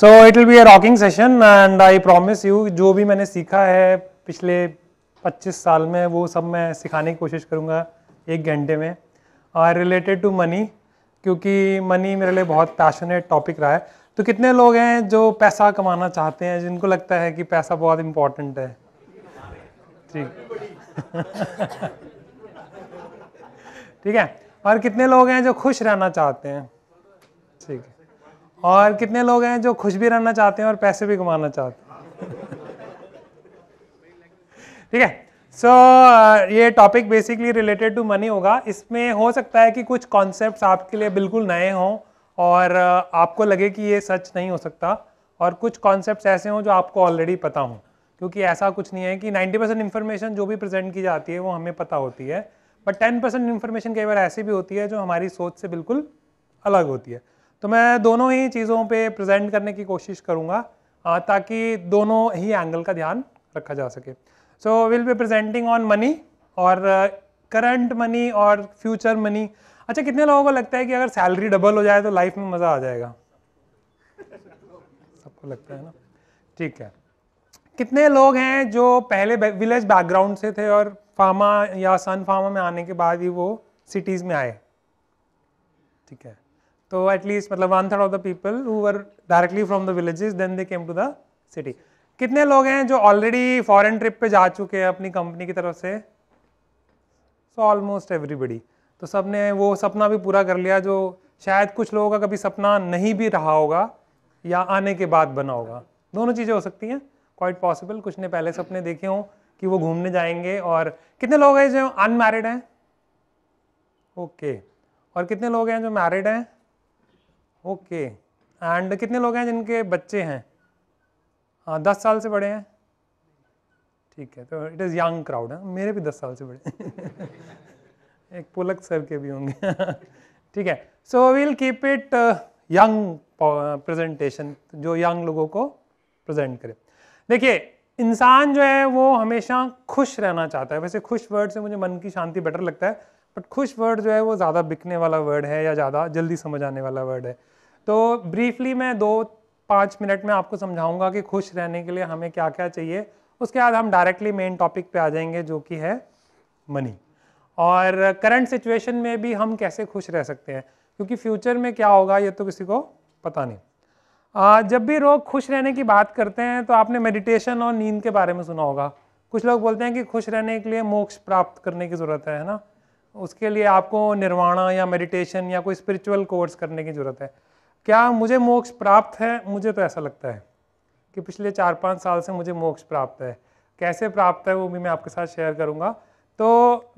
So it will be a rocking session and I promise you जो भी मैंने सीखा है पिछले 25 साल में वो सब मैं सिखाने की कोशिश करूँगा एक घंटे में और रिलेटेड टू मनी क्योंकि मनी मेरे लिए बहुत पैशनेट टॉपिक रहा है तो कितने लोग हैं जो पैसा कमाना चाहते हैं जिनको लगता है कि पैसा बहुत इम्पोर्टेंट है ठीक ठीक है और कितने लोग हैं जो खुश रहना चाहते हैं ठीक है और कितने लोग हैं जो खुश भी रहना चाहते हैं और पैसे भी कमाना चाहते हैं ठीक है सो so, uh, ये topic basically related to money होगा इसमें हो सकता है कि कुछ कॉन्सेप्ट आपके लिए बिल्कुल नए हों और uh, आपको लगे कि ये सच नहीं हो सकता और कुछ कॉन्सेप्ट ऐसे हों जो आपको ऑलरेडी पता हों क्योंकि ऐसा कुछ नहीं है कि 90 परसेंट इन्फॉर्मेशन जो भी प्रेजेंट की जाती है वो हमें पता होती है बट 10 परसेंट इन्फॉर्मेशन कई बार ऐसी भी होती है जो हमारी सोच से बिल्कुल अलग होती है तो मैं दोनों ही चीज़ों पे प्रेजेंट करने की कोशिश करूँगा ताकि दोनों ही एंगल का ध्यान रखा जा सके so will be presenting on money और करंट मनी और फ्यूचर मनी अच्छा कितने लोगों को लगता है कि अगर सैलरी डबल हो जाए तो लाइफ में मज़ा आ जाएगा सबको लगता है ना ठीक है कितने लोग हैं जो पहले विलेज बैकग्राउंड से थे और फार्मा या सन फार्मा में आने के बाद ही वो सिटीज़ में आए ठीक है तो एटलीस्ट मतलब one third of the people who were directly from the villages then they came to the city कितने लोग हैं जो ऑलरेडी फॉरेन ट्रिप पे जा चुके हैं अपनी कंपनी की तरफ से सो ऑलमोस्ट एवरीबडी तो सब ने वो सपना भी पूरा कर लिया जो शायद कुछ लोगों का कभी सपना नहीं भी रहा होगा या आने के बाद बना होगा दोनों चीज़ें हो सकती हैं क्वाइट पॉसिबल कुछ ने पहले सपने देखे हों कि वो घूमने जाएंगे और कितने लोग हैं जो अनमैरिड हैं ओके okay. और कितने लोग हैं जो मैरिड हैं ओके एंड कितने लोग हैं जिनके बच्चे हैं हाँ दस साल से बड़े हैं ठीक है तो इट इज़ यंग क्राउड है मेरे भी दस साल से बड़े एक पुलक सर के भी होंगे ठीक है so we'll keep it young presentation जो यंग लोगों को प्रेजेंट करे देखिए इंसान जो है वो हमेशा खुश रहना चाहता है वैसे खुश वर्ड से मुझे मन की शांति बेटर लगता है बट खुश वर्ड जो है वो ज़्यादा बिकने वाला वर्ड है या ज़्यादा जल्दी समझ आने वाला वर्ड है तो ब्रीफली मैं दो पाँच मिनट में आपको समझाऊंगा कि खुश रहने के लिए हमें क्या क्या चाहिए उसके बाद हम डायरेक्टली मेन टॉपिक पे आ जाएंगे जो कि है मनी और करंट सिचुएशन में भी हम कैसे खुश रह सकते हैं क्योंकि फ्यूचर में क्या होगा ये तो किसी को पता नहीं आ, जब भी लोग खुश रहने की बात करते हैं तो आपने मेडिटेशन और नींद के बारे में सुना होगा कुछ लोग बोलते हैं कि खुश रहने के लिए मोक्ष प्राप्त करने की ज़रूरत है ना उसके लिए आपको निर्वाणा या मेडिटेशन या कोई स्पिरिचुअल कोर्स करने की ज़रूरत है क्या मुझे मोक्ष प्राप्त है मुझे तो ऐसा लगता है कि पिछले चार पाँच साल से मुझे मोक्ष प्राप्त है कैसे प्राप्त है वो भी मैं आपके साथ शेयर करूँगा तो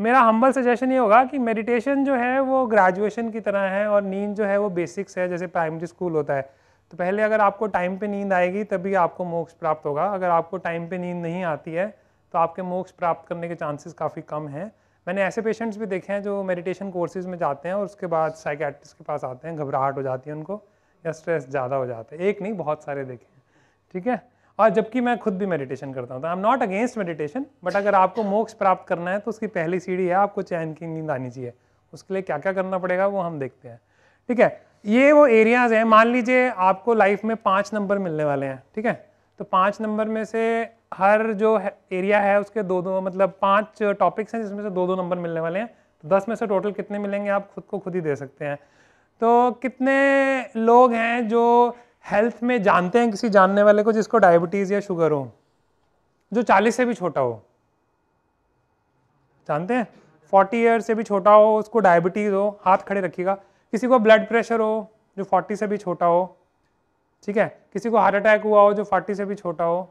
मेरा हम्बल सजेशन ये होगा कि मेडिटेशन जो है वो ग्रेजुएशन की तरह है और नींद जो है वो बेसिक्स है जैसे प्राइमरी स्कूल होता है तो पहले अगर आपको टाइम पे नींद आएगी तभी आपको मोक्ष प्राप्त होगा अगर आपको टाइम पे नींद नहीं आती है तो आपके मोक्ष प्राप्त करने के चांसेस काफ़ी कम हैं मैंने ऐसे पेशेंट्स भी देखे हैं जो मेडिटेशन कोर्सेज में जाते हैं और उसके बाद साइकेट्रिस्ट के पास आते हैं घबराहट हो जाती है उनको या स्ट्रेस ज़्यादा हो जाते एक नहीं बहुत सारे देखे हैं ठीक है और जबकि मैं खुद भी मेडिटेशन करता हूँ तो I am not against meditation but अगर आपको मोक्ष प्राप्त करना है तो उसकी पहली सीढ़ी है आपको चैन की नींद आनी चाहिए उसके लिए क्या क्या करना पड़ेगा वो हम देखते हैं ठीक है ये वो एरियाज हैं मान लीजिए आपको लाइफ में पाँच नंबर मिलने वाले हैं ठीक है तो पाँच नंबर में से हर जो है, एरिया है उसके दो दो मतलब पाँच टॉपिक्स हैं जिसमें से दो दो नंबर मिलने वाले हैं तो दस में से टोटल कितने मिलेंगे आप खुद को खुद ही दे सकते हैं तो कितने लोग हैं जो हेल्थ में जानते हैं किसी जानने वाले को जिसको डायबिटीज़ या शुगर हो जो 40 से भी छोटा हो जानते हैं 40 ईयर से भी छोटा हो उसको डायबिटीज़ हो हाथ खड़े रखिएगा किसी को ब्लड प्रेशर हो जो 40 से भी छोटा हो ठीक है किसी को हार्ट अटैक हुआ हो जो 40 से भी छोटा हो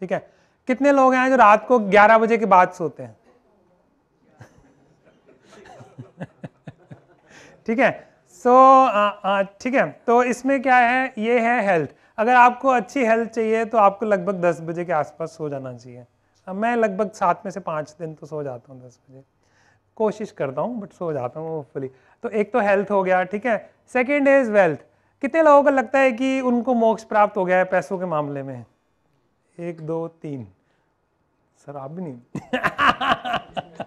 ठीक है कितने लोग हैं जो रात को 11 बजे के बाद सोते हैं ठीक है सो so, ठीक है तो इसमें क्या है ये है हेल्थ अगर आपको अच्छी हेल्थ चाहिए तो आपको लगभग दस बजे के आसपास सो जाना चाहिए मैं लगभग सात में से पाँच दिन तो सो जाता हूँ दस बजे कोशिश करता हूँ बट सो जाता हूँ होपफुली तो एक तो हेल्थ हो गया ठीक है सेकेंड इज वेल्थ कितने लोगों को लगता है कि उनको मोक्ष प्राप्त हो गया है पैसों के मामले में एक दो तीन सर आप भी नहीं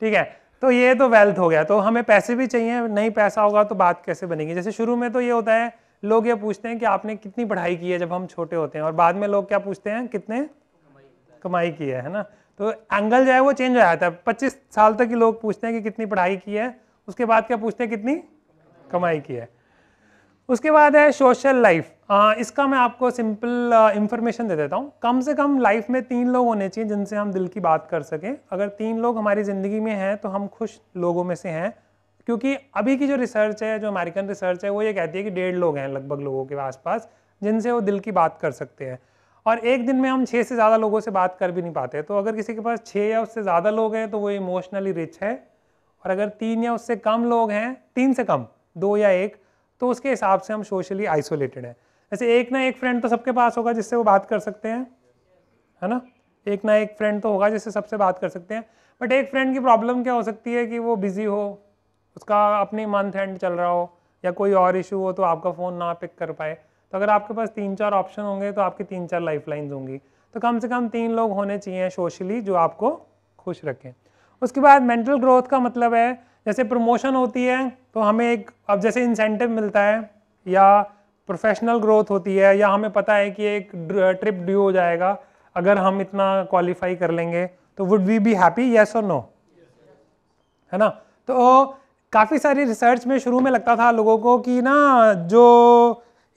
ठीक है तो ये तो वेल्थ हो गया तो हमें पैसे भी चाहिए नहीं पैसा होगा तो बात कैसे बनेगी जैसे शुरू में तो ये होता है लोग ये पूछते हैं कि आपने कितनी पढ़ाई की है जब हम छोटे होते हैं और बाद में लोग क्या पूछते हैं कितने कमाई की है ना तो एंगल जो है वो चेंज हो जाता है पच्चीस साल तक ही लोग पूछते हैं कि कितनी पढ़ाई की है उसके बाद क्या पूछते हैं कितनी कमाई की है उसके बाद है सोशल लाइफ इसका मैं आपको सिंपल इन्फॉर्मेशन दे देता हूँ कम से कम लाइफ में तीन लोग होने चाहिए जिनसे हम दिल की बात कर सकें अगर तीन लोग हमारी ज़िंदगी में हैं तो हम खुश लोगों में से हैं क्योंकि अभी की जो रिसर्च है जो अमेरिकन रिसर्च है वो ये कहती है कि डेढ़ लोग हैं लगभग लोगों के आसपास जिनसे वो दिल की बात कर सकते हैं और एक दिन में हम छः से ज़्यादा लोगों से बात कर भी नहीं पाते तो अगर किसी के पास छः या उससे ज़्यादा लोग हैं तो वो इमोशनली रिच है और अगर तीन या उससे कम लोग हैं तीन से कम दो या एक तो उसके हिसाब से हम सोशली आइसोलेटेड हैं ऐसे एक ना एक फ्रेंड तो सबके पास होगा जिससे वो बात कर सकते हैं है ना एक ना एक फ्रेंड तो होगा जिससे सबसे बात कर सकते हैं बट एक फ्रेंड की प्रॉब्लम क्या हो सकती है कि वो बिज़ी हो उसका अपनी मंथ एंड चल रहा हो या कोई और इशू हो तो आपका फ़ोन ना पिक कर पाए तो अगर आपके पास तीन चार ऑप्शन होंगे तो आपकी तीन चार लाइफ होंगी तो कम से कम तीन लोग होने चाहिए सोशली जो आपको खुश रखें उसके बाद मेंटल ग्रोथ का मतलब है जैसे प्रमोशन होती है तो हमें एक अब जैसे इंसेंटिव मिलता है या प्रोफेशनल ग्रोथ होती है या हमें पता है कि एक ट्रिप ड्यू हो जाएगा अगर हम इतना क्वालिफाई कर लेंगे तो would we be happy yes और नो है ना तो काफ़ी सारी रिसर्च में शुरू में लगता था लोगों को कि ना जो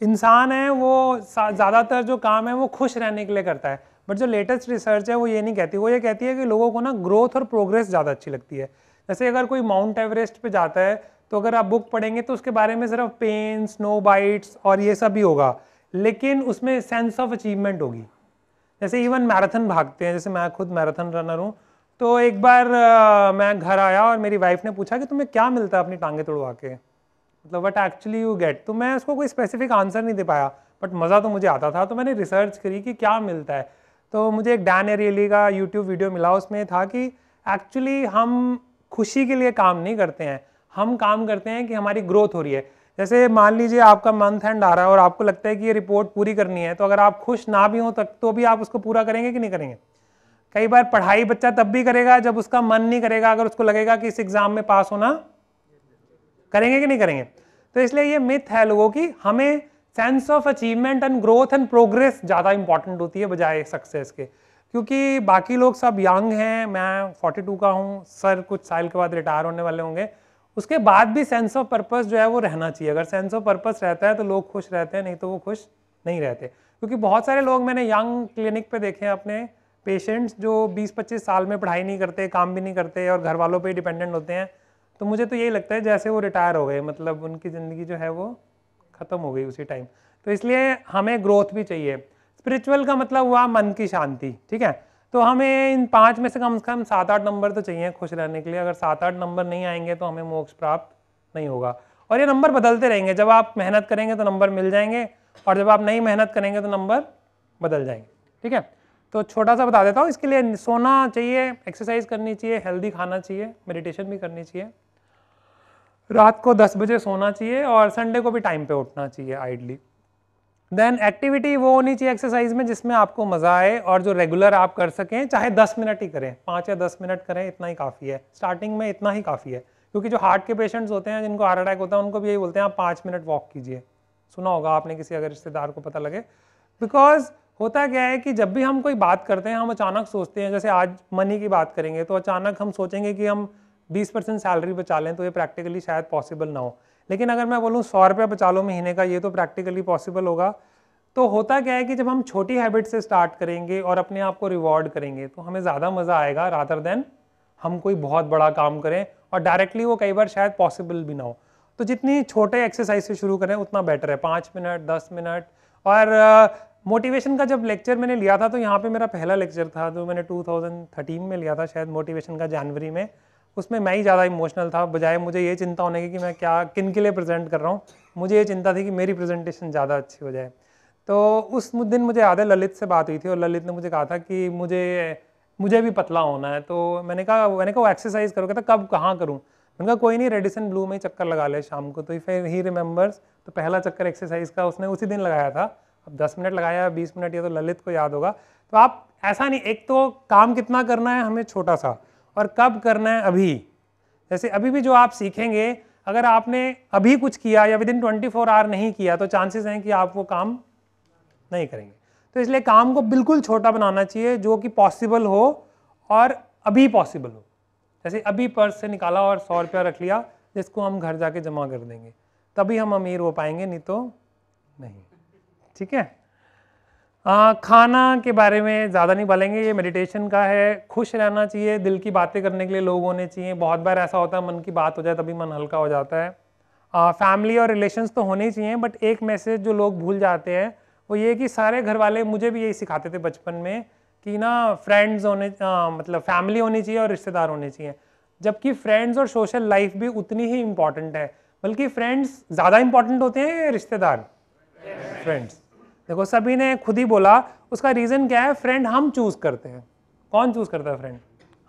इंसान है वो ज़्यादातर जो काम है वो खुश रहने के लिए करता है बट जो लेटेस्ट रिसर्च है वो ये नहीं कहती वो ये कहती है कि लोगों को ना ग्रोथ और प्रोग्रेस ज़्यादा अच्छी लगती है जैसे अगर कोई माउंट एवरेस्ट पे जाता है तो अगर आप बुक पढ़ेंगे तो उसके बारे में सिर्फ पेन स्नो बाइट्स और ये सब ही होगा लेकिन उसमें सेंस ऑफ अचीवमेंट होगी जैसे इवन मैराथन भागते हैं जैसे मैं खुद मैराथन रनर हूँ तो एक बार आ, मैं घर आया और मेरी वाइफ ने पूछा कि तुम्हें क्या मिलता है अपनी टांगे तोड़वा के मतलब वट एक्चुअली यू गेट तो मैं उसको कोई स्पेसिफिक आंसर नहीं दे पाया बट मज़ा तो मुझे आता था तो मैंने रिसर्च करी कि क्या मिलता है तो मुझे एक डैन एरियली का यूट्यूब वीडियो मिला उसमें था कि एक्चुअली हम खुशी के लिए काम नहीं करते हैं हम काम करते हैं कि हमारी ग्रोथ हो रही है जैसे मान लीजिए आपका मंथ एंड आ रहा है और आपको लगता है कि ये रिपोर्ट पूरी करनी है तो अगर आप खुश ना भी हो तक तो भी आप उसको पूरा करेंगे कि नहीं करेंगे कई बार पढ़ाई बच्चा तब भी करेगा जब उसका मन नहीं करेगा अगर उसको लगेगा कि इस एग्ज़ाम में पास होना करेंगे कि नहीं करेंगे तो इसलिए ये मिथ है लोगों की हमें sense of achievement and growth and progress ज़्यादा इंपॉर्टेंट होती है बजाय सक्सेस के क्योंकि बाकी लोग सब यंग हैं मैं 42 का हूँ सर कुछ साल के बाद रिटायर होने वाले होंगे उसके बाद भी सेंस ऑफ पर्पस जो है वो रहना चाहिए अगर सेंस ऑफ पर्पस रहता है तो लोग खुश रहते हैं नहीं तो वो खुश नहीं रहते क्योंकि बहुत सारे लोग मैंने यंग क्लिनिक पे देखे हैं अपने पेशेंट्स जो 20-25 साल में पढ़ाई नहीं करते काम भी नहीं करते और घर वालों ही डिपेंडेंट होते हैं तो मुझे तो यही लगता है जैसे वो रिटायर हो गए मतलब उनकी ज़िंदगी जो है वो ख़त्म हो गई उसी टाइम तो इसलिए हमें ग्रोथ भी चाहिए स्पिरिचुअल का मतलब हुआ मन की शांति ठीक है तो हमें इन पांच में से कम से कम सात आठ नंबर तो चाहिए खुश रहने के लिए अगर सात आठ नंबर नहीं आएंगे तो हमें मोक्ष प्राप्त नहीं होगा और ये नंबर बदलते रहेंगे जब आप मेहनत करेंगे तो नंबर मिल जाएंगे और जब आप नहीं मेहनत करेंगे तो नंबर बदल जाएंगे ठीक है तो छोटा सा बता देता हूँ इसके लिए सोना चाहिए एक्सरसाइज करनी चाहिए हेल्दी खाना चाहिए मेडिटेशन भी करनी चाहिए रात को दस बजे सोना चाहिए और संडे को भी टाइम पे उठना चाहिए आइडली देन एक्टिविटी वो होनी चाहिए एक्सरसाइज में जिसमें आपको मजा आए और जो रेगुलर आप कर सकें चाहे 10 मिनट ही करें पाँच या 10 मिनट करें इतना ही काफ़ी है स्टार्टिंग में इतना ही काफ़ी है क्योंकि जो हार्ट के पेशेंट्स होते हैं जिनको हार्ट अटैक होता है उनको भी यही बोलते हैं आप पाँच मिनट वॉक कीजिए सुना होगा आपने किसी अगर रिश्तेदार को पता लगे बिकॉज होता क्या है कि जब भी हम कोई बात करते हैं हम अचानक सोचते हैं जैसे आज मनी की बात करेंगे तो अचानक हम सोचेंगे कि हम 20 परसेंट सैलरी बचा लें तो ये प्रैक्टिकली शायद पॉसिबल ना हो लेकिन अगर मैं बोलूँ सौ रुपये बचा लो महीने का ये तो प्रैक्टिकली पॉसिबल होगा तो होता क्या है कि जब हम छोटी हैबिट से स्टार्ट करेंगे और अपने आप को रिवॉर्ड करेंगे तो हमें ज़्यादा मज़ा आएगा रादर देन हम कोई बहुत बड़ा काम करें और डायरेक्टली वो कई बार शायद पॉसिबल भी ना हो तो जितनी छोटे एक्सरसाइज से शुरू करें उतना बेटर है पाँच मिनट दस मिनट और मोटिवेशन uh, का जब लेक्चर मैंने लिया था तो यहाँ पे मेरा पहला लेक्चर था जो मैंने 2013 में लिया था शायद मोटिवेशन का जनवरी में उसमें मैं ही ज़्यादा इमोशनल था बजाय मुझे ये चिंता होने की कि मैं क्या किन के लिए प्रेजेंट कर रहा हूँ मुझे ये चिंता थी कि मेरी प्रेजेंटेशन ज़्यादा अच्छी हो जाए तो उस दिन मुझे याद है ललित से बात हुई थी और ललित ने मुझे कहा था कि मुझे मुझे भी पतला होना है तो मैंने कहा मैंने कहा वो एक्सरसाइज करो कहता कब कहाँ करूँ मैंने कहा कोई नहीं रेडिसन ब्लू में ही चक्कर लगा ले शाम को तो इफ़ ही रिमेंबर्स तो पहला चक्कर एक्सरसाइज का उसने उसी दिन लगाया था अब दस मिनट लगाया बीस मिनट या तो ललित को याद होगा तो आप ऐसा नहीं एक तो काम कितना करना है हमें छोटा सा और कब करना है अभी जैसे अभी भी जो आप सीखेंगे अगर आपने अभी कुछ किया या within twenty four hour नहीं किया तो चांसेस हैं कि आप वो काम नहीं करेंगे तो इसलिए काम को बिल्कुल छोटा बनाना चाहिए जो कि पॉसिबल हो और अभी पॉसिबल हो जैसे अभी पर्स से निकाला और सौ रुपया रख लिया जिसको हम घर जाके जमा कर देंगे तभी हम अमीर हो पाएंगे नहीं तो नहीं ठीक है आ, खाना के बारे में ज़्यादा नहीं बोलेंगे ये मेडिटेशन का है खुश रहना चाहिए दिल की बातें करने के लिए लोग होने चाहिए बहुत बार ऐसा होता है मन की बात हो जाए तभी मन हल्का हो जाता है आ, फैमिली और रिलेशंस तो होने ही चाहिए बट एक मैसेज जो लोग भूल जाते हैं वो ये कि सारे घर वाले मुझे भी यही सिखाते थे बचपन में कि ना फ्रेंड्स होने आ, मतलब फैमिली होनी चाहिए और रिश्तेदार होने चाहिए जबकि फ्रेंड्स और सोशल लाइफ भी उतनी ही इम्पॉर्टेंट है बल्कि फ्रेंड्स ज़्यादा इम्पॉर्टेंट होते हैं या रिश्तेदार फ्रेंड्स देखो सभी ने खुद ही बोला उसका रीज़न क्या है फ्रेंड हम चूज़ करते हैं कौन चूज़ करता है फ्रेंड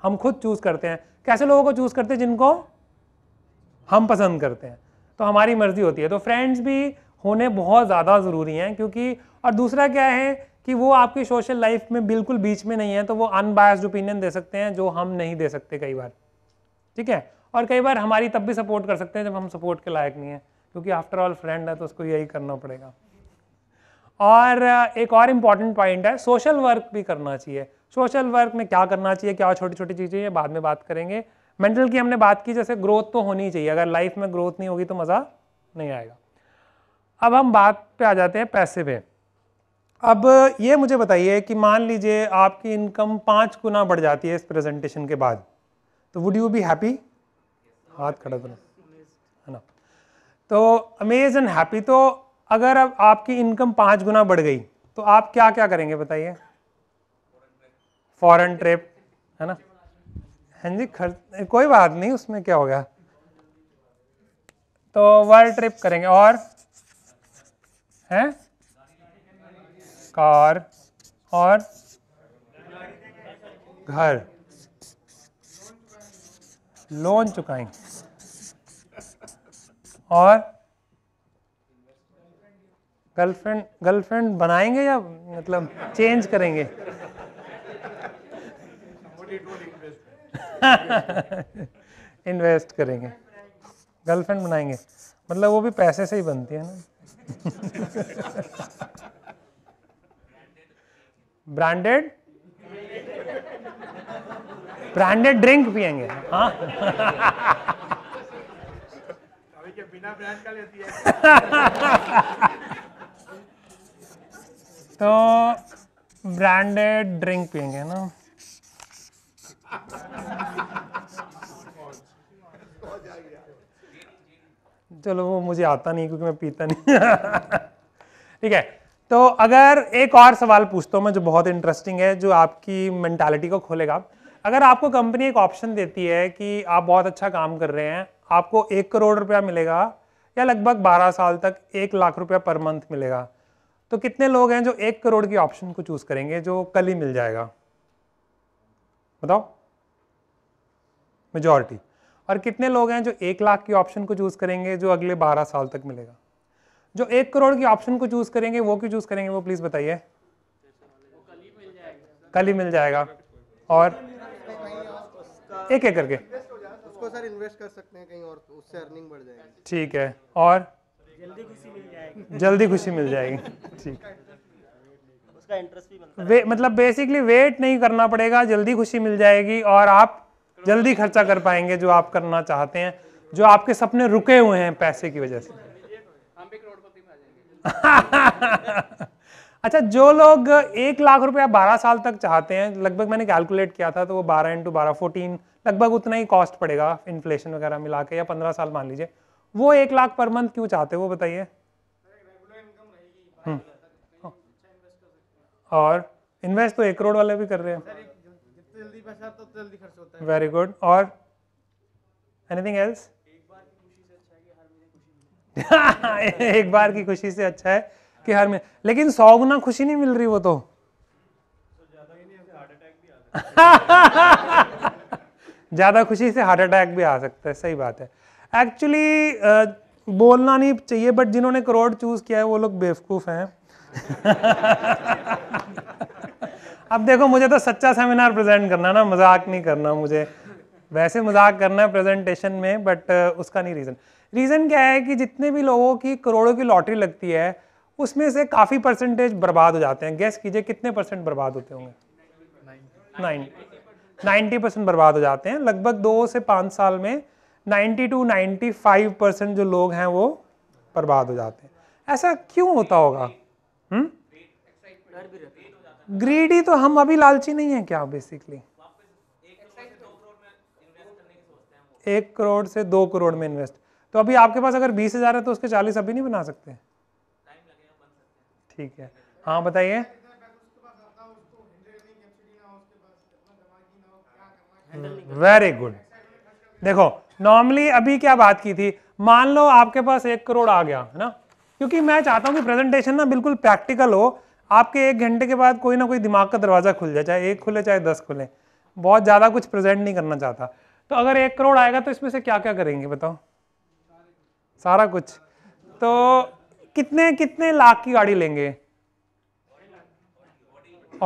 हम खुद चूज़ करते हैं कैसे लोगों को चूज़ करते हैं जिनको हम पसंद करते हैं तो हमारी मर्ज़ी होती है तो फ्रेंड्स भी होने बहुत ज़्यादा ज़रूरी हैं क्योंकि और दूसरा क्या है कि वो आपकी सोशल लाइफ में बिल्कुल बीच में नहीं है तो वो अनबायस्ड ओपिनियन दे सकते हैं जो हम नहीं दे सकते कई बार ठीक है और कई बार हमारी तब भी सपोर्ट कर सकते हैं जब हम सपोर्ट के लायक नहीं है क्योंकि आफ्टर ऑल फ्रेंड है तो उसको यही करना पड़ेगा और एक और इम्पॉर्टेंट पॉइंट है सोशल वर्क भी करना चाहिए सोशल वर्क में क्या करना चाहिए क्या छोटी छोटी चीज़ें ये बाद में बात करेंगे मेंटल की हमने बात की जैसे ग्रोथ तो होनी चाहिए अगर लाइफ में ग्रोथ नहीं होगी तो मज़ा नहीं आएगा अब हम बात पे आ जाते हैं पैसे पे अब ये मुझे बताइए कि मान लीजिए आपकी इनकम पाँच गुना बढ़ जाती है इस प्रेजेंटेशन के बाद तो वुड यू बी हैप्पी हाथ खड़ा करो है ना तो अमेज एंड हैप्पी तो अगर अब आपकी इनकम पांच गुना बढ़ गई तो आप क्या क्या करेंगे बताइए फॉरेन ट्रिप है ना हाँ जी खर्च कोई बात नहीं उसमें क्या हो गया तो वर्ल्ड ट्रिप करेंगे और हैं कार और घर लोन चुकाएंगे और गर्लफ्रेंड गर्लफ्रेंड बनाएंगे या मतलब चेंज करेंगे इन्वेस्ट करेंगे गर्लफ्रेंड बनाएंगे मतलब वो भी पैसे से ही बनती है ना ब्रांडेड ब्रांडेड ड्रिंक पियेंगे हाँ बिना ब्रांड का लेती है तो ब्रांडेड ड्रिंक पियेंगे ना चलो वो मुझे आता नहीं क्योंकि मैं पीता नहीं ठीक है तो अगर एक और सवाल पूछता हूँ मैं जो बहुत इंटरेस्टिंग है जो आपकी मेंटालिटी को खोलेगा अगर आपको कंपनी एक ऑप्शन देती है कि आप बहुत अच्छा काम कर रहे हैं आपको एक करोड़ रुपया मिलेगा या लगभग बारह साल तक एक लाख रुपया पर मंथ मिलेगा तो कितने लोग हैं जो एक करोड़ की ऑप्शन को चूज करेंगे जो कल ही मिल जाएगा बताओ मेजॉरिटी और कितने लोग हैं जो एक लाख की ऑप्शन को चूज करेंगे जो अगले बारह साल तक मिलेगा जो एक करोड़ की ऑप्शन को चूज करेंगे वो क्यों चूज करेंगे वो प्लीज बताइए कल ही मिल जाएगा और एक एक करके उसको सर इन्वेस्ट कर सकते हैं कहीं और उससे अर्निंग बढ़ जाएगी ठीक है और जल्दी खुशी मिल जाएगी ठीक मतलब बेसिकली वेट नहीं करना पड़ेगा जल्दी खुशी मिल जाएगी और आप जल्दी खर्चा कर पाएंगे जो आप करना चाहते हैं जो आपके सपने रुके हुए हैं पैसे की वजह से अच्छा जो लोग एक लाख रुपया बारह साल तक चाहते हैं लगभग मैंने कैलकुलेट किया था तो वो बारह इंटू बारह फोर्टीन लगभग उतना ही कॉस्ट पड़ेगा इन्फ्लेशन वगैरह मिला के या पंद्रह साल मान लीजिए वो एक लाख पर मंथ क्यों चाहते वो बताइए हम्म। हाँ। और इन्वेस्ट तो एक करोड़ वाले भी कर रहे हैं वेरी गुड और एनीथिंग एल्स एक बार की खुशी से अच्छा है कि हर में लेकिन सौ गुना खुशी नहीं मिल रही वो तो, तो ज्यादा खुशी से हार्ट अटैक भी आ सकता है सही बात है एक्चुअली uh, बोलना नहीं चाहिए बट जिन्होंने करोड़ चूज किया है वो लोग बेवकूफ हैं अब देखो मुझे तो सच्चा सेमिनार प्रेजेंट करना ना मजाक नहीं करना मुझे वैसे मजाक करना है प्रेजेंटेशन में बट uh, उसका नहीं रीज़न रीज़न क्या है कि जितने भी लोगों की करोड़ों की लॉटरी लगती है उसमें से काफ़ी परसेंटेज बर्बाद हो जाते हैं गैस कीजिए कितने परसेंट बर्बाद होते होंगे नाइन नाइन्टी परसेंट बर्बाद हो जाते हैं लगभग दो से पाँच साल में नाइन्टी टू फाइव परसेंट जो लोग हैं वो बर्बाद हो जाते हैं ऐसा क्यों होता होगा ग्रीडी हम्म? तो हम अभी लालची नहीं है क्या बेसिकली एक करोड़ से दो करोड़ में इन्वेस्ट तो अभी आपके पास अगर बीस हजार है तो उसके चालीस अभी नहीं बना सकते ठीक है हाँ बताइए वेरी गुड देखो नॉर्मली अभी क्या बात की थी मान लो आपके पास एक करोड़ आ गया है ना क्योंकि मैं चाहता हूँ कि प्रेजेंटेशन ना बिल्कुल प्रैक्टिकल हो आपके एक घंटे के बाद कोई ना कोई दिमाग का दरवाज़ा खुल जाए चाहे एक खुले चाहे दस खुले बहुत ज़्यादा कुछ प्रेजेंट नहीं करना चाहता तो अगर एक करोड़ आएगा तो इसमें से क्या क्या करेंगे बताओ सारा कुछ तो कितने कितने लाख की गाड़ी लेंगे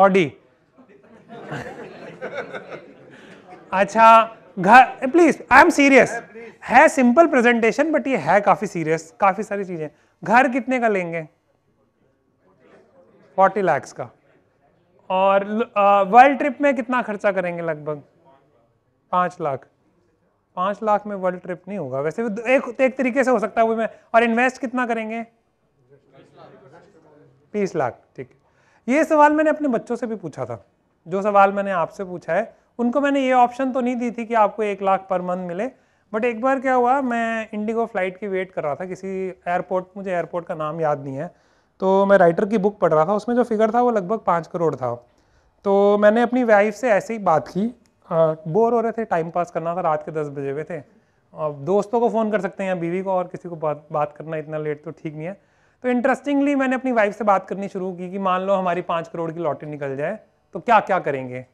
ऑडी अच्छा घर प्लीज आई एम सीरियस है सिंपल प्रेजेंटेशन बट ये है काफी सीरियस काफी सारी चीजें घर कितने का लेंगे फोर्टी लैक्स का और वर्ल्ड ट्रिप में कितना खर्चा करेंगे लगभग पांच लाख पांच लाख में वर्ल्ड ट्रिप नहीं होगा वैसे एक एक तरीके से हो सकता है वो मैं और इन्वेस्ट कितना करेंगे बीस लाख ठीक ये सवाल मैंने अपने बच्चों से भी पूछा था जो सवाल मैंने आपसे पूछा है उनको मैंने ये ऑप्शन तो नहीं दी थी कि आपको एक लाख पर मंथ मिले बट एक बार क्या हुआ मैं इंडिगो फ्लाइट की वेट कर रहा था किसी एयरपोर्ट मुझे एयरपोर्ट का नाम याद नहीं है तो मैं राइटर की बुक पढ़ रहा था उसमें जो फिगर था वो लगभग पाँच करोड़ था तो मैंने अपनी वाइफ से ऐसे ही बात की बोर हो रहे थे टाइम पास करना था रात के दस बजे हुए थे अब दोस्तों को फ़ोन कर सकते हैं या बीवी को और किसी को बात बात करना इतना लेट तो ठीक नहीं है तो इंटरेस्टिंगली मैंने अपनी वाइफ से बात करनी शुरू की कि मान लो हमारी पाँच करोड़ की लॉटरी निकल जाए तो क्या क्या करेंगे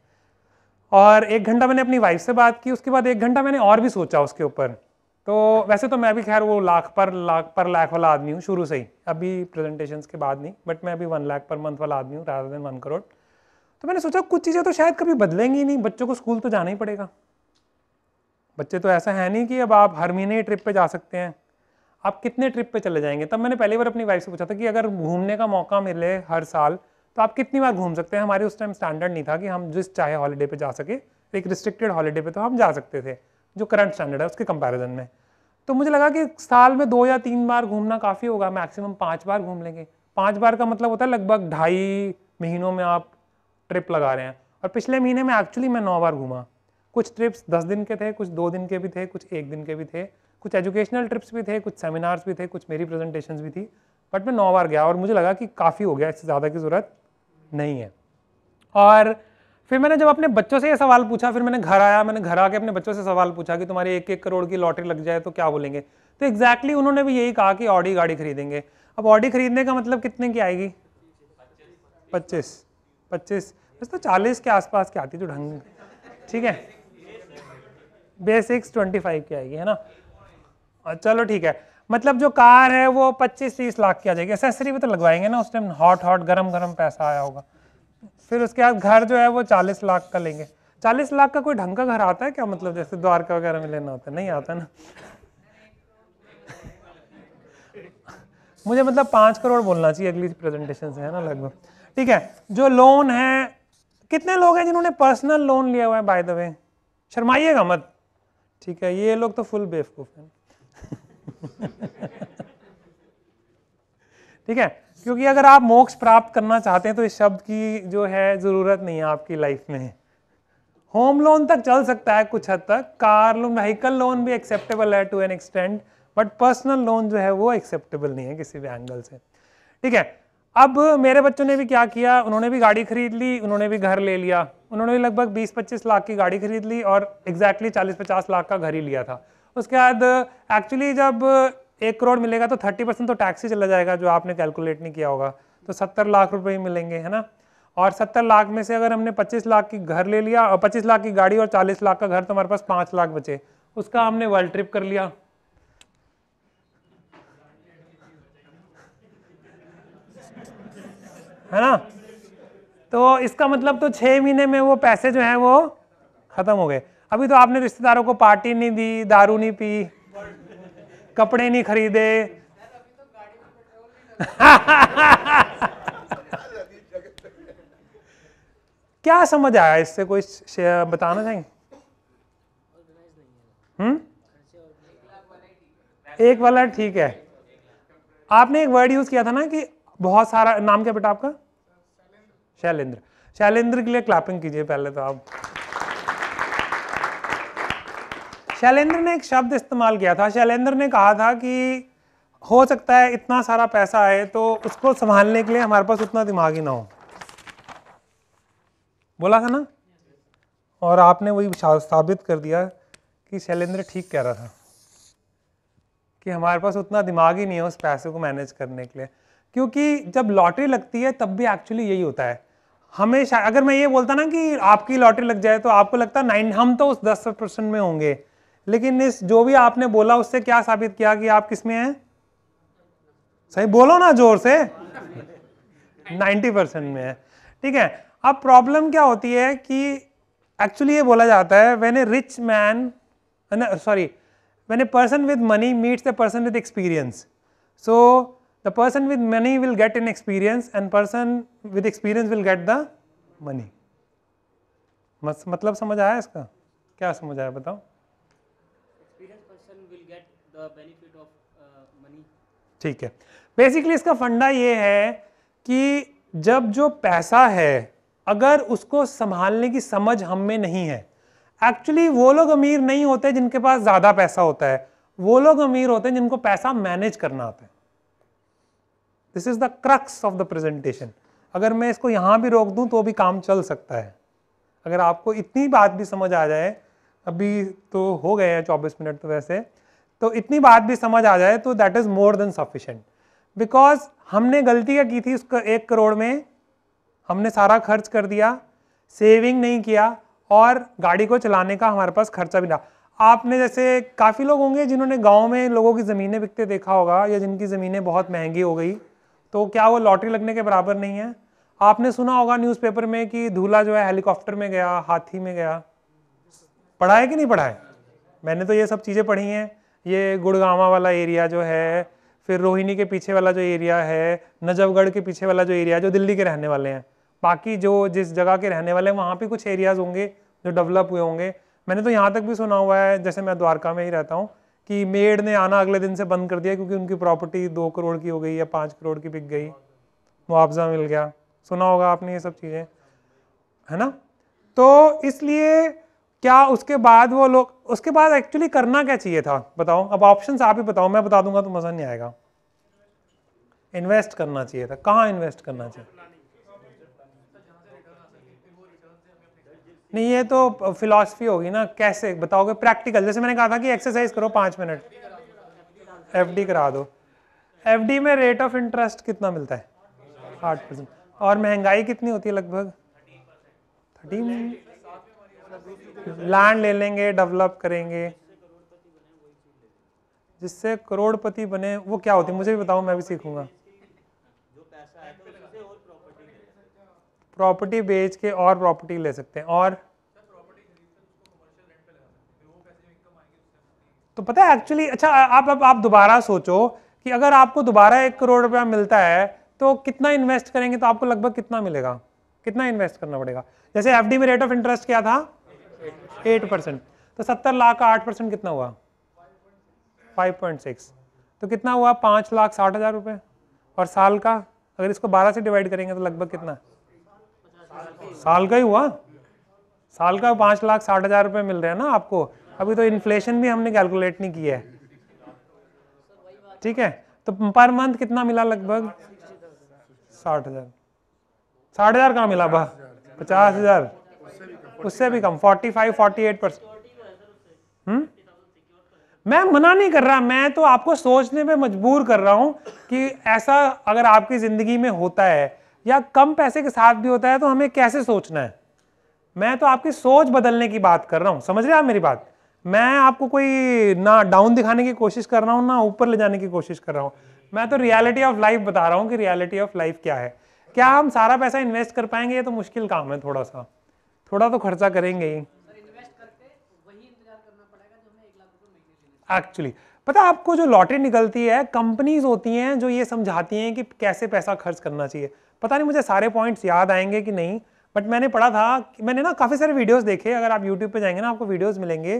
और एक घंटा मैंने अपनी वाइफ से बात की उसके बाद एक घंटा मैंने और भी सोचा उसके ऊपर तो वैसे तो मैं भी खैर वो लाख पर लाख पर लाख वाला आदमी हूँ शुरू से ही अभी प्रेजेंटेशंस के बाद नहीं बट मैं अभी वन लाख पर मंथ वाला आदमी हूँ राधा देन वन करोड़ तो मैंने सोचा कुछ चीज़ें तो शायद कभी बदलेंगी नहीं बच्चों को स्कूल तो जाना ही पड़ेगा बच्चे तो ऐसा है नहीं कि अब आप हर महीने ही ट्रिप पर जा सकते हैं आप कितने ट्रिप पर चले जाएंगे तब मैंने पहली बार अपनी वाइफ से पूछा था कि अगर घूमने का मौका मिले हर साल तो आप कितनी बार घूम सकते हैं हमारे उस टाइम स्टैंडर्ड नहीं था कि हम जिस चाहे हॉलीडे पे जा सके एक रिस्ट्रिक्टेड हॉलीडे पे तो हम जा सकते थे जो करंट स्टैंडर्ड है उसके कंपैरिजन में तो मुझे लगा कि साल में दो या तीन बार घूमना काफ़ी होगा मैक्सिमम पाँच बार घूम लेंगे पाँच बार का मतलब होता है लगभग ढाई महीनों में आप ट्रिप लगा रहे हैं और पिछले महीने में एक्चुअली मैं नौ बार घूमा कुछ ट्रिप्स दस दिन के थे कुछ दो दिन के भी थे कुछ एक दिन के भी थे कुछ एजुकेशनल ट्रिप्स भी थे कुछ सेमिनार्स भी थे कुछ मेरी प्रेजेंटेशंस भी थी बट मैं नौ बार गया और मुझे लगा कि काफ़ी हो गया इससे ज़्यादा की ज़रूरत नहीं है और फिर मैंने जब अपने बच्चों से ये सवाल पूछा फिर मैंने घर आया मैंने घर आके अपने बच्चों से सवाल पूछा कि तुम्हारी एक एक करोड़ की लॉटरी लग जाए तो क्या बोलेंगे तो एग्जैक्टली उन्होंने भी यही कहा कि ऑडी गाड़ी खरीदेंगे अब ऑडी खरीदने का मतलब कितने की आएगी पच्चीस पच्चीस बस तो चालीस के आसपास की आती जो ढंग ठीक है बेसिक्स ट्वेंटी फाइव की आएगी है ना चलो ठीक है मतलब जो कार है वो 25-30 लाख की आ जाएगी एसेसरी भी तो लगवाएंगे ना उस टाइम हॉट हॉट गरम गरम पैसा आया होगा फिर उसके बाद घर जो है वो 40 लाख का लेंगे 40 लाख का कोई ढंग का घर आता है क्या मतलब जैसे द्वारका वगैरह में लेना होता है नहीं आता ना मुझे मतलब पाँच करोड़ बोलना चाहिए अगली प्रेजेंटेशन से है ना लगभग ठीक है जो लोन है कितने लोग हैं जिन्होंने पर्सनल लोन लिया हुआ है बाय द वे शर्माइएगा मत ठीक है ये लोग तो फुल बेवकूफ़ हैं ठीक है क्योंकि अगर आप मोक्ष प्राप्त करना चाहते हैं तो इस शब्द की जो है ज़रूरत नहीं है आपकी लाइफ में होम लोन तक चल सकता है कुछ हद तक कार लोन व्हीकल लोन भी एक्सेप्टेबल है to an extent but personal loan जो है वो एक्सेप्टेबल नहीं है किसी भी एंगल से ठीक है अब मेरे बच्चों ने भी क्या किया उन्होंने भी गाड़ी खरीद ली उन्होंने भी घर ले लिया उन्होंने लगभग 20-25 लाख की गाड़ी खरीद ली और एग्जैक्टली exactly 40-50 लाख का घर ही लिया था उसके बाद एक्चुअली जब एक करोड़ मिलेगा तो थर्टी परसेंट तो टैक्स ही चला जाएगा जो आपने कैलकुलेट नहीं किया होगा तो सत्तर लाख रुपए ही मिलेंगे है ना और सत्तर लाख में से अगर हमने पच्चीस लाख की घर ले लिया और पच्चीस लाख की गाड़ी और चालीस लाख का घर तो हमारे पास पांच लाख बचे उसका हमने वर्ल्ड ट्रिप कर लिया है ना तो इसका मतलब तो छः महीने में वो पैसे जो हैं वो ख़त्म हो गए अभी तो आपने रिश्तेदारों को पार्टी नहीं दी दारू नहीं पी कपड़े नहीं खरीदे क्या समझ आया इससे कोई बताना चाहेंगे हम्म एक वाला ठीक है आपने एक वर्ड यूज किया था ना कि बहुत सारा नाम क्या बेटा आपका शैलेंद्र शैलेंद्र के लिए क्लैपिंग कीजिए पहले तो आप शैलेंद्र ने एक शब्द इस्तेमाल किया था शैलेंद्र ने कहा था कि हो सकता है इतना सारा पैसा आए तो उसको संभालने के लिए हमारे पास उतना दिमाग ही ना हो बोला था ना और आपने वही साबित कर दिया कि शैलेंद्र ठीक कह रहा था कि हमारे पास उतना दिमाग ही नहीं है उस पैसे को मैनेज करने के लिए क्योंकि जब लॉटरी लगती है तब भी एक्चुअली यही होता है हमेशा अगर मैं ये बोलता ना कि आपकी लॉटरी लग जाए तो आपको लगता है नाइन हम तो उस दस परसेंट में होंगे लेकिन इस जो भी आपने बोला उससे क्या साबित किया कि आप किस में हैं सही बोलो ना जोर से 90 परसेंट में है ठीक है अब प्रॉब्लम क्या होती है कि एक्चुअली ये बोला जाता है when a rich man sorry when a person with money meets a person with experience so the person with money will get an experience and person with experience will get the money मतलब समझ आया इसका क्या समझ आया बताओ benefit of money ठीक है बेसिकली इसका फंडा ये है कि जब जो पैसा है अगर उसको संभालने की समझ हम में नहीं है एक्चुअली वो लोग अमीर नहीं होते जिनके पास ज़्यादा पैसा होता है वो लोग अमीर होते हैं जिनको पैसा मैनेज करना आता है this is the crux of the presentation अगर मैं इसको यहां भी रोक दूं तो भी काम चल सकता है अगर आपको इतनी बात भी समझ आ जाए अभी तो हो गए हैं चौबीस मिनट तो वैसे तो इतनी बात भी समझ आ जाए तो that is more than sufficient because हमने गलती क्या की थी उस एक करोड़ में हमने सारा खर्च कर दिया सेविंग नहीं किया और गाड़ी को चलाने का हमारे पास खर्चा भी ना आपने जैसे काफ़ी लोग होंगे जिन्होंने गांव में लोगों की ज़मीनें बिकते देखा होगा या जिनकी ज़मीनें बहुत महंगी हो गई तो क्या वो लॉटरी लगने के बराबर नहीं है आपने सुना होगा न्यूज़पेपर में कि धूला जो है हेलीकॉप्टर में गया हाथी में गया पढ़ा है कि नहीं पढ़ा है मैंने तो ये सब चीज़ें पढ़ी हैं ये गुड़गावा वाला एरिया जो है फिर रोहिणी के पीछे वाला जो एरिया है नजफगढ़ के पीछे वाला जो एरिया जो दिल्ली के रहने वाले हैं बाकी जो जिस जगह के रहने वाले हैं वहाँ पर कुछ एरियाज होंगे जो डेवलप हुए होंगे मैंने तो यहाँ तक भी सुना हुआ है जैसे मैं द्वारका में ही रहता हूँ कि मेड ने आना अगले दिन से बंद कर दिया क्योंकि उनकी प्रॉपर्टी दो करोड़ की हो गई या पाँच करोड़ की बिक गई मुआवजा मिल गया सुना होगा आपने ये सब चीज़ें है ना तो इसलिए क्या उसके बाद वो लोग उसके बाद एक्चुअली करना क्या चाहिए था बताओ अब ऑप्शन आप ही बताओ मैं बता दूंगा तो मज़ा नहीं आएगा इन्वेस्ट करना चाहिए था कहाँ इन्वेस्ट करना चाहिए नहीं ये तो फिलॉसफी होगी ना कैसे बताओगे प्रैक्टिकल जैसे मैंने कहा था कि एक्सरसाइज करो पाँच मिनट एफ डी करा दो एफ डी में रेट ऑफ इंटरेस्ट कितना मिलता है आठ परसेंट और महंगाई कितनी होती है लगभग थर्टीन लैंड ले लेंगे डेवलप करेंगे जिससे करोड़पति बने वो क्या होती है मुझे भी बताओ मैं भी सीखूंगा प्रॉपर्टी बेच के और प्रॉपर्टी ले सकते हैं और तो पता है एक्चुअली अच्छा आप अब आप दोबारा सोचो कि अगर आपको दोबारा एक करोड़ रुपया मिलता है तो कितना इन्वेस्ट करेंगे तो आपको लगभग कितना मिलेगा कितना इन्वेस्ट करना पड़ेगा जैसे एफडी में रेट ऑफ इंटरेस्ट क्या था एट परसेंट तो सत्तर लाख का आठ परसेंट कितना हुआ फाइव पॉइंट सिक्स तो कितना हुआ पाँच लाख साठ हज़ार रुपये और साल का अगर इसको बारह से डिवाइड करेंगे तो लगभग कितना साल का ही हुआ साल का पाँच लाख साठ हज़ार रुपये मिल रहे हैं ना आपको अभी तो इन्फ्लेशन भी हमने कैलकुलेट नहीं किया है ठीक है तो पर मंथ कितना मिला लगभग साठ हज़ार साठ हज़ार कहाँ मिला बा पचास हज़ार उससे भी कम 45 48 परसेंट मैं मना नहीं कर रहा मैं तो आपको सोचने पे मजबूर कर रहा हूँ कि ऐसा अगर आपकी ज़िंदगी में होता है या कम पैसे के साथ भी होता है तो हमें कैसे सोचना है मैं तो आपकी सोच बदलने की बात कर रहा हूँ समझ रहे आप मेरी बात मैं आपको कोई ना डाउन दिखाने की कोशिश कर रहा हूँ ना ऊपर ले जाने की कोशिश कर रहा हूँ मैं तो रियलिटी ऑफ लाइफ बता रहा हूँ कि रियलिटी ऑफ लाइफ क्या है क्या हम सारा पैसा इन्वेस्ट कर पाएंगे ये तो मुश्किल काम है थोड़ा सा थोड़ा तो खर्चा करेंगे ही एक्चुअली पता आपको जो लॉटरी निकलती है कंपनीज होती हैं जो ये समझाती हैं कि कैसे पैसा खर्च करना चाहिए पता नहीं मुझे सारे पॉइंट्स याद आएंगे कि नहीं बट मैंने पढ़ा था मैंने ना काफ़ी सारे वीडियोस देखे अगर आप यूट्यूब पे जाएंगे ना आपको वीडियोस मिलेंगे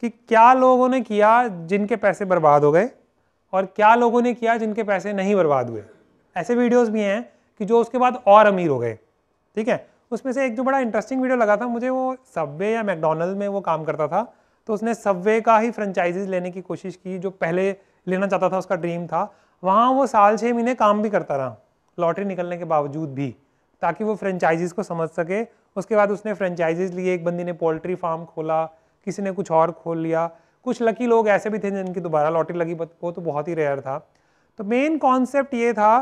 कि क्या लोगों ने किया जिनके पैसे बर्बाद हो गए और क्या लोगों ने किया जिनके पैसे नहीं बर्बाद हुए ऐसे वीडियोज़ भी हैं कि जो उसके बाद और अमीर हो गए ठीक है उसमें से एक जो बड़ा इंटरेस्टिंग वीडियो लगा था मुझे वो सब्वे या मैकडोनल्ड में वो काम करता था तो उसने सब्वे का ही फ्रेंचाइजीज लेने की कोशिश की जो पहले लेना चाहता था उसका ड्रीम था वहाँ वो साल छः महीने काम भी करता रहा लॉटरी निकलने के बावजूद भी ताकि वो फ्रेंचाइजीज को समझ सके उसके बाद उसने फ्रेंचाइजीज लिए एक बंदी ने पोल्ट्री फार्म खोला किसी ने कुछ और खोल लिया कुछ लकी लोग ऐसे भी थे जिनकी दोबारा लॉटरी लगी वो तो बहुत ही रेयर था तो मेन कॉन्सेप्ट ये था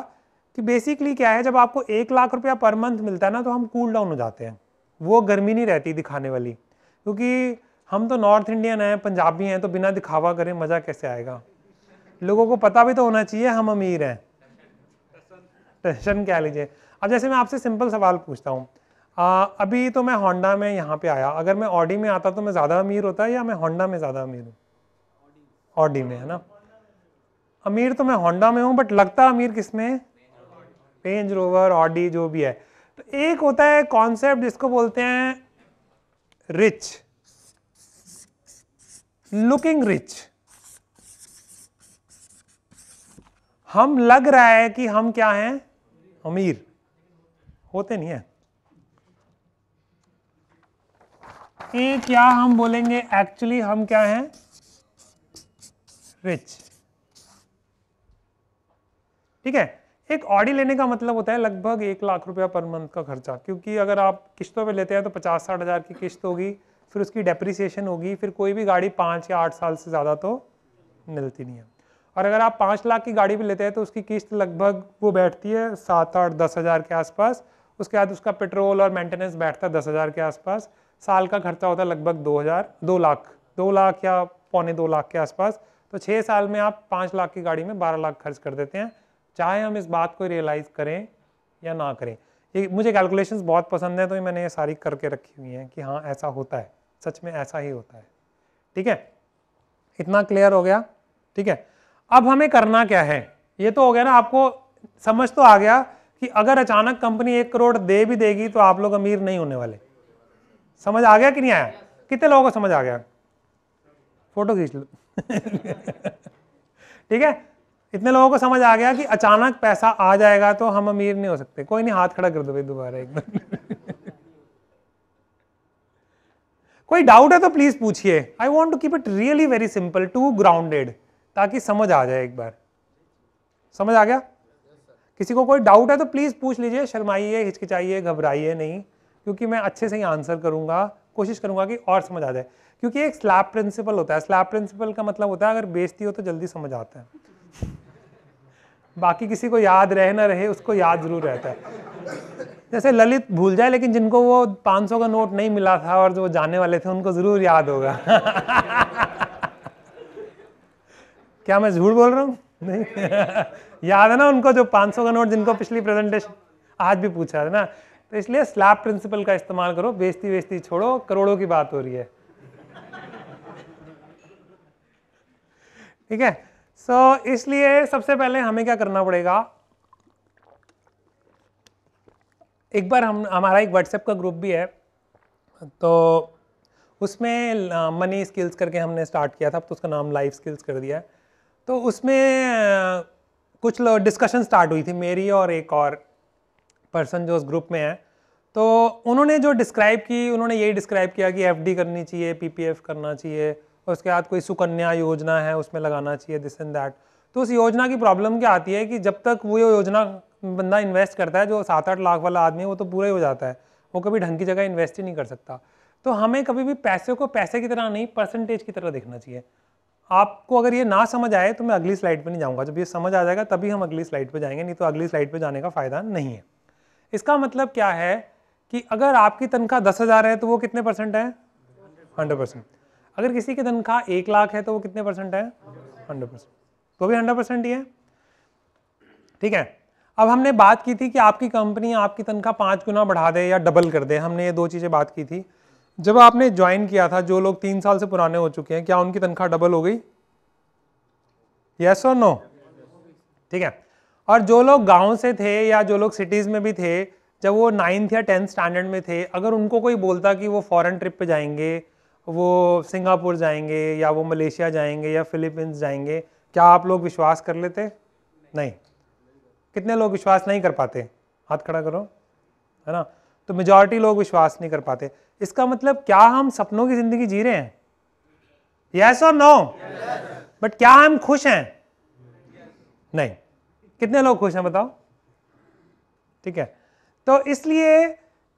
कि बेसिकली क्या है जब आपको एक लाख रुपया पर मंथ मिलता है ना तो हम कूल डाउन हो जाते हैं वो गर्मी नहीं रहती दिखाने वाली क्योंकि हम तो नॉर्थ इंडियन हैं पंजाबी हैं तो बिना दिखावा करें मज़ा कैसे आएगा लोगों को पता भी तो होना चाहिए हम अमीर हैं टेंशन क्या लीजिए अब जैसे मैं आपसे सिंपल सवाल पूछता हूँ अभी तो मैं होंडा में यहाँ पे आया अगर मैं ऑडी में आता तो मैं ज़्यादा अमीर होता या मैं होंडा में ज़्यादा अमीर हूँ ऑडी में है ना अमीर तो मैं होंडा में हूँ बट लगता अमीर किस में रेंज रोवर ऑडी जो भी है तो एक होता है कॉन्सेप्ट जिसको बोलते हैं रिच लुकिंग रिच हम लग रहा है कि हम क्या हैं अमीर होते नहीं है ये क्या हम बोलेंगे एक्चुअली हम क्या हैं रिच ठीक है एक ऑडी लेने का मतलब होता है लगभग एक लाख रुपया पर मंथ का खर्चा क्योंकि अगर आप किस्तों पे लेते हैं तो पचास साठ हज़ार की किस्त होगी फिर उसकी डेप्रिसिएशन होगी फिर कोई भी गाड़ी पाँच या आठ साल से ज़्यादा तो मिलती नहीं है और अगर आप पाँच लाख की गाड़ी भी लेते हैं तो उसकी किस्त लगभग वो बैठती है सात आठ दस हज़ार के आसपास उसके बाद उसका पेट्रोल और मेंटेनेंस बैठता है दस हज़ार के आसपास साल का खर्चा होता है लगभग दो हज़ार दो लाख दो लाख या पौने दो लाख के आसपास तो छः साल में आप पाँच लाख की गाड़ी में बारह लाख खर्च कर देते हैं चाहे हम इस बात को रियलाइज़ करें या ना करें ये मुझे कैलकुलेशंस बहुत पसंद है तो मैंने ये सारी करके रखी हुई हैं कि हाँ ऐसा होता है सच में ऐसा ही होता है ठीक है इतना क्लियर हो गया ठीक है अब हमें करना क्या है ये तो हो गया ना आपको समझ तो आ गया कि अगर अचानक कंपनी एक करोड़ दे भी देगी तो आप लोग अमीर नहीं होने वाले समझ आ गया कि नहीं आया कितने लोगों को समझ आ गया फोटो खींच लो ठीक है इतने लोगों को समझ आ गया कि अचानक पैसा आ जाएगा तो हम अमीर नहीं हो सकते कोई नहीं हाथ खड़ा कर दो भाई दोबारा एकदम कोई डाउट है तो प्लीज पूछिए I want to keep it really very simple to grounded ताकि समझ आ जाए एक बार समझ आ गया किसी को कोई डाउट है तो प्लीज पूछ लीजिए शर्माइए हिचकिचाइए घबराइए नहीं क्योंकि मैं अच्छे से ही आंसर करूंगा कोशिश करूंगा कि और समझ आ जाए क्योंकि एक स्लैब प्रिंसिपल होता है स्लैब प्रिंसिपल का मतलब होता है अगर बेचती हो तो जल्दी समझ आता है बाकी किसी को याद रहे ना रहे उसको याद जरूर रहता है जैसे ललित भूल जाए लेकिन जिनको वो 500 का नोट नहीं मिला था और जो जाने वाले थे उनको ज़रूर याद होगा क्या मैं झूठ बोल रहा हूँ नहीं याद है ना उनको जो 500 का नोट जिनको पिछली प्रेजेंटेशन आज भी पूछा है ना तो इसलिए स्लैब प्रिंसिपल का इस्तेमाल करो बेजती वेस्ती छोड़ो करोड़ों की बात हो रही है ठीक है सो so, इसलिए सबसे पहले हमें क्या करना पड़ेगा एक बार हम हमारा एक व्हाट्सएप का ग्रुप भी है तो उसमें मनी स्किल्स करके हमने स्टार्ट किया था अब तो उसका नाम लाइफ स्किल्स कर दिया है तो उसमें कुछ डिस्कशन स्टार्ट हुई थी मेरी और एक और पर्सन जो उस ग्रुप में है तो उन्होंने जो डिस्क्राइब की उन्होंने यही डिस्क्राइब किया कि एफडी करनी चाहिए पीपीएफ करना चाहिए उसके बाद कोई सुकन्या योजना है उसमें लगाना चाहिए दिस एंड दैट तो उस योजना की प्रॉब्लम क्या आती है कि जब तक वो योजना बंदा इन्वेस्ट करता है जो सात आठ लाख वाला आदमी है वो तो पूरा ही हो जाता है वो कभी ढंग की जगह इन्वेस्ट ही नहीं कर सकता तो हमें कभी भी पैसे को पैसे की तरह नहीं परसेंटेज की तरह देखना चाहिए आपको अगर ये ना समझ आए तो मैं अगली स्लाइड पे नहीं जाऊंगा जब ये समझ आ जाएगा तभी हम अगली स्लाइड पे जाएंगे नहीं तो अगली स्लाइड पे जाने का फ़ायदा नहीं है इसका मतलब क्या है कि अगर आपकी तनख्वाह दस हज़ार है तो वो कितने परसेंट है हंड्रेड परसेंट अगर किसी की तनख्वाह एक लाख है तो वो कितने परसेंट है हंड्रेड परसेंट तो भी हंड्रेड परसेंट ही है ठीक है अब हमने बात की थी कि आपकी कंपनी आपकी तनख्वाह पाँच गुना बढ़ा दे या डबल कर दे हमने ये दो चीज़ें बात की थी जब आपने ज्वाइन किया था जो लोग तीन साल से पुराने हो चुके हैं क्या उनकी तनख्वाह डबल हो गई यस और नो ठीक है और जो लोग गांव से थे या जो लोग सिटीज़ में भी थे जब वो नाइन्थ या टेंथ स्टैंडर्ड में थे अगर उनको कोई बोलता कि वो फॉरेन ट्रिप पे जाएंगे वो सिंगापुर जाएंगे या वो मलेशिया जाएंगे या फिलीपींस जाएंगे क्या आप लोग विश्वास कर लेते नहीं, नहीं। कितने लोग विश्वास नहीं कर पाते हाथ खड़ा करो है ना तो मेजॉरिटी लोग विश्वास नहीं कर पाते इसका मतलब क्या हम सपनों की जिंदगी जी रहे हैं यस और नो बट क्या हम खुश हैं yes. नहीं कितने लोग खुश हैं बताओ ठीक है तो इसलिए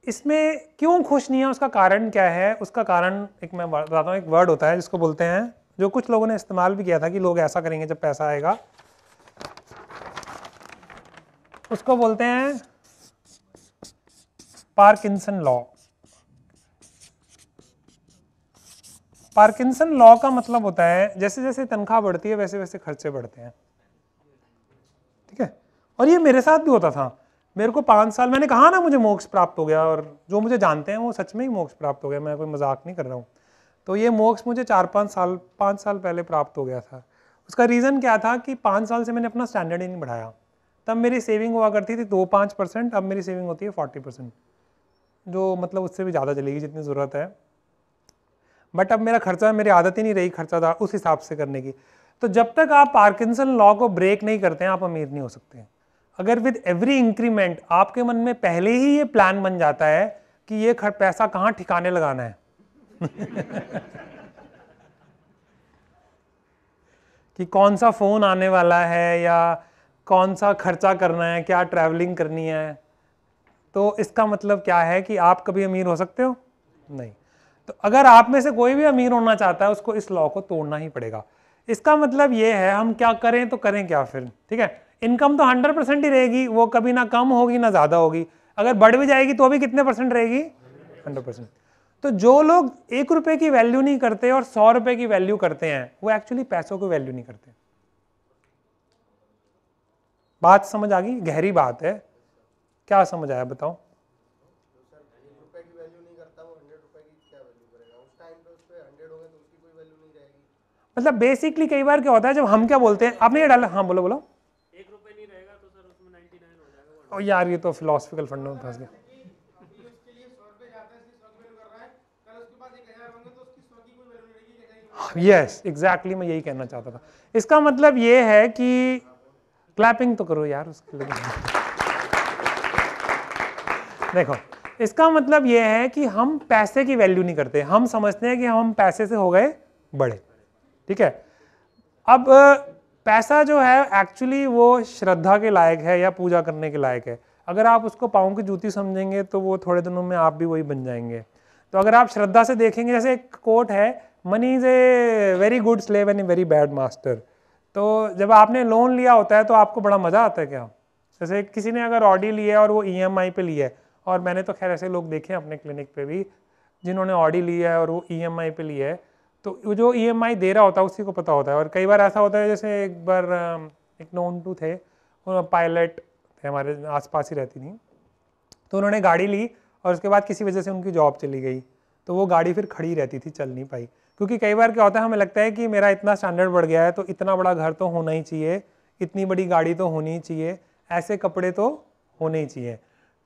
इसमें क्यों खुश नहीं है उसका कारण क्या है उसका कारण एक मैं बताता हूँ एक वर्ड होता है जिसको बोलते हैं जो कुछ लोगों ने इस्तेमाल भी किया था कि लोग ऐसा करेंगे जब पैसा आएगा उसको बोलते हैं पार्किंसन लॉ पार्किंसन लॉ का मतलब होता है जैसे जैसे तनख्वाह बढ़ती है वैसे वैसे खर्चे बढ़ते हैं ठीक है और ये मेरे साथ भी होता था मेरे को पाँच साल मैंने कहा ना मुझे मोक्ष प्राप्त हो गया और जो मुझे जानते हैं वो सच में ही मोक्ष प्राप्त हो गया मैं कोई मजाक नहीं कर रहा हूँ तो ये मोक्ष मुझे चार पाँच साल पाँच साल पहले प्राप्त हो गया था उसका रीज़न क्या था कि पाँच साल से मैंने अपना स्टैंडर्ड ही नहीं बढ़ाया तब मेरी सेविंग हुआ करती थी दो पाँच परसेंट अब मेरी सेविंग होती है फोर्टी परसेंट जो मतलब उससे भी ज़्यादा चलेगी जितनी ज़रूरत है बट अब मेरा खर्चा मेरी आदत ही नहीं रही खर्चा था उस हिसाब से करने की तो जब तक आप पार्किंसन लॉ को ब्रेक नहीं करते हैं आप अमीर नहीं हो सकते हैं अगर विद एवरी इंक्रीमेंट आपके मन में पहले ही ये प्लान बन जाता है कि ये पैसा कहाँ ठिकाने लगाना है कि कौन सा फ़ोन आने वाला है या कौन सा खर्चा करना है क्या ट्रैवलिंग करनी है तो इसका मतलब क्या है कि आप कभी अमीर हो सकते हो नहीं तो अगर आप में से कोई भी अमीर होना चाहता है उसको इस लॉ को तोड़ना ही पड़ेगा इसका मतलब ये है हम क्या करें तो करें क्या फिर ठीक है इनकम तो हंड्रेड परसेंट ही रहेगी वो कभी ना कम होगी ना ज़्यादा होगी अगर बढ़ भी जाएगी तो भी कितने परसेंट रहेगी हंड्रेड परसेंट तो जो लोग एक रुपये की वैल्यू नहीं करते और सौ रुपये की वैल्यू करते हैं वो एक्चुअली पैसों की वैल्यू नहीं करते बात समझ आ गई गहरी बात है क्या समझ आया बताओ मतलब बेसिकली कई बार क्या होता है जब हम क्या बोलते हैं आपने ये डाला हाँ बोलो बोलो और यार ये तो फिलोसफिकल फंड में फंस गया यस हाँ, एग्जैक्टली मैं यही कहना चाहता था इसका मतलब ये है कि क्लैपिंग तो करो यार उसके लिए देखो इसका मतलब ये है कि हम पैसे की वैल्यू नहीं करते हम समझते हैं कि हम पैसे से हो गए बड़े ठीक है अब पैसा जो है एक्चुअली वो श्रद्धा के लायक है या पूजा करने के लायक है अगर आप उसको पाओं की जूती समझेंगे तो वो थोड़े दिनों में आप भी वही बन जाएंगे तो अगर आप श्रद्धा से देखेंगे जैसे एक कोट है money is a very good slave and a very bad master तो जब आपने लोन लिया होता है तो आपको बड़ा मज़ा आता है क्या जैसे किसी ने अगर ऑडी लिया है और वो ई एम आई पे लिया है और मैंने तो खैर ऐसे लोग देखे हैं अपने क्लिनिक पे भी जिन्होंने ऑडी लिया है और वो ई एम आई पे लिया है तो जो ई e दे रहा होता है उसी को पता होता है और कई बार ऐसा होता है जैसे एक बार एक नोन टू थे पायलट थे हमारे आसपास ही रहती थी तो उन्होंने गाड़ी ली और उसके बाद किसी वजह से उनकी जॉब चली गई तो वो गाड़ी फिर खड़ी रहती थी चल नहीं पाई क्योंकि कई बार क्या होता है हमें लगता है कि मेरा इतना स्टैंडर्ड बढ़ गया है तो इतना बड़ा घर तो होना ही चाहिए इतनी बड़ी गाड़ी तो होनी चाहिए ऐसे कपड़े तो होने ही चाहिए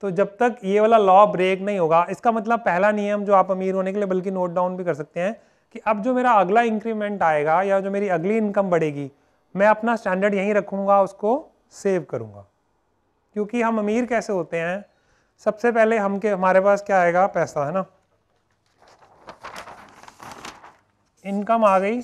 तो जब तक ये वाला लॉ ब्रेक नहीं होगा इसका मतलब पहला नियम जो आप अमीर होने के लिए बल्कि नोट डाउन भी कर सकते हैं कि अब जो मेरा अगला इंक्रीमेंट आएगा या जो मेरी अगली इनकम बढ़ेगी मैं अपना स्टैंडर्ड यहीं रखूँगा उसको सेव करूँगा क्योंकि हम अमीर कैसे होते हैं सबसे पहले हम के हमारे पास क्या आएगा पैसा है ना इनकम आ गई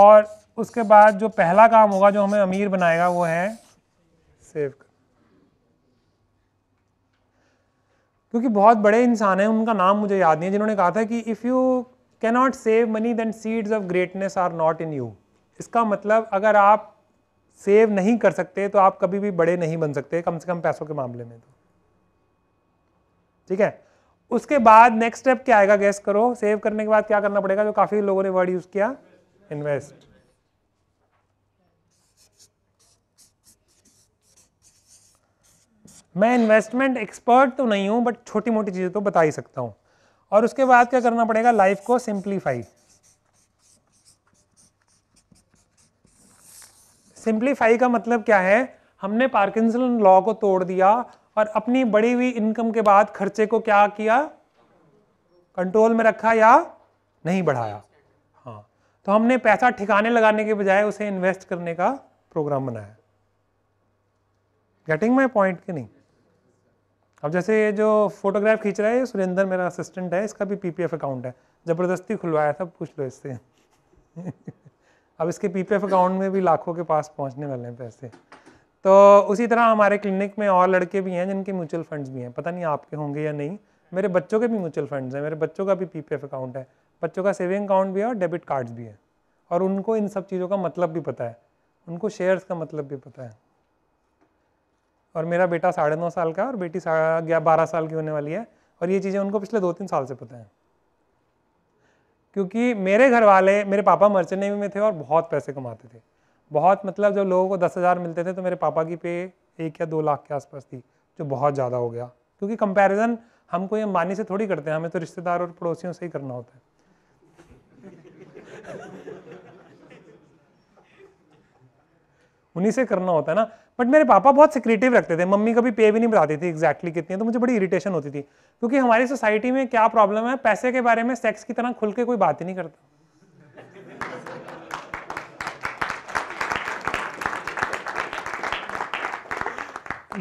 और उसके बाद जो पहला काम होगा जो हमें अमीर बनाएगा वो है सेव कर क्योंकि बहुत बड़े इंसान हैं उनका नाम मुझे याद नहीं है जिन्होंने कहा था कि if you cannot save money then seeds of greatness are not in you इसका मतलब अगर आप सेव नहीं कर सकते तो आप कभी भी बड़े नहीं बन सकते कम से कम पैसों के मामले में तो ठीक है उसके बाद नेक्स्ट स्टेप क्या आएगा गैस करो सेव करने के बाद क्या करना पड़ेगा जो काफ़ी लोगों ने वर्ड यूज़ किया इन्वेस्ट मैं इन्वेस्टमेंट एक्सपर्ट तो नहीं हूँ बट छोटी मोटी चीज़ें तो बता ही सकता हूँ और उसके बाद क्या करना पड़ेगा लाइफ को सिंप्लीफाई सिंप्लीफाई का मतलब क्या है हमने पार्किंसन लॉ को तोड़ दिया और अपनी बड़ी हुई इनकम के बाद खर्चे को क्या किया कंट्रोल में रखा या नहीं बढ़ाया हाँ तो हमने पैसा ठिकाने लगाने के बजाय उसे इन्वेस्ट करने का प्रोग्राम बनाया गेटिंग माई पॉइंट कि नहीं अब जैसे ये जो फोटोग्राफ खींच रहा है ये सुरेंद्र मेरा असिस्टेंट है इसका भी पीपीएफ अकाउंट है ज़बरदस्ती खुलवाया था पूछ लो इससे अब इसके पीपीएफ अकाउंट में भी लाखों के पास पहुंचने वाले हैं पैसे तो उसी तरह हमारे क्लिनिक में और लड़के भी हैं जिनके म्यूचुअल फंड्स भी हैं पता नहीं आपके होंगे या नहीं मेरे बच्चों के भी म्यूचुअल फंड्स हैं मेरे बच्चों का भी पी अकाउंट है बच्चों का सेविंग अकाउंट भी है और डेबिट कार्ड्स भी है और उनको इन सब चीज़ों का मतलब भी पता है उनको शेयर्स का मतलब भी पता है और मेरा बेटा साढ़े नौ साल का और बेटी साढ़ा बारह साल की होने वाली है और ये चीज़ें उनको पिछले दो तीन साल से पता हैं क्योंकि मेरे घर वाले मेरे पापा मर्चेंट नेवी में थे और बहुत पैसे कमाते थे बहुत मतलब जब लोगों को दस हज़ार मिलते थे तो मेरे पापा की पे एक या दो लाख के आसपास थी जो बहुत ज़्यादा हो गया क्योंकि कंपैरिजन हमको ये मानी से थोड़ी करते हैं हमें तो रिश्तेदार और पड़ोसियों से ही करना होता है उन्हीं से करना होता है ना बट मेरे पापा बहुत सिक्रेटिव रखते थे मम्मी कभी पे भी नहीं बताती थी एक्जैक्टली कितनी तो मुझे बड़ी इरिटेशन होती थी क्योंकि हमारी सोसाइटी में क्या प्रॉब्लम है पैसे के बारे में सेक्स की तरह खुल के कोई बात ही नहीं करता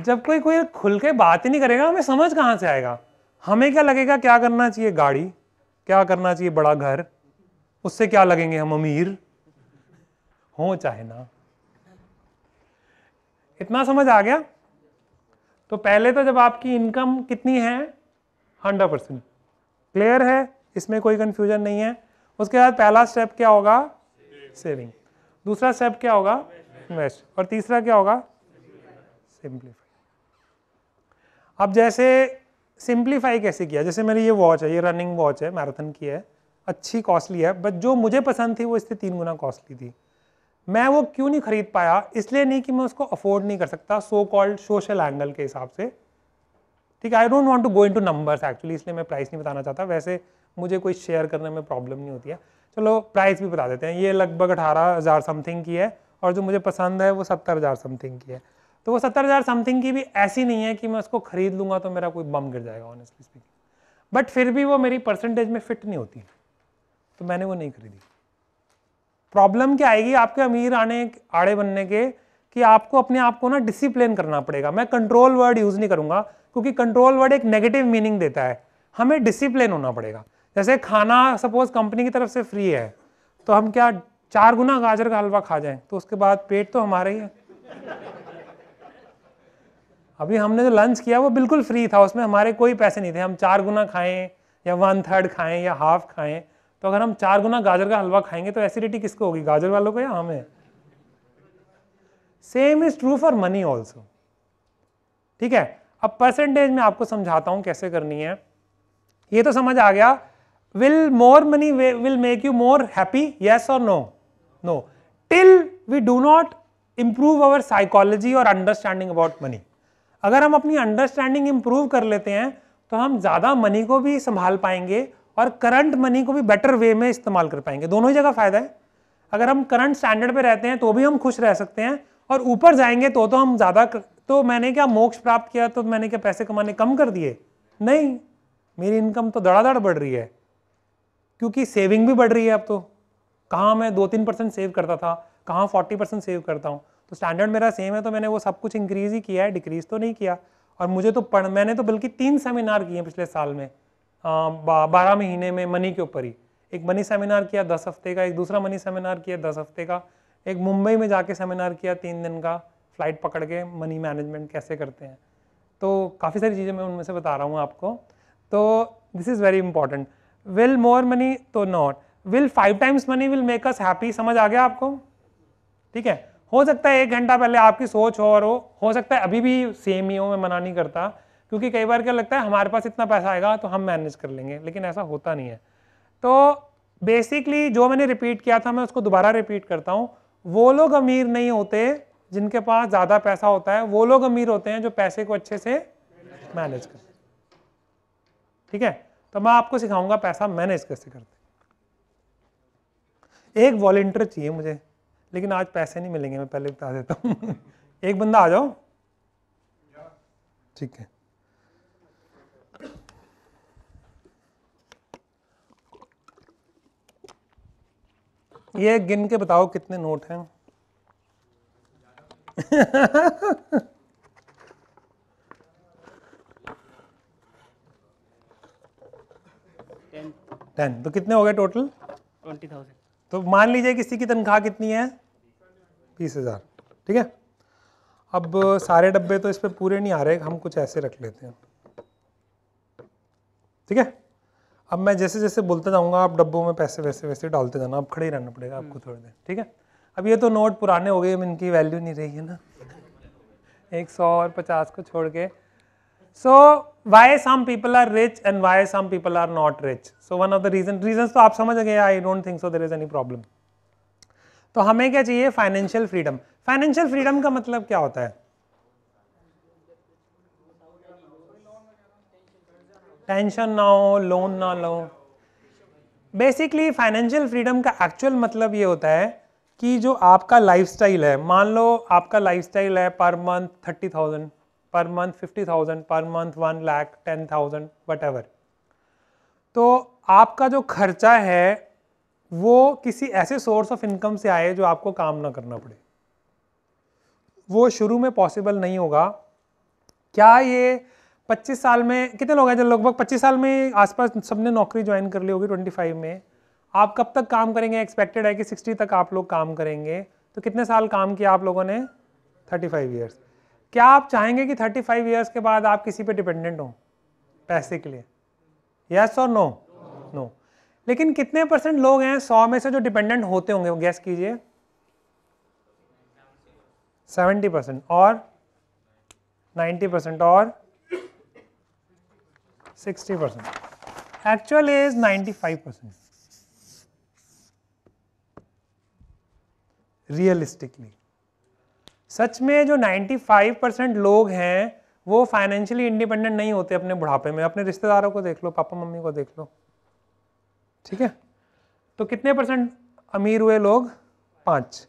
जब कोई कोई खुल के बात ही नहीं करेगा हमें समझ कहाँ से आएगा हमें क्या लगेगा क्या करना चाहिए गाड़ी क्या करना चाहिए बड़ा घर उससे क्या लगेंगे हम अमीर हो चाहे ना इतना समझ आ गया तो पहले तो जब आपकी इनकम कितनी है हंड्रेड परसेंट क्लियर है इसमें कोई कन्फ्यूजन नहीं है उसके बाद पहला स्टेप क्या होगा सेविंग दूसरा स्टेप क्या होगा इन्वेस्ट और तीसरा क्या होगा सिंप्लीफाई अब जैसे सिंप्लीफाई कैसे किया जैसे मेरी ये वॉच है ये रनिंग वॉच है मैराथन की है अच्छी कॉस्टली है बट जो मुझे पसंद थी वो इससे तीन गुना कॉस्टली थी मैं वो क्यों नहीं खरीद पाया इसलिए नहीं कि मैं उसको अफोर्ड नहीं कर सकता सो कॉल्ड सोशल एंगल के हिसाब से ठीक है I don't want to go into numbers actually इसलिए मैं प्राइस नहीं बताना चाहता वैसे मुझे कोई शेयर करने में प्रॉब्लम नहीं होती है चलो प्राइस भी बता देते हैं ये लगभग अठारह हज़ार समथिंग की है और जो मुझे पसंद है वो सत्तर हज़ार समथिंग की है तो वो सत्तर हज़ार समथिंग की भी ऐसी नहीं है कि मैं उसको खरीद लूँगा तो मेरा कोई बम गिर जाएगा ऑनेस्टली स्पीकिंग बट फिर भी वो मेरी परसेंटेज में फिट नहीं होती तो मैंने वो नहीं खरीदी प्रॉब्लम क्या आएगी आपके अमीर आने आड़े बनने के कि आपको अपने आप को ना डिसिप्लिन करना पड़ेगा मैं कंट्रोल वर्ड यूज़ नहीं करूंगा क्योंकि कंट्रोल वर्ड एक नेगेटिव मीनिंग देता है हमें डिसिप्लिन होना पड़ेगा जैसे खाना सपोज कंपनी की तरफ से फ्री है तो हम क्या चार गुना गाजर का हलवा खा जाएं तो उसके बाद पेट तो हमारा ही है अभी हमने जो लंच किया वो बिल्कुल फ्री था उसमें हमारे कोई पैसे नहीं थे हम चार गुना खाएं या वन थर्ड खाएं या हाफ खाएं तो अगर हम चार गुना गाजर का हलवा खाएंगे तो एसिडिटी किसको होगी गाजर वालों को या हमें same is true for money also ठीक है अब परसेंटेज में आपको समझाता हूं कैसे करनी है ये तो समझ आ गया will more money will make you more happy yes और no no till we do not improve our psychology और अंडरस्टैंडिंग अबाउट मनी अगर हम अपनी अंडरस्टैंडिंग इंप्रूव कर लेते हैं तो हम ज़्यादा मनी को भी संभाल पाएंगे और करंट मनी को भी बेटर वे में इस्तेमाल कर पाएंगे दोनों ही जगह फायदा है अगर हम करंट स्टैंडर्ड पे रहते हैं तो भी हम खुश रह सकते हैं और ऊपर जाएंगे तो तो हम ज़्यादा तो मैंने क्या मोक्ष प्राप्त किया तो मैंने क्या पैसे कमाने कम कर दिए नहीं मेरी इनकम तो धड़ाधड़ बढ़ रही है क्योंकि सेविंग भी बढ़ रही है अब तो कहाँ मैं दो तीन परसेंट सेव करता था कहाँ फोर्टी परसेंट सेव करता हूँ तो स्टैंडर्ड मेरा सेम है तो मैंने वो सब कुछ इंक्रीज ही किया है डिक्रीज तो नहीं किया और मुझे तो पढ़ मैंने तो बल्कि तीन सेमिनार किए हैं पिछले साल में बारह महीने में मनी के ऊपर ही एक मनी सेमिनार किया दस हफ्ते का एक दूसरा मनी सेमिनार किया दस हफ्ते का एक मुंबई में जाके सेमिनार किया तीन दिन का फ्लाइट पकड़ के मनी मैनेजमेंट कैसे करते हैं तो काफ़ी सारी चीज़ें मैं उनमें से बता रहा हूँ आपको तो this is very important will more money तो not will five times money will make us happy समझ आ गया आपको ठीक है हो सकता है एक घंटा पहले आपकी सोच हो और हो, हो सकता है अभी भी सेम ही हो मैं मना नहीं करता क्योंकि कई बार क्या लगता है हमारे पास इतना पैसा आएगा तो हम मैनेज कर लेंगे लेकिन ऐसा होता नहीं है तो बेसिकली जो मैंने रिपीट किया था मैं उसको दोबारा रिपीट करता हूँ वो लोग अमीर नहीं होते जिनके पास ज़्यादा पैसा होता है वो लोग अमीर होते हैं जो पैसे को अच्छे से मैनेज कर ठीक है तो मैं आपको सिखाऊंगा पैसा मैनेज कैसे करते एक वॉल्टियर चाहिए मुझे लेकिन आज पैसे नहीं मिलेंगे मैं पहले बता देता हूँ एक बंदा आ जाओ ठीक है ये गिन के बताओ कितने नोट हैं टेन तो कितने हो गए टोटल ट्वेंटी थाउजेंड तो मान लीजिए किसी की तनख्वाह कितनी है बीस हज़ार ठीक है अब सारे डब्बे तो इस पर पूरे नहीं आ रहे हम कुछ ऐसे रख लेते हैं ठीक है अब मैं जैसे जैसे बोलता जाऊँगा आप डब्बों में पैसे वैसे वैसे डालते जाना आप खड़े ही रहना पड़ेगा आपको हम्म। थोड़ी देर ठीक है अब ये तो नोट पुराने हो गए इनकी वैल्यू नहीं रही है ना एक सौ और पचास को छोड़ के so why some people are rich and why some people are not rich so one of the reason reason तो आप समझ गए I don't think so there is any problem तो हमें क्या चाहिए फाइनेंशियल फ्रीडम फाइनेंशियल फ्रीडम का मतलब क्या होता है टेंशन ना हो लोन ना लो बेसिकली फाइनेंशियल फ्रीडम का एक्चुअल मतलब ये होता है कि जो आपका लाइफस्टाइल है मान लो आपका लाइफस्टाइल है per month thirty thousand per month fifty thousand per month one lakh ten thousand whatever तो आपका जो खर्चा है वो किसी ऐसे सोर्स ऑफ इनकम से आए जो आपको काम ना करना पड़े वो शुरू में पॉसिबल नहीं होगा क्या ये 25 साल में कितने लोग हैं जो लगभग 25 साल में आसपास सबने नौकरी ज्वाइन कर ली होगी 25 में आप कब तक काम करेंगे एक्सपेक्टेड है कि 60 तक आप लोग काम करेंगे तो कितने साल काम किया आप लोगों ने 35 फाइव ईयर्स क्या आप चाहेंगे कि 35 फाइव ईयर्स के बाद आप किसी पे डिपेंडेंट हों पैसे के लिए यस और नो नो लेकिन कितने परसेंट लोग हैं सौ में से जो डिपेंडेंट होते होंगे गैस कीजिए सेवेंटी परसेंट और नाइन्टी परसेंट और 60 percent. Actual is 95 percent. Realistically सच में जो 95 परसेंट लोग हैं वो फाइनेंशियली इंडिपेंडेंट नहीं होते अपने बुढ़ापे में अपने रिश्तेदारों को देख लो पापा मम्मी को देख लो ठीक है तो कितने परसेंट अमीर हुए लोग पाँच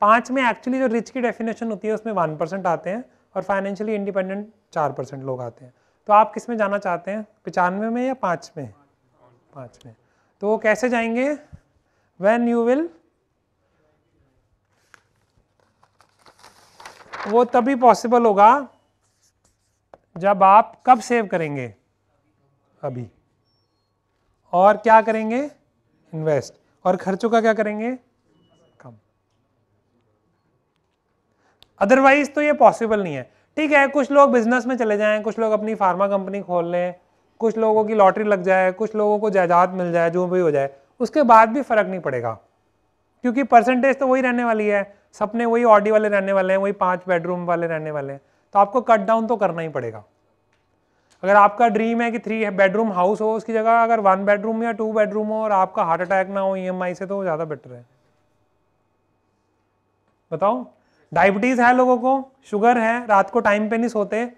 पाँच में एक्चुअली जो रिच की डेफिनेशन होती है उसमें वन परसेंट आते हैं और फाइनेंशियली इंडिपेंडेंट चार परसेंट लोग आते हैं तो आप किस में जाना चाहते हैं पचानवे में या पाँच में पाँच में तो वो कैसे जाएंगे वैन यू विल वो तभी पॉसिबल होगा जब आप कब सेव करेंगे अभी और क्या करेंगे इन्वेस्ट और खर्चों का क्या करेंगे कम अदरवाइज तो ये पॉसिबल नहीं है ठीक है कुछ लोग बिजनेस में चले जाएं कुछ लोग अपनी फार्मा कंपनी खोल लें कुछ लोगों की लॉटरी लग जाए कुछ लोगों को जायदाद मिल जाए जो भी हो जाए उसके बाद भी फर्क नहीं पड़ेगा क्योंकि परसेंटेज तो वही रहने वाली है सपने वही ऑडी वाले रहने वाले हैं वही पाँच बेडरूम वाले रहने वाले हैं तो आपको कट डाउन तो करना ही पड़ेगा अगर आपका ड्रीम है कि थ्री बेडरूम हाउस हो उसकी जगह अगर वन बेडरूम या टू बेडरूम हो और आपका हार्ट अटैक ना हो ई e से तो ज़्यादा बेटर है बताओ डायबिटीज़ है लोगों को शुगर है रात को टाइम पे नहीं सोते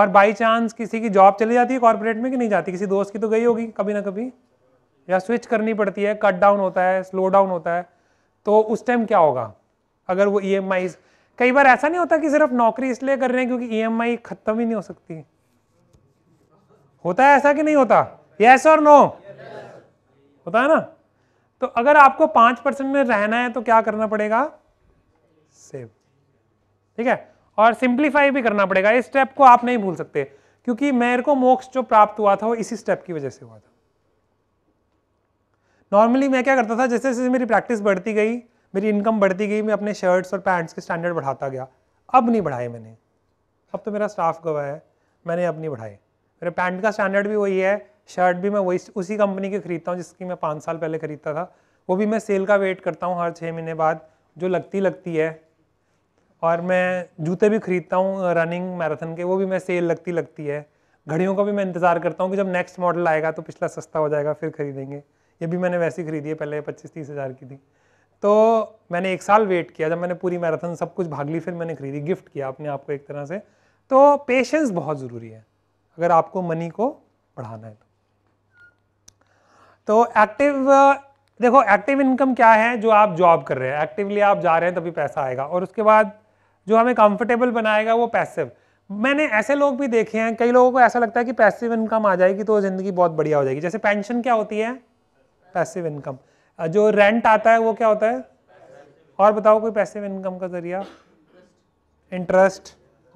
और बाई चांस किसी की जॉब चली जाती है कॉर्पोरेट में कि नहीं जाती किसी दोस्त की तो गई होगी कभी ना कभी या स्विच करनी पड़ती है कट डाउन होता है स्लो डाउन होता है तो उस टाइम क्या होगा अगर वो ई एम आई कई बार ऐसा नहीं होता कि सिर्फ नौकरी इसलिए कर रहे हैं क्योंकि ई एम आई खत्म ही नहीं हो सकती होता है ऐसा कि नहीं होता यस और नो होता है ना तो अगर आपको पाँच परसेंट में रहना है तो क्या करना पड़ेगा सेव ठीक है और सिंप्लीफाई भी करना पड़ेगा इस स्टेप को आप नहीं भूल सकते क्योंकि मेरे को मोक्ष जो प्राप्त हुआ था वो इसी स्टेप की वजह से हुआ था नॉर्मली मैं क्या करता था जैसे जैसे मेरी प्रैक्टिस बढ़ती गई मेरी इनकम बढ़ती गई मैं अपने शर्ट्स और पैंट्स के स्टैंडर्ड बढ़ाता गया अब नहीं बढ़ाए मैंने अब तो मेरा स्टाफ गवा है मैंने अब नहीं बढ़ाए मेरे पैंट का स्टैंडर्ड भी वही है शर्ट भी मैं वही उसी कंपनी के खरीदता हूँ जिसकी मैं पाँच साल पहले खरीदता था वो भी मैं सेल का वेट करता हूँ हर छः महीने बाद जो लगती लगती है और मैं जूते भी ख़रीदता हूँ रनिंग मैराथन के वो भी मैं सेल लगती लगती है घड़ियों का भी मैं इंतज़ार करता हूँ कि जब नेक्स्ट मॉडल आएगा तो पिछला सस्ता हो जाएगा फिर खरीदेंगे ये भी मैंने वैसी खरीदी है पहले पच्चीस तीस हज़ार की थी तो मैंने एक साल वेट किया जब मैंने पूरी मैराथन सब कुछ भाग ली फिर मैंने खरीदी गिफ्ट किया अपने आप को एक तरह से तो पेशेंस बहुत ज़रूरी है अगर आपको मनी को बढ़ाना है तो एक्टिव तो देखो एक्टिव इनकम क्या है जो आप जॉब कर रहे हैं एक्टिवली आप जा रहे हैं तभी पैसा आएगा और उसके बाद जो हमें कंफर्टेबल बनाएगा वो पैसिव मैंने ऐसे लोग भी देखे हैं कई लोगों को ऐसा लगता है कि पैसिव इनकम आ जाएगी तो ज़िंदगी बहुत बढ़िया हो जाएगी जैसे पेंशन क्या होती है पैसिव इनकम जो रेंट आता है वो क्या होता है और बताओ कोई पैसिव इनकम का जरिया इंटरेस्ट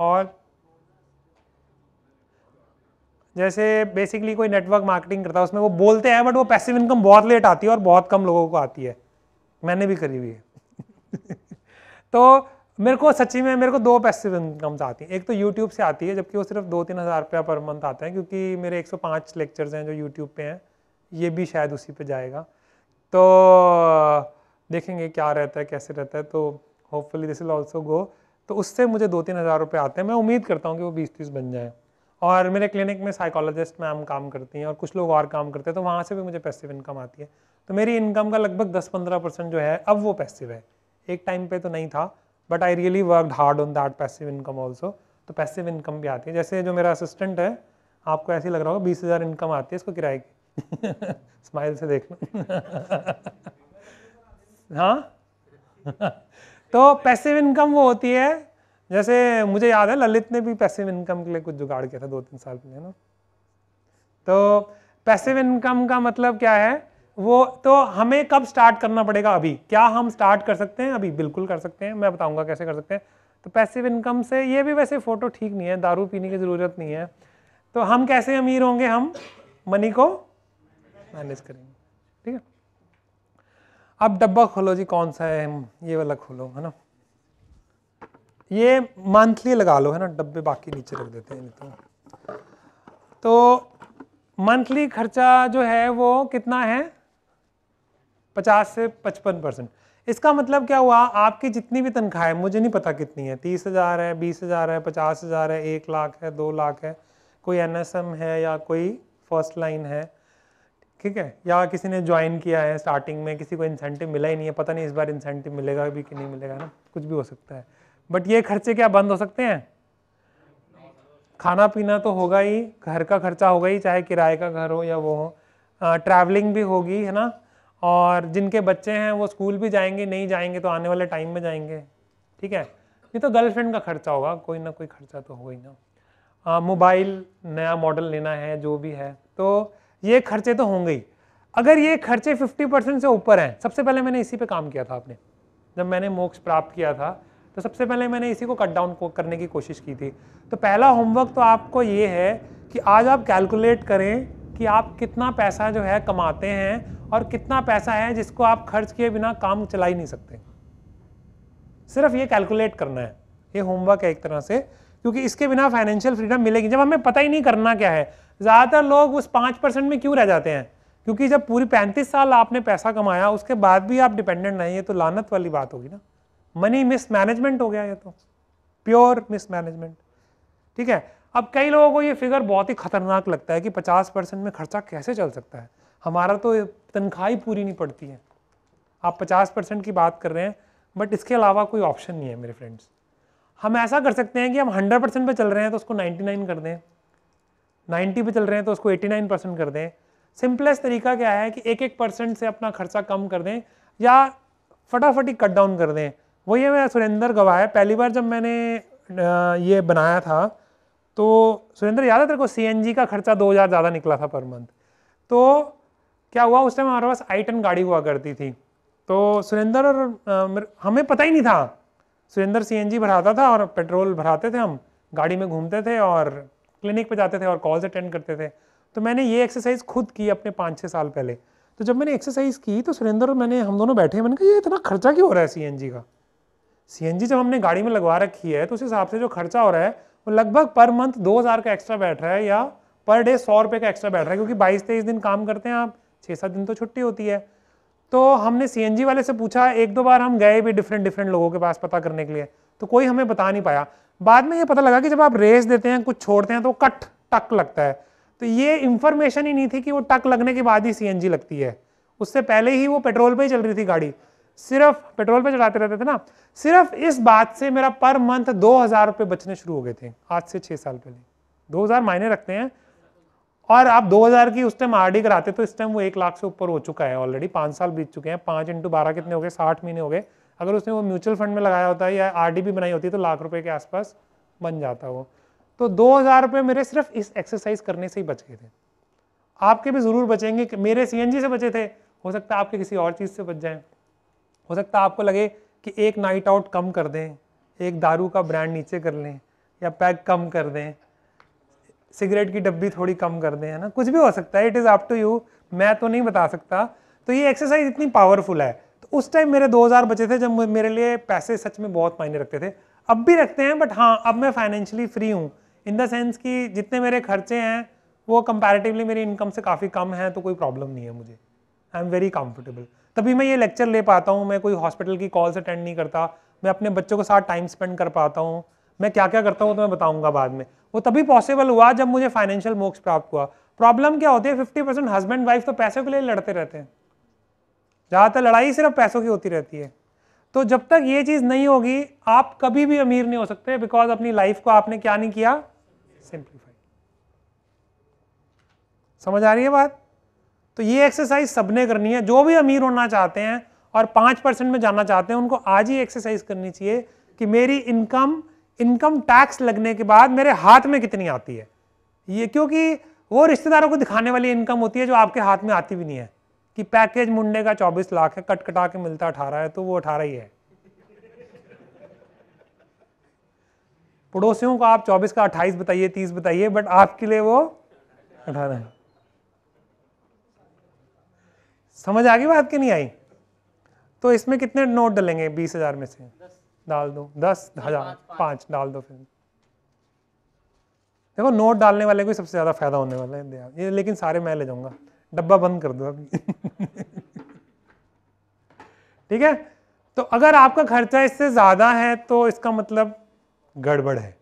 और जैसे बेसिकली कोई नेटवर्क मार्केटिंग करता है उसमें वो बोलते हैं बट वो पैसिव इनकम बहुत लेट आती है और बहुत कम लोगों को आती है मैंने भी करी हुई है तो मेरे को सच्ची में मेरे को दो पैसिव इनकम्स आती हैं एक तो यूट्यूब से आती है जबकि वो सिर्फ दो तीन हज़ार रुपया पर मंथ आते हैं क्योंकि मेरे 105 लेक्चर्स हैं जो यूट्यूब पे हैं ये भी शायद उसी पे जाएगा तो देखेंगे क्या रहता है कैसे रहता है तो hopefully this will also go तो उससे मुझे दो तीन हज़ार रुपये आते हैं मैं उम्मीद करता हूँ कि वो बीस तीस बन जाए और मेरे क्लिनिक में साइकोलॉजिस्ट मैम काम करती हैं और कुछ लोग और काम करते हैं तो वहाँ से भी मुझे पैसिव इनकम आती है तो मेरी इनकम का लगभग दस पंद्रह परसेंट जो है अब वो पैसिव है एक टाइम पे तो नहीं था but I really worked hard on that passive income also तो पैसिव इनकम भी आती है जैसे जो मेरा असिस्टेंट है आपको ऐसे लग रहा होगा बीस हज़ार इनकम आती है इसको किराए की स्माइल से लो हाँ तो पैसिव इनकम वो होती है जैसे मुझे याद है ललित ने भी पैसिव इनकम के लिए कुछ जुगाड़ किया था दो तीन साल पहले ना तो पैसिव इनकम का मतलब क्या है वो तो हमें कब स्टार्ट करना पड़ेगा अभी क्या हम स्टार्ट कर सकते हैं अभी बिल्कुल कर सकते हैं मैं बताऊंगा कैसे कर सकते हैं तो पैसिव इनकम से ये भी वैसे फ़ोटो ठीक नहीं है दारू पीने की ज़रूरत नहीं है तो हम कैसे अमीर होंगे हम मनी को मैनेज करेंगे ठीक है अब डब्बा खोलो जी कौन सा है ये वाला खोलो है ना ये मंथली लगा लो है ना डब्बे बाकी नीचे रख देते हैं तो, तो मंथली खर्चा जो है वो कितना है पचास से पचपन परसेंट इसका मतलब क्या हुआ आपकी जितनी भी तनख्वाह है मुझे नहीं पता कितनी है तीस हज़ार है बीस हज़ार है पचास हज़ार है एक लाख है दो लाख है कोई एन है या कोई फर्स्ट लाइन है ठीक है या किसी ने ज्वाइन किया है स्टार्टिंग में किसी को इंसेंटिव मिला ही नहीं है पता नहीं इस बार इंसेंटिव मिलेगा भी कि नहीं मिलेगा ना कुछ भी हो सकता है बट ये खर्चे क्या बंद हो सकते हैं खाना पीना तो होगा ही घर का खर्चा होगा ही चाहे किराए का घर हो या वो हो ट्रैवलिंग हाँ, भी होगी है ना और जिनके बच्चे हैं वो स्कूल भी जाएंगे नहीं जाएंगे तो आने वाले टाइम में जाएंगे ठीक है ये तो गर्लफ्रेंड का खर्चा होगा कोई ना कोई खर्चा तो होगा ही ना मोबाइल नया मॉडल लेना है जो भी है तो ये खर्चे तो होंगे ही अगर ये खर्चे 50 परसेंट से ऊपर हैं सबसे पहले मैंने इसी पे काम किया था आपने जब मैंने मोक्स प्राप्त किया था तो सबसे पहले मैंने इसी को कट डाउन करने की कोशिश की थी तो पहला होमवर्क तो आपको ये है कि आज आप कैलकुलेट करें कि आप कितना पैसा जो है कमाते हैं और कितना पैसा है जिसको आप खर्च किए बिना काम चला ही नहीं सकते सिर्फ ये कैलकुलेट करना है ये होमवर्क है एक तरह से क्योंकि इसके बिना फाइनेंशियल फ्रीडम मिलेगी जब हमें पता ही नहीं करना क्या है ज़्यादातर लोग उस पाँच परसेंट में क्यों रह जाते हैं क्योंकि जब पूरी पैंतीस साल आपने पैसा कमाया उसके बाद भी आप डिपेंडेंट नहीं है तो लानत वाली बात होगी ना मनी मिसमैनेजमेंट हो गया ये तो प्योर मिसमैनेजमेंट ठीक है अब कई लोगों को ये फिगर बहुत ही खतरनाक लगता है कि 50 परसेंट में खर्चा कैसे चल सकता है हमारा तो तनख्वाह ही पूरी नहीं पड़ती है आप 50 परसेंट की बात कर रहे हैं बट इसके अलावा कोई ऑप्शन नहीं है मेरे फ्रेंड्स हम ऐसा कर सकते हैं कि हम 100 परसेंट पर चल रहे हैं तो उसको 99 कर दें 90 पर चल रहे हैं तो उसको 89 परसेंट कर दें सिंपलेस्ट तरीका क्या है कि एक एक परसेंट से अपना खर्चा कम कर दें या फटाफट ही कट डाउन कर दें वही है मैं सुरेंद्र गवाह है पहली बार जब मैंने ये बनाया था तो सुरेंद्र याद है तेरे को सी का खर्चा दो हज़ार ज़्यादा निकला था पर मंथ तो क्या हुआ उस टाइम हमारे पास आई टन गाड़ी हुआ करती थी तो सुरेंद्र और हमें पता ही नहीं था सुरेंद्र सी भराता था और पेट्रोल भराते थे हम गाड़ी में घूमते थे और क्लिनिक पे जाते थे और कॉल्स अटेंड करते थे तो मैंने ये एक्सरसाइज खुद की अपने पाँच छः साल पहले तो जब मैंने एक्सरसाइज की तो सुरेंद्र और मैंने हम दोनों बैठे मैंने कहा ये इतना खर्चा क्यों हो रहा है सी का सी जब हमने गाड़ी में लगवा रखी है तो उस हिसाब से जो खर्चा हो रहा है वो तो लगभग पर मंथ दो हज़ार का एक्स्ट्रा बैठ रहा है या पर डे सौ रुपये का एक्स्ट्रा बैठ रहा है क्योंकि बाईस तेईस दिन काम करते हैं आप छः सात दिन तो छुट्टी होती है तो हमने सी वाले से पूछा एक दो बार हम गए भी डिफरेंट डिफरेंट लोगों के पास पता करने के लिए तो कोई हमें बता नहीं पाया बाद में ये पता लगा कि जब आप रेस देते हैं कुछ छोड़ते हैं तो कट टक लगता है तो ये इंफॉर्मेशन ही नहीं थी कि वो टक लगने के बाद ही सी लगती है उससे पहले ही वो पेट्रोल पर ही चल रही थी गाड़ी सिर्फ पेट्रोल पे चढ़ाते रहते थे ना सिर्फ इस बात से मेरा पर मंथ दो हज़ार रुपये बचने शुरू हो गए थे आज से छः साल पहले दो हज़ार मायने रखते हैं और आप दो हज़ार की उस टाइम आर डी कराते तो इस टाइम वो एक लाख से ऊपर हो चुका है ऑलरेडी पाँच साल बीत चुके हैं पाँच इंटू बारह कितने हो गए साठ महीने हो गए अगर उसने वो म्यूचुअल फंड में लगाया होता है या आर डी भी बनाई होती तो लाख रुपये के आसपास बन जाता वो तो दो हज़ार रुपये मेरे सिर्फ इस एक्सरसाइज करने से ही बच गए थे आपके भी ज़रूर बचेंगे मेरे सी एन जी से बचे थे हो सकता है आपके किसी और चीज़ से बच जाए हो सकता है आपको लगे कि एक नाइट आउट कम कर दें एक दारू का ब्रांड नीचे कर लें या पैक कम कर दें सिगरेट की डब्बी थोड़ी कम कर दें है ना कुछ भी हो सकता है it is up to you मैं तो नहीं बता सकता तो ये एक्सरसाइज इतनी पावरफुल है तो उस टाइम मेरे 2000 बचे थे जब मेरे लिए पैसे सच में बहुत मायने रखते थे अब भी रखते हैं बट हाँ अब मैं फाइनेंशियली फ्री हूँ इन द सेंस कि जितने मेरे खर्चे हैं वो कंपैरेटिवली मेरी इनकम से काफ़ी कम है तो कोई प्रॉब्लम नहीं है मुझे आई एम वेरी कंफर्टेबल तभी मैं ये लेक्चर ले पाता हूँ मैं कोई हॉस्पिटल की कॉल्स अटेंड नहीं करता मैं अपने बच्चों के साथ टाइम स्पेंड कर पाता हूँ मैं क्या क्या करता हूँ तो मैं बताऊँगा बाद में वो तभी पॉसिबल हुआ जब मुझे फाइनेंशियल मोक्स प्राप्त हुआ प्रॉब्लम क्या होती है फिफ्टी परसेंट हस्बैंड वाइफ तो पैसों के लिए लड़ते रहते हैं ज़्यादातर लड़ाई सिर्फ पैसों की होती रहती है तो जब तक ये चीज़ नहीं होगी आप कभी भी अमीर नहीं हो सकते बिकॉज अपनी लाइफ को आपने क्या नहीं किया सिंप्लीफाई समझ आ रही है बात तो ये एक्सरसाइज सबने करनी है जो भी अमीर होना चाहते हैं और पाँच परसेंट में जाना चाहते हैं उनको आज ही एक्सरसाइज करनी चाहिए कि मेरी इनकम इनकम टैक्स लगने के बाद मेरे हाथ में कितनी आती है ये क्योंकि वो रिश्तेदारों को दिखाने वाली इनकम होती है जो आपके हाथ में आती भी नहीं है कि पैकेज मुंडे का चौबीस लाख है कट कटा के मिलता अठारह है तो वो अठारह ही है पड़ोसियों का आप चौबीस का अट्ठाईस बताइए तीस बताइए बट आपके लिए वो अठारह है समझ आ गई बात की नहीं आई तो इसमें कितने नोट डलेंगे बीस हजार में से डाल दो दस हजार पांच डाल दो फिर देखो नोट डालने वाले को सबसे ज़्यादा फायदा होने वाला है ये लेकिन सारे मैं ले जाऊंगा डब्बा बंद कर दो अभी ठीक है तो अगर आपका खर्चा इससे ज़्यादा है तो इसका मतलब गड़बड़ है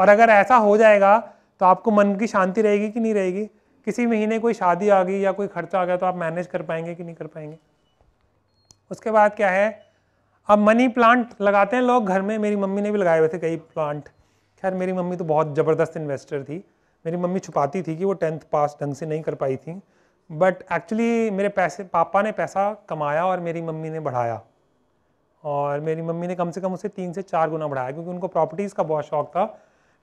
और अगर ऐसा हो जाएगा तो आपको मन की शांति रहेगी कि नहीं रहेगी किसी महीने कोई शादी आ गई या कोई खर्चा आ गया तो आप मैनेज कर पाएंगे कि नहीं कर पाएंगे उसके बाद क्या है अब मनी प्लांट लगाते हैं लोग घर में मेरी मम्मी ने भी लगाए हुए थे कई प्लांट खैर मेरी मम्मी तो बहुत ज़बरदस्त इन्वेस्टर थी मेरी मम्मी छुपाती थी कि वो टेंथ पास ढंग से नहीं कर पाई थी बट एक्चुअली मेरे पैसे पापा ने पैसा कमाया और मेरी मम्मी ने बढ़ाया और मेरी मम्मी ने कम से कम उसे तीन से चार गुना बढ़ाया क्योंकि उनको प्रॉपर्टीज़ का बहुत शौक था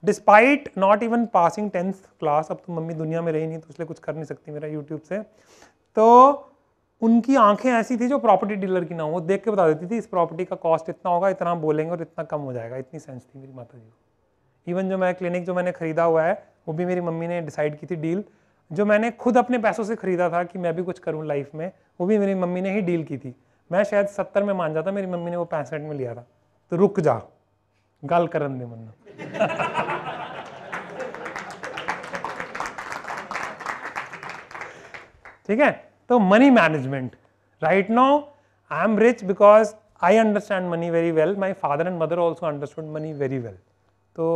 despite not even passing tenth class अब तो मम्मी दुनिया में रही नहीं तो इसलिए कुछ कर नहीं सकती मेरा यूट्यूब से तो उनकी आंखें ऐसी थी जो प्रॉपर्टी डीलर की ना हो देख के बता देती थी इस प्रॉपर्टी का कॉस्ट इतना होगा इतना हम बोलेंगे और इतना कम हो जाएगा इतनी सेंस थी मेरी माता जी को इवन जो मैं क्लिनिक जो मैंने खरीदा हुआ है वो भी मेरी मम्मी ने डिसाइड की थी डील जो मैंने खुद अपने पैसों से खरीदा था कि मैं भी कुछ करूँ लाइफ में वो भी मेरी मम्मी ने ही डील की थी मैं शायद सत्तर में मान जाता मेरी मम्मी ने वो पैंसठ में लिया था तो रुक जा गल कर ठीक है तो money management right now I am rich because I understand money very well my father and mother also understood money very well तो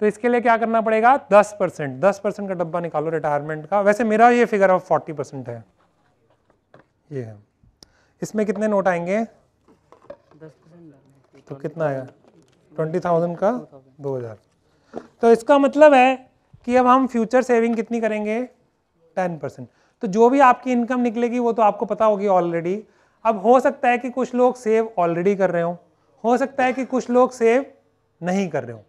तो इसके लिए क्या करना पड़ेगा 10 परसेंट दस परसेंट का डब्बा निकालो रिटायरमेंट का वैसे मेरा ये फिगर ऑफ 40 परसेंट है ये है इसमें कितने नोट आएंगे तो कितना आएगा ट्वेंटी थाउजेंड का दो हज़ार तो इसका मतलब है कि अब हम फ्यूचर सेविंग कितनी करेंगे टेन परसेंट तो जो भी आपकी इनकम निकलेगी वो तो आपको पता होगी ऑलरेडी अब हो सकता है कि कुछ लोग सेव ऑलरेडी कर रहे हो हो सकता है कि कुछ लोग सेव नहीं कर रहे हो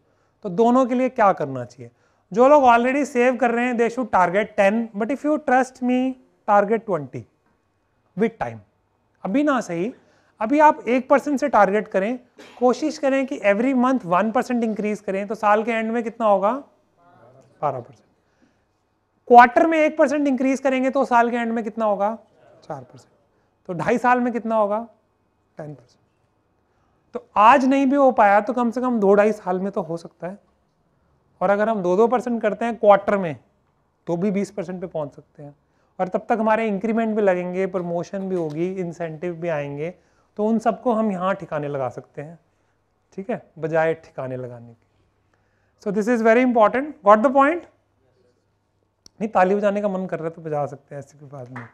तो दोनों के लिए क्या करना चाहिए जो लोग ऑलरेडी सेव कर रहे हैं they should target ten but if you trust me target twenty with time अभी ना सही अभी आप एक परसेंट से टारगेट करें कोशिश करें कि every month one percent increase करें तो साल के एंड में कितना होगा बारह परसेंट क्वार्टर में एक परसेंट इंक्रीज करेंगे तो साल के एंड में कितना होगा चार परसेंट तो ढाई साल में कितना होगा टेन परसेंट तो आज नहीं भी हो पाया तो कम से कम दो ढाई साल में तो हो सकता है और अगर हम दो दो परसेंट करते हैं क्वार्टर में तो भी बीस परसेंट पे पहुंच सकते हैं और तब तक हमारे इंक्रीमेंट भी लगेंगे प्रमोशन भी होगी इंसेंटिव भी आएंगे तो उन सबको हम यहाँ ठिकाने लगा सकते हैं ठीक है बजाय ठिकाने लगाने के so this is very important got the point नहीं ताली बजाने का मन कर रहा है तो बजा सकते हैं ऐसी कोई बात नहीं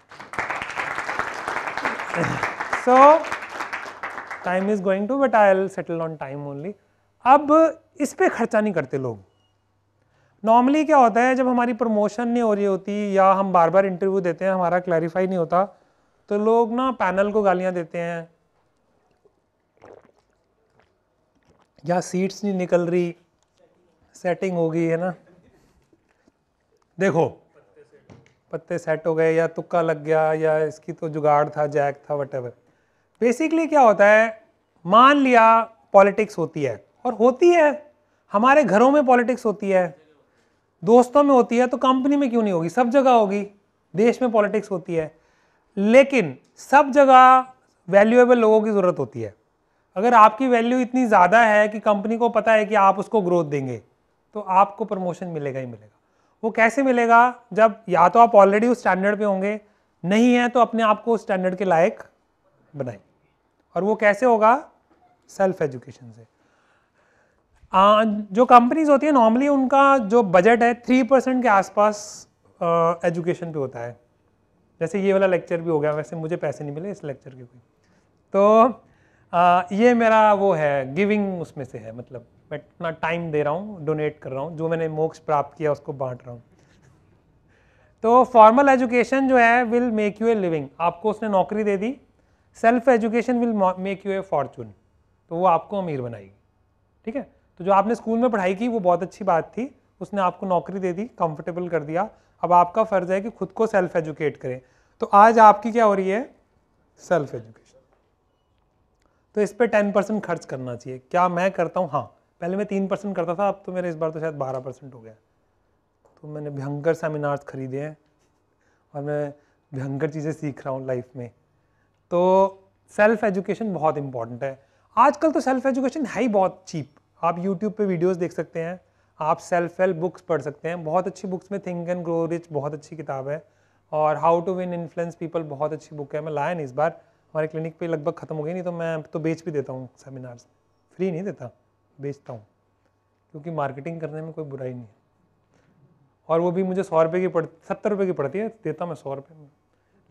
so time is going to but I settle on time only अब इस पर खर्चा नहीं करते लोग नॉर्मली क्या होता है जब हमारी प्रमोशन नहीं हो रही होती या हम बार बार इंटरव्यू देते हैं हमारा क्लैरिफाई नहीं होता तो लोग ना पैनल को गालियाँ देते हैं जहाँ सीट्स नहीं निकल रही सेटिंग हो गई है ना देखो पत्ते सेट हो गए या तुक्का लग गया या इसकी तो जुगाड़ था जैक था वट बेसिकली क्या होता है मान लिया पॉलिटिक्स होती है और होती है हमारे घरों में पॉलिटिक्स होती है दोस्तों में होती है तो कंपनी में क्यों नहीं होगी सब जगह होगी देश में पॉलिटिक्स होती है लेकिन सब जगह वैल्यूएबल लोगों की ज़रूरत होती है अगर आपकी वैल्यू इतनी ज़्यादा है कि कंपनी को पता है कि आप उसको ग्रोथ देंगे तो आपको प्रमोशन मिलेगा ही मिलेगा वो कैसे मिलेगा जब या तो आप ऑलरेडी उस स्टैंडर्ड पे होंगे नहीं है तो अपने आप को उस स्टैंडर्ड के लायक बनाए और वो कैसे होगा सेल्फ एजुकेशन से आ, जो कंपनीज होती है नॉर्मली उनका जो बजट है थ्री परसेंट के आसपास एजुकेशन पे होता है जैसे ये वाला लेक्चर भी हो गया वैसे मुझे पैसे नहीं मिले इस लेक्चर के कोई तो आ, ये मेरा वो है गिविंग उसमें से है मतलब मैं इतना टाइम दे रहा हूँ डोनेट कर रहा हूँ जो मैंने मोक्ष प्राप्त किया उसको बांट रहा हूँ तो फॉर्मल एजुकेशन जो है will make you a living आपको उसने नौकरी दे दी self education will make you a fortune तो वो आपको अमीर बनाएगी ठीक है तो जो आपने स्कूल में पढ़ाई की वो बहुत अच्छी बात थी उसने आपको नौकरी दे दी कंफर्टेबल कर दिया अब आपका फ़र्ज़ है कि खुद को सेल्फ एजुकेट करें तो आज आपकी क्या हो रही है सेल्फ एजुकेट तो इस पर टेन परसेंट खर्च करना चाहिए क्या मैं करता हूँ हाँ पहले मैं तीन परसेंट करता था अब तो मेरे इस बार तो शायद बारह परसेंट हो गया तो मैंने भयंकर सेमिनार्स खरीदे हैं और मैं भयंकर चीज़ें सीख रहा हूँ लाइफ में तो सेल्फ एजुकेशन बहुत इंपॉर्टेंट है आजकल तो सेल्फ एजुकेशन है ही बहुत चीप आप यूट्यूब पे वीडियोस देख सकते हैं आप सेल्फ हेल्प बुक्स पढ़ सकते हैं बहुत अच्छी बुक्स में थिंक एंड ग्रो रिच बहुत अच्छी किताब है और how to win influence people बहुत अच्छी बुक है मैं लाया नहीं इस बार हमारे क्लिनिक पे लगभग ख़त्म हो गई नहीं तो मैं तो बेच भी देता हूँ सेमिनार्स फ्री नहीं देता बेचता हूँ क्योंकि मार्केटिंग करने में कोई बुराई नहीं है और वो भी मुझे सौ रुपये की पड़ सत्तर रुपये की पड़ती है देता मैं सौ रुपये में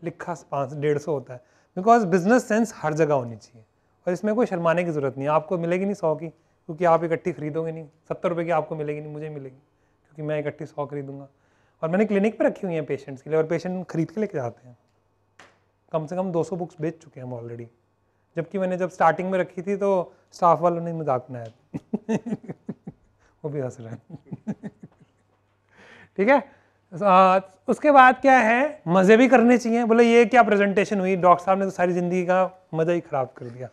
लिखा पाँच डेढ़ सौ होता है बिकॉज बिजनेस सेंस हर जगह होनी चाहिए और इसमें कोई शर्माने की ज़रूरत नहीं है आपको मिलेगी नहीं सौ की क्योंकि आप इकट्ठी खरीदोगे नहीं सत्तर रुपये की आपको मिलेगी नहीं मुझे मिलेगी क्योंकि मैं इकट्ठी सौ खरीदूंगा और मैंने क्लिनिक पर रखी हुई है पेशेंट्स के लिए और पेशेंट खरीद के लेके जाते हैं कम से कम 200 बुक्स बेच चुके हैं हम ऑलरेडी जबकि मैंने जब स्टार्टिंग में रखी थी तो स्टाफ वालों ने मजाक बनाया वो भी हंस रहे हैं ठीक है उसके बाद क्या है मज़े भी करने चाहिए बोले ये क्या प्रेजेंटेशन हुई डॉक्टर साहब ने तो सारी ज़िंदगी का मज़ा ही ख़राब कर दिया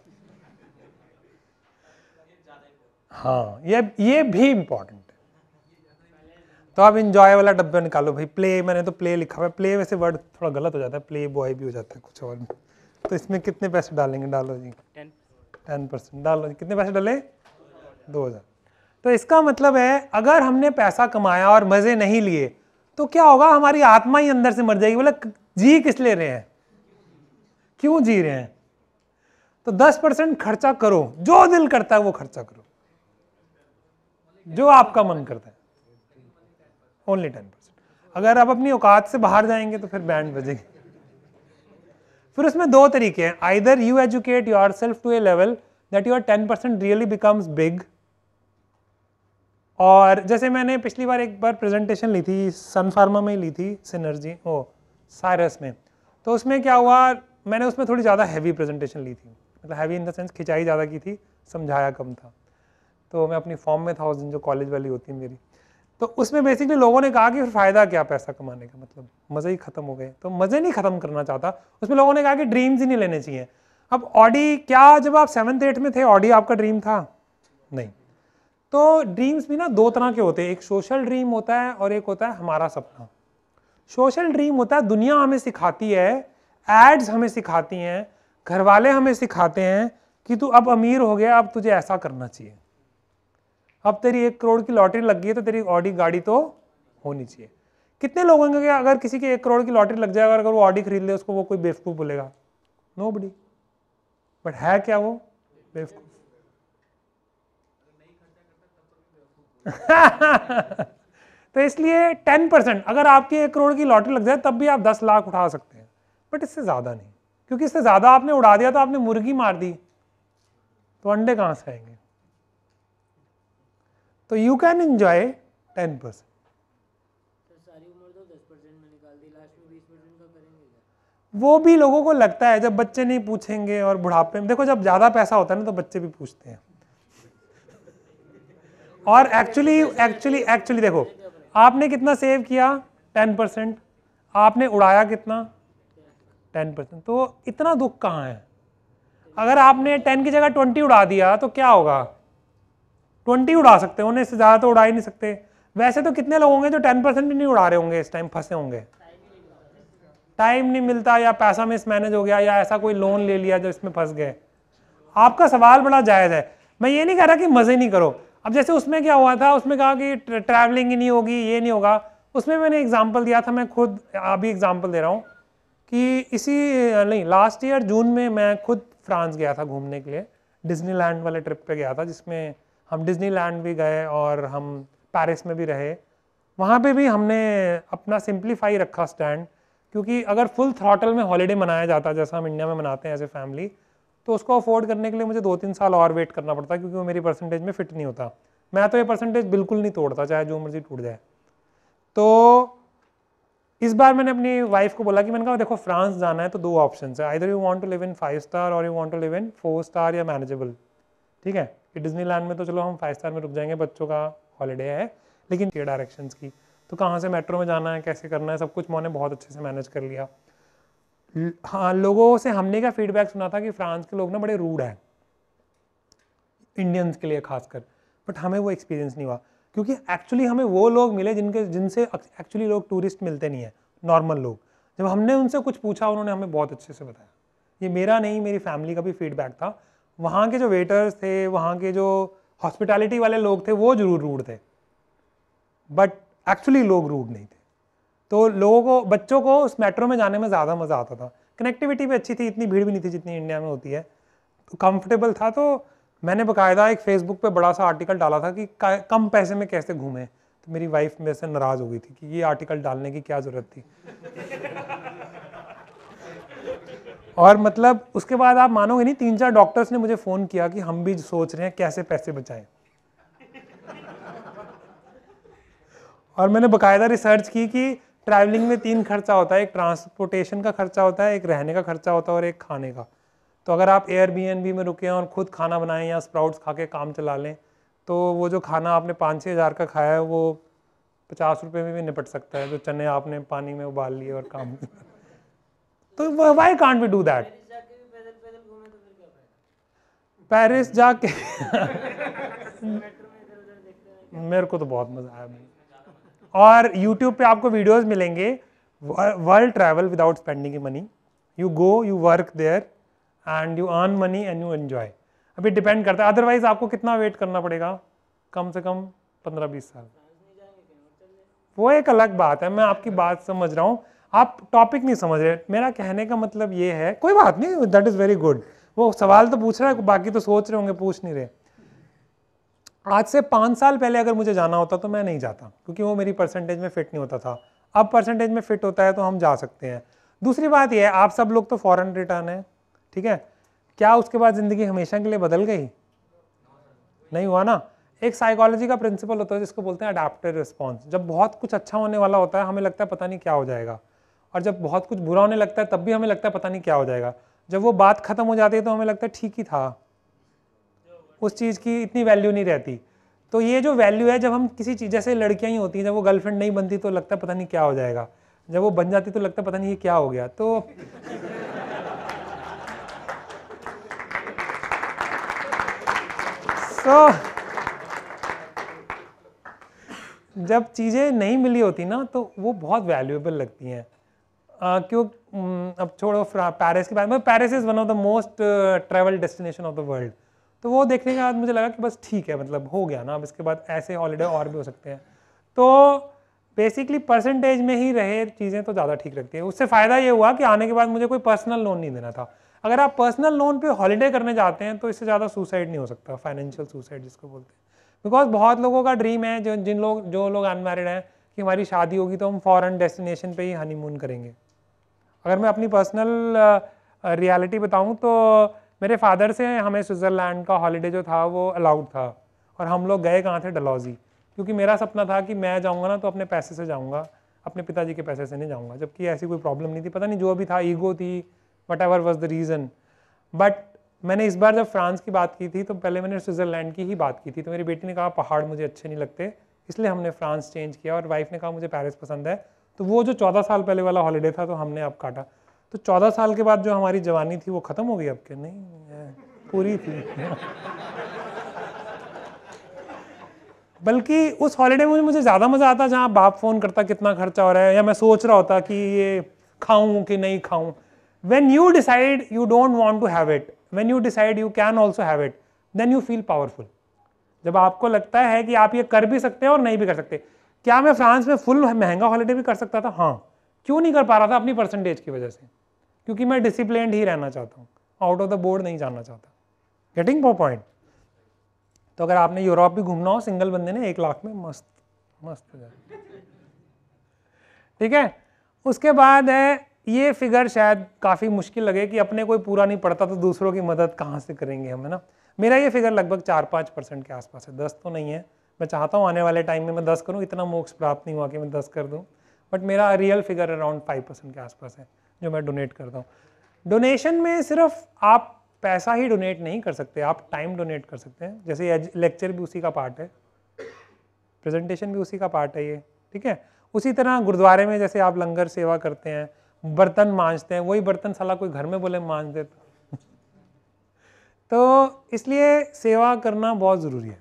हाँ ये ये भी इम्पोर्टेंट तो आप इंजॉय वाला डब्बा निकालो भाई प्ले मैंने तो प्ले लिखा हुआ है प्ले वैसे वर्ड थोड़ा गलत हो जाता है प्ले बॉय भी हो जाता है कुछ और तो इसमें कितने पैसे डालेंगे डालो जी टेन परसेंट डालो जी कितने पैसे डाले दो हज़ार तो इसका मतलब है अगर हमने पैसा कमाया और मज़े नहीं लिए तो क्या होगा हमारी आत्मा ही अंदर से मर जाएगी बोला जी किस ले रहे हैं क्यों जी रहे हैं तो दस परसेंट खर्चा करो जो दिल करता है वो खर्चा करो जो आपका मन करता है ओनली टेन परसेंट अगर आप अपनी औकात से बाहर जाएंगे तो फिर बैंड बजेगी फिर उसमें दो तरीके हैं either you educate yourself to a level that your ten percent really becomes big और जैसे मैंने पिछली बार एक बार प्रेजेंटेशन ली थी सन फार्मा में ली थी सिनर्जी ओ साइरस में तो उसमें क्या हुआ मैंने उसमें थोड़ी ज़्यादा हैवी प्रेजेंटेशन ली थी मतलब हैवी इन द सेंस खिंचाई ज़्यादा की थी समझाया कम था तो मैं अपनी फॉर्म में था उस दिन जो कॉलेज वाली होती मेरी तो उसमें बेसिकली लोगों ने कहा कि फिर फ़ायदा क्या पैसा कमाने का मतलब मज़े ही ख़त्म हो गए तो मज़े नहीं ख़त्म करना चाहता उसमें लोगों ने कहा कि ड्रीम्स ही नहीं लेने चाहिए अब ऑडी क्या जब आप सेवन्थ एट में थे ऑडी आपका ड्रीम था नहीं तो ड्रीम्स भी ना दो तरह के होते हैं एक सोशल ड्रीम होता है और एक होता है हमारा सपना सोशल ड्रीम होता है दुनिया हमें सिखाती है एड्स हमें सिखाती हैं घर वाले हमें सिखाते हैं कि तू अब अमीर हो गया अब तुझे ऐसा करना चाहिए अब तेरी एक करोड़ की लॉटरी लग गई है तो तेरी ऑडी गाड़ी तो होनी चाहिए कितने लोग होंगे कि अगर किसी के एक करोड़ की लॉटरी लग जाएगा अगर वो ऑडी खरीद ले उसको वो कोई बेवकूफ़ बोलेगा नो बडी बट है क्या वो बेवकूफ़ तो इसलिए टेन परसेंट अगर आपकी एक करोड़ की लॉटरी लग जाए तब भी आप दस लाख उठा सकते हैं बट इससे ज़्यादा नहीं क्योंकि इससे ज़्यादा आपने उड़ा दिया तो आपने मुर्गी मार दी तो अंडे कहाँ से आएंगे तो you can enjoy ten percent वो भी लोगों को लगता है जब बच्चे नहीं पूछेंगे और बुढ़ापे में देखो जब ज़्यादा पैसा होता है ना तो बच्चे भी पूछते हैं और एक्चुअली एक्चुअली एक्चुअली देखो आपने कितना सेव किया टेन परसेंट आपने उड़ाया कितना टेन परसेंट तो इतना दुख कहाँ है अगर आपने टेन की जगह ट्वेंटी उड़ा दिया तो क्या होगा ट्वेंटी उड़ा सकते हैं उन्हें इससे ज़्यादा तो उड़ा ही नहीं सकते वैसे तो कितने लोग होंगे जो टेन परसेंट भी नहीं उड़ा रहे होंगे इस टाइम फंसे होंगे टाइम नहीं मिलता या पैसा मिसमैनेज हो गया या ऐसा कोई लोन ले लिया जो इसमें फंस गए आपका सवाल बड़ा जायज़ है मैं ये नहीं कह रहा कि मज़े नहीं करो अब जैसे उसमें क्या हुआ था उसमें कहा कि ट्रैवलिंग ही नहीं होगी ये नहीं होगा उसमें मैंने एग्जाम्पल दिया था मैं खुद अभी एग्जाम्पल दे रहा हूँ कि इसी नहीं लास्ट ईयर जून में मैं खुद फ्रांस गया था घूमने के लिए डिज्नीलैंड वाले ट्रिप पे गया था जिसमें हम डिज्नीलैंड भी गए और हम पेरिस में भी रहे वहाँ पे भी हमने अपना सिंप्लीफाई रखा स्टैंड क्योंकि अगर फुल थ्रॉटल में हॉलीडे मनाया जाता जैसा हम इंडिया में मनाते हैं एज ए फैमिली तो उसको अफोर्ड करने के लिए मुझे दो तीन साल और वेट करना पड़ता क्योंकि वो मेरी परसेंटेज में फिट नहीं होता मैं तो ये परसेंटेज बिल्कुल नहीं तोड़ता चाहे जो मर्जी टूट जाए तो इस बार मैंने अपनी वाइफ को बोला कि मैंने कहा देखो फ्रांस जाना है तो दो ऑप्शन है either you want to live in five star और you want to live in four star या मैनेजेबल ठीक है कि डिज्नीलैंड में तो चलो हम फाइव स्टार में रुक जाएंगे बच्चों का हॉलीडे है लेकिन ये डायरेक्शंस की तो कहाँ से मेट्रो में जाना है कैसे करना है सब कुछ मैंने बहुत अच्छे से मैनेज कर लिया हाँ लोगों से हमने क्या फीडबैक सुना था कि फ्रांस के लोग ना बड़े रूड हैं इंडियंस के लिए खासकर बट हमें वो एक्सपीरियंस नहीं हुआ क्योंकि एक्चुअली हमें वो लोग मिले जिनके जिनसे एक्चुअली लोग टूरिस्ट मिलते नहीं हैं नॉर्मल लोग जब हमने उनसे कुछ पूछा उन्होंने हमें बहुत अच्छे से बताया ये मेरा नहीं मेरी फैमिली का भी फीडबैक था वहाँ के जो वेटर्स थे वहाँ के जो हॉस्पिटैलिटी वाले लोग थे वो जरूर रूड थे बट एक्चुअली लोग रूड नहीं थे तो लोगों को बच्चों को उस मेट्रो में जाने में ज़्यादा मज़ा आता था कनेक्टिविटी भी अच्छी थी इतनी भीड़ भी नहीं थी जितनी इंडिया में होती है तो कंफर्टेबल था तो मैंने बकायदा एक फेसबुक पे बड़ा सा आर्टिकल डाला था कि कम पैसे में कैसे घूमें तो मेरी वाइफ मेरे से नाराज़ हो गई थी कि ये आर्टिकल डालने की क्या ज़रूरत थी और मतलब उसके बाद आप मानोगे नहीं तीन चार डॉक्टर्स ने मुझे फ़ोन किया कि हम भी सोच रहे हैं कैसे पैसे बचाएं और मैंने बकायदा रिसर्च की कि ट्रैवलिंग में तीन खर्चा होता है एक ट्रांसपोर्टेशन का खर्चा होता है एक रहने का खर्चा होता है और एक खाने का तो अगर आप एयरबीएनबी में रुके और ख़ुद खाना बनाएं या स्प्राउट्स खा के काम चला लें तो वो जो खाना आपने पाँच छः हज़ार का खाया है वो पचास रुपये में भी निपट सकता है जो चने आपने पानी में उबाल लिए और काम तो why can't we do that Paris जाके तो मेरे को तो बहुत मजा आया भाई और यूट्यूब पे आपको वीडियोस मिलेंगे world travel without spending money you go you work there and you earn money and you enjoy अभी डिपेंड करता है अदरवाइज आपको कितना वेट करना पड़ेगा कम से कम पंद्रह बीस साल वो एक अलग बात है मैं आपकी बात समझ रहा हूँ आप टॉपिक नहीं समझ रहे मेरा कहने का मतलब ये है कोई बात नहीं दैट इज़ वेरी गुड वो सवाल तो पूछ रहा है बाकी तो सोच रहे होंगे पूछ नहीं रहे आज से पाँच साल पहले अगर मुझे जाना होता तो मैं नहीं जाता क्योंकि वो मेरी परसेंटेज में फिट नहीं होता था अब परसेंटेज में फिट होता है तो हम जा सकते हैं दूसरी बात यह है आप सब लोग तो फॉरन रिटर्न है ठीक है क्या उसके बाद ज़िंदगी हमेशा के लिए बदल गई नहीं हुआ ना एक साइकोलॉजी का प्रिंसिपल होता है जिसको बोलते हैं अडाप्टिव रिस्पॉन्स जब बहुत कुछ अच्छा होने वाला होता है हमें लगता है पता नहीं क्या हो जाएगा और जब बहुत कुछ बुरा होने लगता है तब भी हमें लगता है पता नहीं क्या हो जाएगा जब वो बात ख़त्म हो जाती है तो हमें लगता है ठीक ही था उस चीज़ की इतनी वैल्यू नहीं रहती तो ये जो वैल्यू है जब हम किसी चीज़ जैसे लड़कियाँ ही होती हैं जब वो गर्लफ्रेंड नहीं बनती तो लगता है पता नहीं क्या हो जाएगा जब वो बन जाती तो लगता पता नहीं ये क्या हो गया तो सो so, जब चीज़ें नहीं मिली होती ना तो वो बहुत वैल्यूएबल लगती हैं Uh, क्यों अब छोड़ो पेरिस के बारे में Paris is one of the most travel destination of the world तो वो देखने के बाद मुझे लगा कि बस ठीक है मतलब हो गया ना अब इसके बाद ऐसे हॉलीडे और भी हो सकते हैं तो बेसिकली परसेंटेज में ही रहे चीज़ें तो ज़्यादा ठीक रखती है उससे फ़ायदा ये हुआ कि आने के बाद मुझे कोई पर्सनल लोन नहीं देना था अगर आप पर्सनल लोन पे हॉलीडे करने जाते हैं तो इससे ज़्यादा सुसाइड नहीं हो सकता फाइनेंशियल सुसाइड जिसको बोलते हैं बिकॉज बहुत लोगों का ड्रीम है जो जिन लोग जो लोग अनमेरिड हैं कि हमारी शादी होगी तो हम फॉरेन डेस्टिनेशन पे ही हनीमून करेंगे अगर मैं अपनी पर्सनल रियलिटी बताऊँ तो मेरे फादर से हमें स्विट्ज़रलैंड का हॉलीडे जो था वो अलाउड था और हम लोग गए कहाँ थे डलौजी क्योंकि मेरा सपना था कि मैं जाऊँगा ना तो अपने पैसे से जाऊँगा अपने पिताजी के पैसे से नहीं जाऊँगा जबकि ऐसी कोई प्रॉब्लम नहीं थी पता नहीं जो भी था ईगो थी whatever was the reason but मैंने इस बार जब फ्रांस की बात की थी तो पहले मैंने स्विट्ज़रलैंड की ही बात की थी तो मेरी बेटी ने कहा पहाड़ मुझे अच्छे नहीं लगते इसलिए हमने फ्रांस चेंज किया और वाइफ ने कहा मुझे पेरिस पसंद है तो वो जो चौदह साल पहले वाला हॉलीडे था तो हमने अब काटा तो चौदह साल के बाद जो हमारी जवानी थी वो ख़त्म हो गई अब के नहीं पूरी थी बल्कि उस हॉलीडे में मुझे ज़्यादा मज़ा आता जहाँ बाप फ़ोन करता कितना खर्चा हो रहा है या मैं सोच रहा होता कि ये खाऊं कि नहीं खाऊं when you decide you don't want to have it when you decide you can also have it then you feel powerful जब आपको लगता है कि आप ये कर भी सकते हैं और नहीं भी कर सकते क्या मैं फ्रांस में फुल महंगा हॉलीडे भी कर सकता था हाँ क्यों नहीं कर पा रहा था अपनी परसेंटेज की वजह से क्योंकि मैं डिसिप्लेंड ही रहना चाहता हूँ आउट ऑफ द बोर्ड नहीं जाना चाहता गेटिंग फॉर पॉइंट तो अगर आपने यूरोप भी घूमना हो सिंगल बंदे ने एक लाख में मस्त मस्त हो जाए ठीक है उसके बाद है ये फिगर शायद काफ़ी मुश्किल लगे कि अपने कोई पूरा नहीं पड़ता तो दूसरों की मदद कहाँ से करेंगे हम है ना मेरा ये फिगर लगभग चार पाँच परसेंट के आसपास है दस तो नहीं है मैं चाहता हूँ आने वाले टाइम में मैं दस करूँ इतना मोक्स प्राप्त नहीं हुआ कि मैं दस कर दूँ बट मेरा real figure around five percent के आसपास है जो मैं डोनेट करता हूँ डोनेशन में सिर्फ आप पैसा ही डोनेट नहीं कर सकते आप टाइम डोनेट कर सकते हैं जैसे लेक्चर भी उसी का पार्ट है प्रेजेंटेशन भी उसी का पार्ट है ये ठीक है उसी तरह गुरुद्वारे में जैसे आप लंगर सेवा करते हैं बर्तन मांझते हैं वही बर्तन साला कोई घर में बोले मांझ दे तो।, तो इसलिए सेवा करना बहुत ज़रूरी है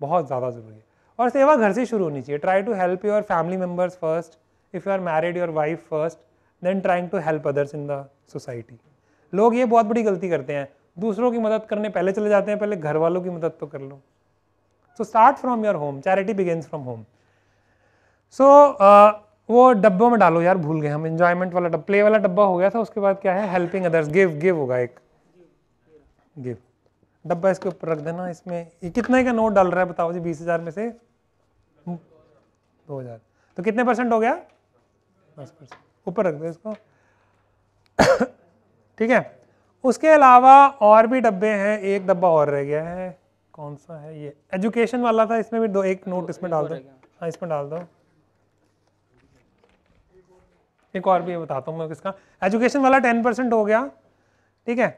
बहुत ज़्यादा ज़रूरी है और सेवा घर से शुरू होनी चाहिए try to help your family members first if you are married your wife first then trying to help others in the society लोग ये बहुत बड़ी गलती करते हैं दूसरों की मदद करने पहले चले जाते हैं पहले घर वालों की मदद तो कर लो so start from your home charity begins from home so वो डब्बों में डालो यार भूल गए हम इन्जॉयमेंट वाला डब्बा प्ले वाला डब्बा हो गया था उसके बाद क्या है हेल्पिंग अदर्स गिव गिव होगा एक गिव डब्बा इसके ऊपर रख देना इसमें ये कितने का नोट डाल रहा है बताओ जी बीस हज़ार में से दो हज़ार तो कितने परसेंट हो गया दस परसेंट ऊपर रख दो इसको ठीक है उसके अलावा और भी डब्बे हैं एक डब्बा और रह गया है कौन सा है ये एजुकेशन वाला था इसमें भी दो एक नोट इसमें डाल दो हाँ इसमें डाल दो एक और भी बताता हूँ मैं किसका एजुकेशन वाला टेन परसेंट हो गया ठीक है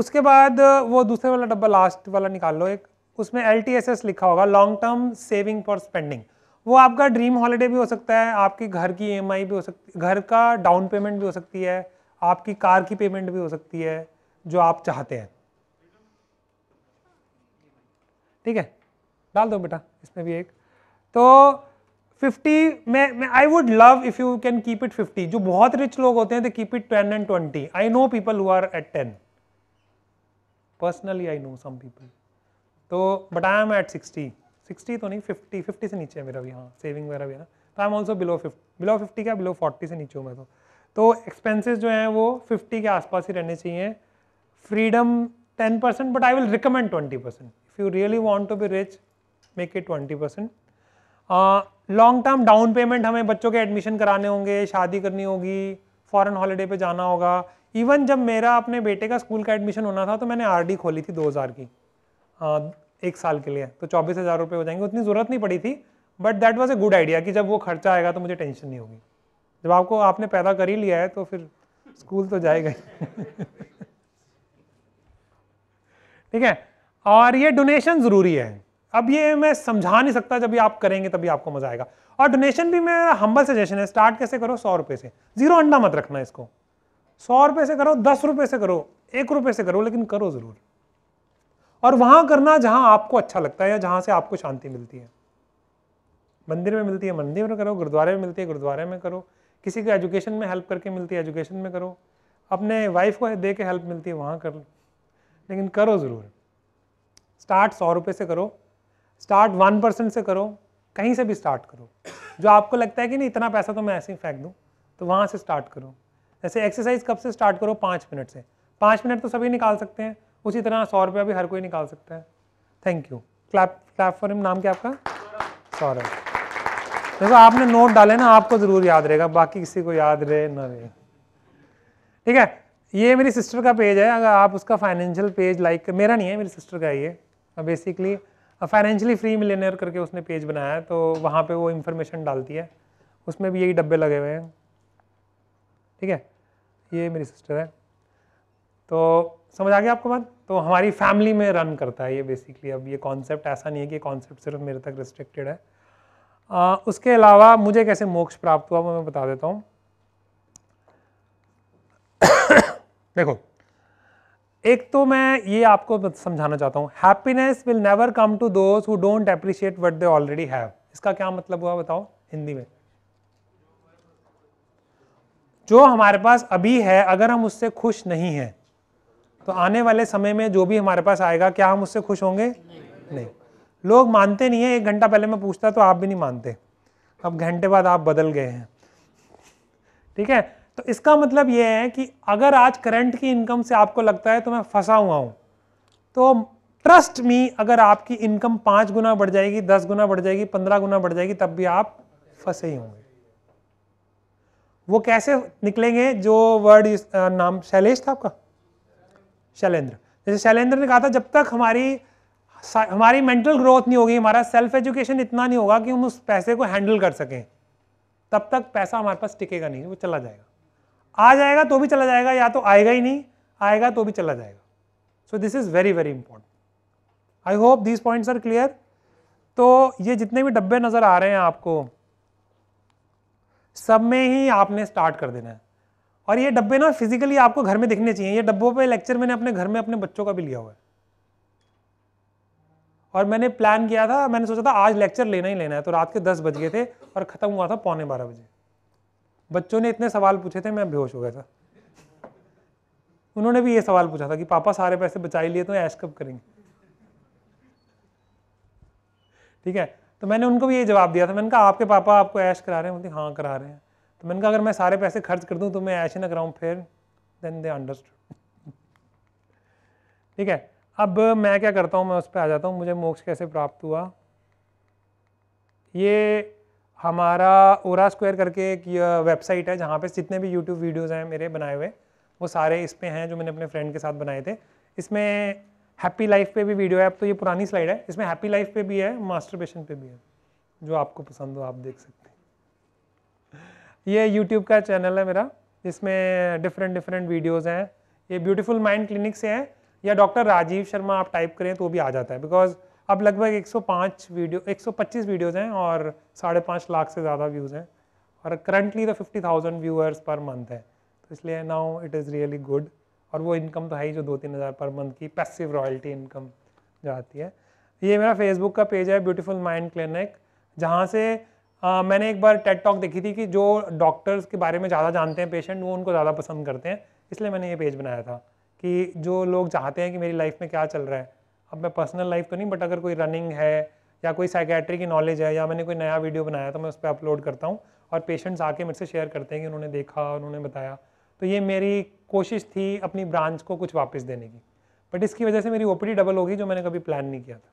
उसके बाद वो दूसरे वाला डब्बा लास्ट वाला निकाल लो एक उसमें एल लिखा होगा long term saving for spending वो आपका ड्रीम हॉलीडे भी हो सकता है आपके घर की ई e भी हो सकती घर का डाउन पेमेंट भी हो सकती है आपकी कार की पेमेंट भी हो सकती है जो आप चाहते हैं ठीक है डाल दो बेटा इसमें भी एक तो 50 मैं I would love if you can keep it 50 जो बहुत रिच लोग होते हैं तो keep it 10 and 20 I know people who are at 10 personally I know some people तो but I am at sixty sixty तो नहीं फिफ्टी फिफ्टी से नीचे है मेरा भी हाँ सेविंग वगैरह भी है ना तो I am also below fifty below fifty क्या बिलो फोर्टी से नीचे हूँ मैं तो तो एक्सपेंसिस जो हैं वो फिफ्टी के आसपास ही रहने चाहिए freedom ten percent but I will recommend twenty percent if you really want to be rich make it twenty percent long term down payment हमें बच्चों के एडमिशन कराने होंगे शादी करनी होगी फॉरेन हॉलीडे पे जाना होगा इवन जब मेरा अपने बेटे का स्कूल का एडमिशन होना था तो मैंने आरडी खोली थी 2000 की आ, एक साल के लिए तो चौबीस हज़ार रुपये हो जाएंगे उतनी ज़रूरत नहीं पड़ी थी but that was a good idea कि जब वो खर्चा आएगा तो मुझे टेंशन नहीं होगी जब आपको आपने पैदा कर ही लिया है तो फिर स्कूल तो जाएगा ही ठीक है और ये डोनेशन ज़रूरी है अब ये मैं समझा नहीं सकता जब आप करेंगे तभी आपको मजा आएगा और डोनेशन भी मेरा हम्बल सजेशन है स्टार्ट कैसे करो सौ रुपये से जीरो अंडा मत रखना इसको सौ रुपये से करो दस रुपये से करो एक रुपये से करो लेकिन करो ज़रूर और वहाँ करना जहाँ आपको अच्छा लगता है या जहाँ से आपको शांति मिलती है मंदिर में मिलती है मंदिर में करो गुरुद्वारे में मिलती है गुरुद्वारे में करो किसी को एजुकेशन में हेल्प करके मिलती है एजुकेशन में करो अपने वाइफ को दे के हेल्प मिलती है वहाँ कर लो लेकिन करो ज़रूर स्टार्ट सौ रुपये से करो स्टार्ट वन परसेंट से करो कहीं से भी स्टार्ट करो जो आपको लगता है कि नहीं इतना पैसा तो मैं ऐसे ही फेंक दूँ तो वहाँ से स्टार्ट करो जैसे एक्सरसाइज कब से स्टार्ट करो पाँच मिनट से पाँच मिनट तो सभी निकाल सकते हैं उसी तरह सौ रुपया भी हर कोई निकाल सकता है thank you clap clap for नाम क्या आपका सौरभ देखो आपने नोट डाले ना आपको ज़रूर याद रहेगा बाकी किसी को याद रहे ना रहे ठीक है ये मेरी सिस्टर का पेज है अगर आप उसका फाइनेंशियल पेज लाइक मेरा नहीं है मेरी सिस्टर का ये बेसिकली फाइनेंशियली फ्री मिलेनियर करके उसने पेज बनाया है तो वहाँ पे वो इन्फॉर्मेशन डालती है उसमें भी यही डब्बे लगे हुए हैं ठीक है ये मेरी सिस्टर है तो समझ आ गया आपको बात तो हमारी फैमिली में रन करता है ये बेसिकली अब ये कॉन्सेप्ट ऐसा नहीं है कि कॉन्सेप्ट सिर्फ मेरे तक रिस्ट्रिक्टेड है आ, उसके अलावा मुझे कैसे मोक्ष प्राप्त हुआ मैं बता देता हूँ देखो एक तो मैं ये आपको समझाना चाहता हूँ happiness will never come to those who don't appreciate what they already have इसका क्या मतलब हुआ बताओ हिंदी में जो हमारे पास अभी है अगर हम उससे खुश नहीं हैं तो आने वाले समय में जो भी हमारे पास आएगा क्या हम उससे खुश होंगे नहीं, नहीं। लोग मानते नहीं है एक घंटा पहले मैं पूछता तो आप भी नहीं मानते अब घंटे बाद आप बदल गए हैं ठीक है तो इसका मतलब यह है कि अगर आज करंट की इनकम से आपको लगता है तो मैं फंसा हुआ हूं तो ट्रस्ट मी अगर आपकी इनकम पाँच गुना बढ़ जाएगी दस गुना बढ़ जाएगी पंद्रह गुना बढ़ जाएगी तब भी आप फंसे ही होंगे वो कैसे निकलेंगे जो वर्ड नाम शैलेश था आपका शैलेंद्र जैसे शैलेंद्र ने कहा था जब तक हमारी हमारी मेंटल ग्रोथ नहीं होगी हमारा सेल्फ एजुकेशन इतना नहीं होगा कि हम उस पैसे को हैंडल कर सकें तब तक पैसा हमारे पास टिकेगा नहीं वो चला जाएगा आ जाएगा तो भी चला जाएगा या तो आएगा ही नहीं आएगा तो भी चला जाएगा so this is very very important I hope these points are clear तो ये जितने भी डब्बे नज़र आ रहे हैं आपको सब में ही आपने स्टार्ट कर देना है और ये डब्बे ना फिजिकली आपको घर में दिखने चाहिए ये डब्बों पे लेक्चर मैंने अपने घर में अपने बच्चों का भी लिया हुआ है और मैंने प्लान किया था मैंने सोचा था आज लेक्चर लेना ही लेना है तो रात के दस बज गए थे और ख़त्म हुआ था पौने बारह बजे बच्चों ने इतने सवाल पूछे थे मैं बेहोश हो गया था उन्होंने भी ये सवाल पूछा था कि पापा सारे पैसे बचाई लिए तो ऐश कब करेंगे ठीक है तो मैंने उनको भी ये जवाब दिया था मैंने कहा आपके पापा आपको ऐश करा रहे हैं बोलते हाँ करा रहे हैं तो मैंने कहा अगर मैं सारे पैसे खर्च कर दूँ तो मैं ऐश ना कराऊँ फिर देन दे अंडरस्टूड ठीक है अब मैं क्या करता हूँ मैं उस पर आ जाता हूँ मुझे मोक्ष कैसे प्राप्त हुआ ये हमारा ओरा स्क्वायर करके एक वेबसाइट है जहाँ पे जितने भी यूट्यूब वीडियोस हैं मेरे बनाए हुए वो सारे इस पर हैं जो मैंने अपने फ्रेंड के साथ बनाए थे इसमें हैप्पी लाइफ पे भी वीडियो है अब तो ये पुरानी स्लाइड है इसमें हैप्पी लाइफ पे भी है मास्टरबेशन पे भी है जो आपको पसंद हो आप देख सकते हैं ये यूट्यूब का चैनल है मेरा जिसमें डिफरेंट डिफरेंट वीडियोज़ हैं ये ब्यूटीफुल माइंड क्लिनिक से है या डॉक्टर राजीव शर्मा आप टाइप करें तो भी आ जाता है बिकॉज अब लगभग 105 वीडियो 125 वीडियोस हैं और साढ़े पाँच लाख से ज़्यादा व्यूज़ हैं और करंटली तो 50,000 व्यूअर्स पर मंथ है तो इसलिए now it is really good और वो इनकम तो है ही जो दो तीन हज़ार पर मंथ की पैसिव रॉयल्टी इनकम जो आती है ये मेरा फेसबुक का पेज है ब्यूटीफुल माइंड क्लिनिक जहाँ से आ, मैंने एक बार टेट टॉक देखी थी कि जो डॉक्टर्स के बारे में ज़्यादा जानते हैं पेशेंट वो उनको ज़्यादा पसंद करते हैं इसलिए मैंने ये पेज बनाया था कि जो लोग चाहते हैं कि मेरी लाइफ में क्या चल रहा है अब मैं पर्सनल लाइफ तो नहीं बट अगर कोई रनिंग है या कोई साइकेट्री की नॉलेज है या मैंने कोई नया वीडियो बनाया तो मैं उस पर अपलोड करता हूँ और पेशेंट्स आके मेरे से शेयर करते हैं कि उन्होंने देखा उन्होंने बताया तो ये मेरी कोशिश थी अपनी ब्रांच को कुछ वापस देने की बट इसकी वजह से मेरी ओ डबल होगी जो मैंने कभी प्लान नहीं किया था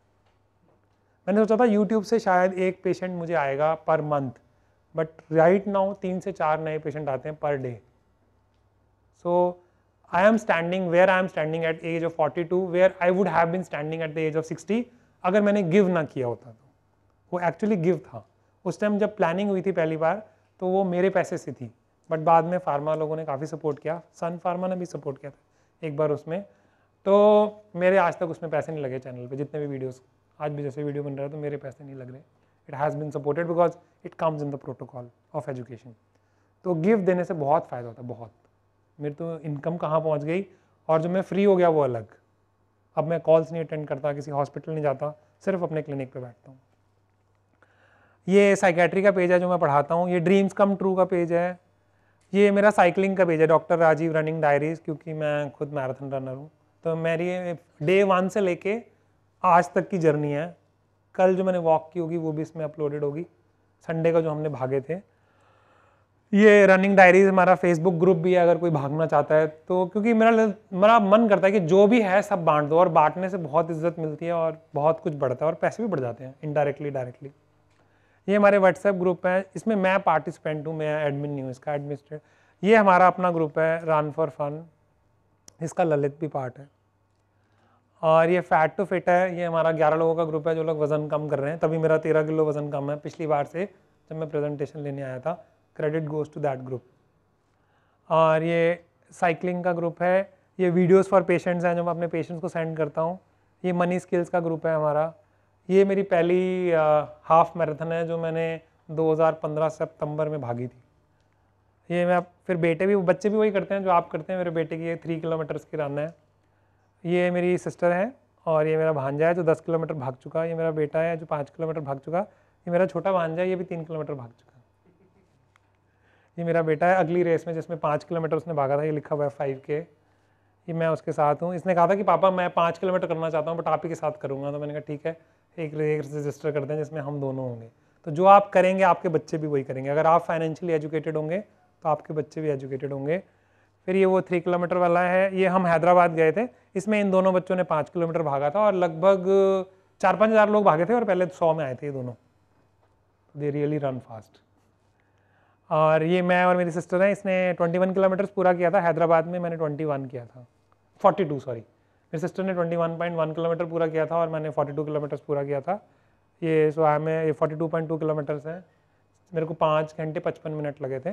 मैंने सोचा था यूट्यूब से शायद एक पेशेंट मुझे आएगा per month but right now तीन से चार नए पेशेंट आते हैं per day so I am standing where I am standing at age of forty two where I would have been standing at the age of sixty अगर मैंने give ना किया होता तो वो एक्चुअली गिव था उस टाइम जब प्लानिंग हुई थी पहली बार तो वो मेरे पैसे से थी बट बाद में फार्मा लोगों ने काफ़ी सपोर्ट किया सन फार्मा ने भी सपोर्ट किया था एक बार उसमें तो मेरे आज तक उसमें पैसे नहीं लगे चैनल पे जितने भी वीडियोस आज भी जैसे वीडियो बन रहा है तो मेरे पैसे नहीं लग रहे it has been supported because it comes in the protocol of education तो गिफ्ट देने से बहुत फ़ायदा होता बहुत मेरे तो इनकम कहाँ पहुँच गई और जो मैं फ्री हो गया वो अलग अब मैं कॉल्स नहीं अटेंड करता किसी हॉस्पिटल नहीं जाता सिर्फ अपने क्लिनिक पर बैठता हूँ ये साइकेट्री का पेज है जो मैं पढ़ाता हूँ ये ड्रीम्स कम ट्रू का पेज है ये मेरा साइकिलिंग का पेज है डॉक्टर राजीव रनिंग डायरीज क्योंकि मैं खुद मैराथन रनर हूँ तो मेरी डे वन से लेके आज तक की जर्नी है कल जो मैंने वॉक की होगी वो भी इसमें अपलोडेड होगी संडे का जो हमने भागे थे ये रनिंग डायरीज हमारा फेसबुक ग्रुप भी है अगर कोई भागना चाहता है तो क्योंकि मेरा मेरा मन करता है कि जो भी है सब बांट दो और बांटने से बहुत इज्जत मिलती है और बहुत कुछ बढ़ता है और पैसे भी बढ़ जाते हैं इनडायरेक्टली डायरेक्टली ये हमारे व्हाट्सएप ग्रुप है इसमें मैं पार्टिसिपेंट हूँ मैं एडमिन नहीं हूँ इसका एडमिनिस्ट्रेट ये हमारा अपना ग्रुप है रन फॉर फन इसका ललित भी पार्ट है और ये फैट टू फिट है ये हमारा ग्यारह लोगों का ग्रुप है जो लोग वज़न कम कर रहे हैं तभी मेरा तेरह किलो वज़न कम है पिछली बार से जब मैं प्रेजेंटेशन लेने आया था credit goes to that group और ये साइकिलिंग का ग्रुप है ये वीडियोस फॉर पेशेंट्स हैं जो मैं अपने पेशेंट्स को सेंड करता हूँ ये मनी स्किल्स का ग्रुप है हमारा ये मेरी पहली हाफ़ मैराथन है जो मैंने 2015 सितंबर में भागी थी ये मैं फिर बेटे भी बच्चे भी वही करते हैं जो आप करते हैं मेरे बेटे की ये थ्री किलोमीटर्स की रन है ये मेरी सिस्टर है और ये मेरा भांजा है जो दस किलोमीटर भाग चुका है ये मेरा बेटा है जो पाँच किलोमीटर भाग चुका ये मेरा छोटा भांजा है ये भी तीन किलोमीटर भाग चुका ये मेरा बेटा है अगली रेस में जिसमें पाँच किलोमीटर उसने भागा था ये लिखा हुआ है फाइव के ये मैं उसके साथ हूँ इसने कहा था कि पापा मैं पाँच किलोमीटर करना चाहता हूँ बट आप ही के साथ करूँगा तो मैंने कहा ठीक है एक एक रजिस्टर करते हैं जिसमें हम दोनों होंगे तो जो आप करेंगे आपके बच्चे भी वही करेंगे अगर आप फाइनेंशियली एजुकेटेड होंगे तो आपके बच्चे भी एजुकेटेड होंगे फिर ये वो थ्री किलोमीटर वाला है ये हम हैदराबाद गए थे इसमें इन दोनों बच्चों ने पाँच किलोमीटर भागा था और लगभग चार पाँच हज़ार लोग भागे थे और पहले सौ में आए थे ये दोनों दे रियली रन फास्ट और ये मैं और मेरी सिस्टर हैं इसने वन किलोमीटर्स पूरा किया था हैदराबाद में मैंने वन किया था टू सॉरी मेरे सिस्टर ने 21.1 किलोमीटर पूरा किया था और मैंने 42 किलोमीटर्स पूरा किया था ये सो आई में ये 42.2 किलोमीटर्स हैं मेरे को पाँच घंटे पचपन मिनट लगे थे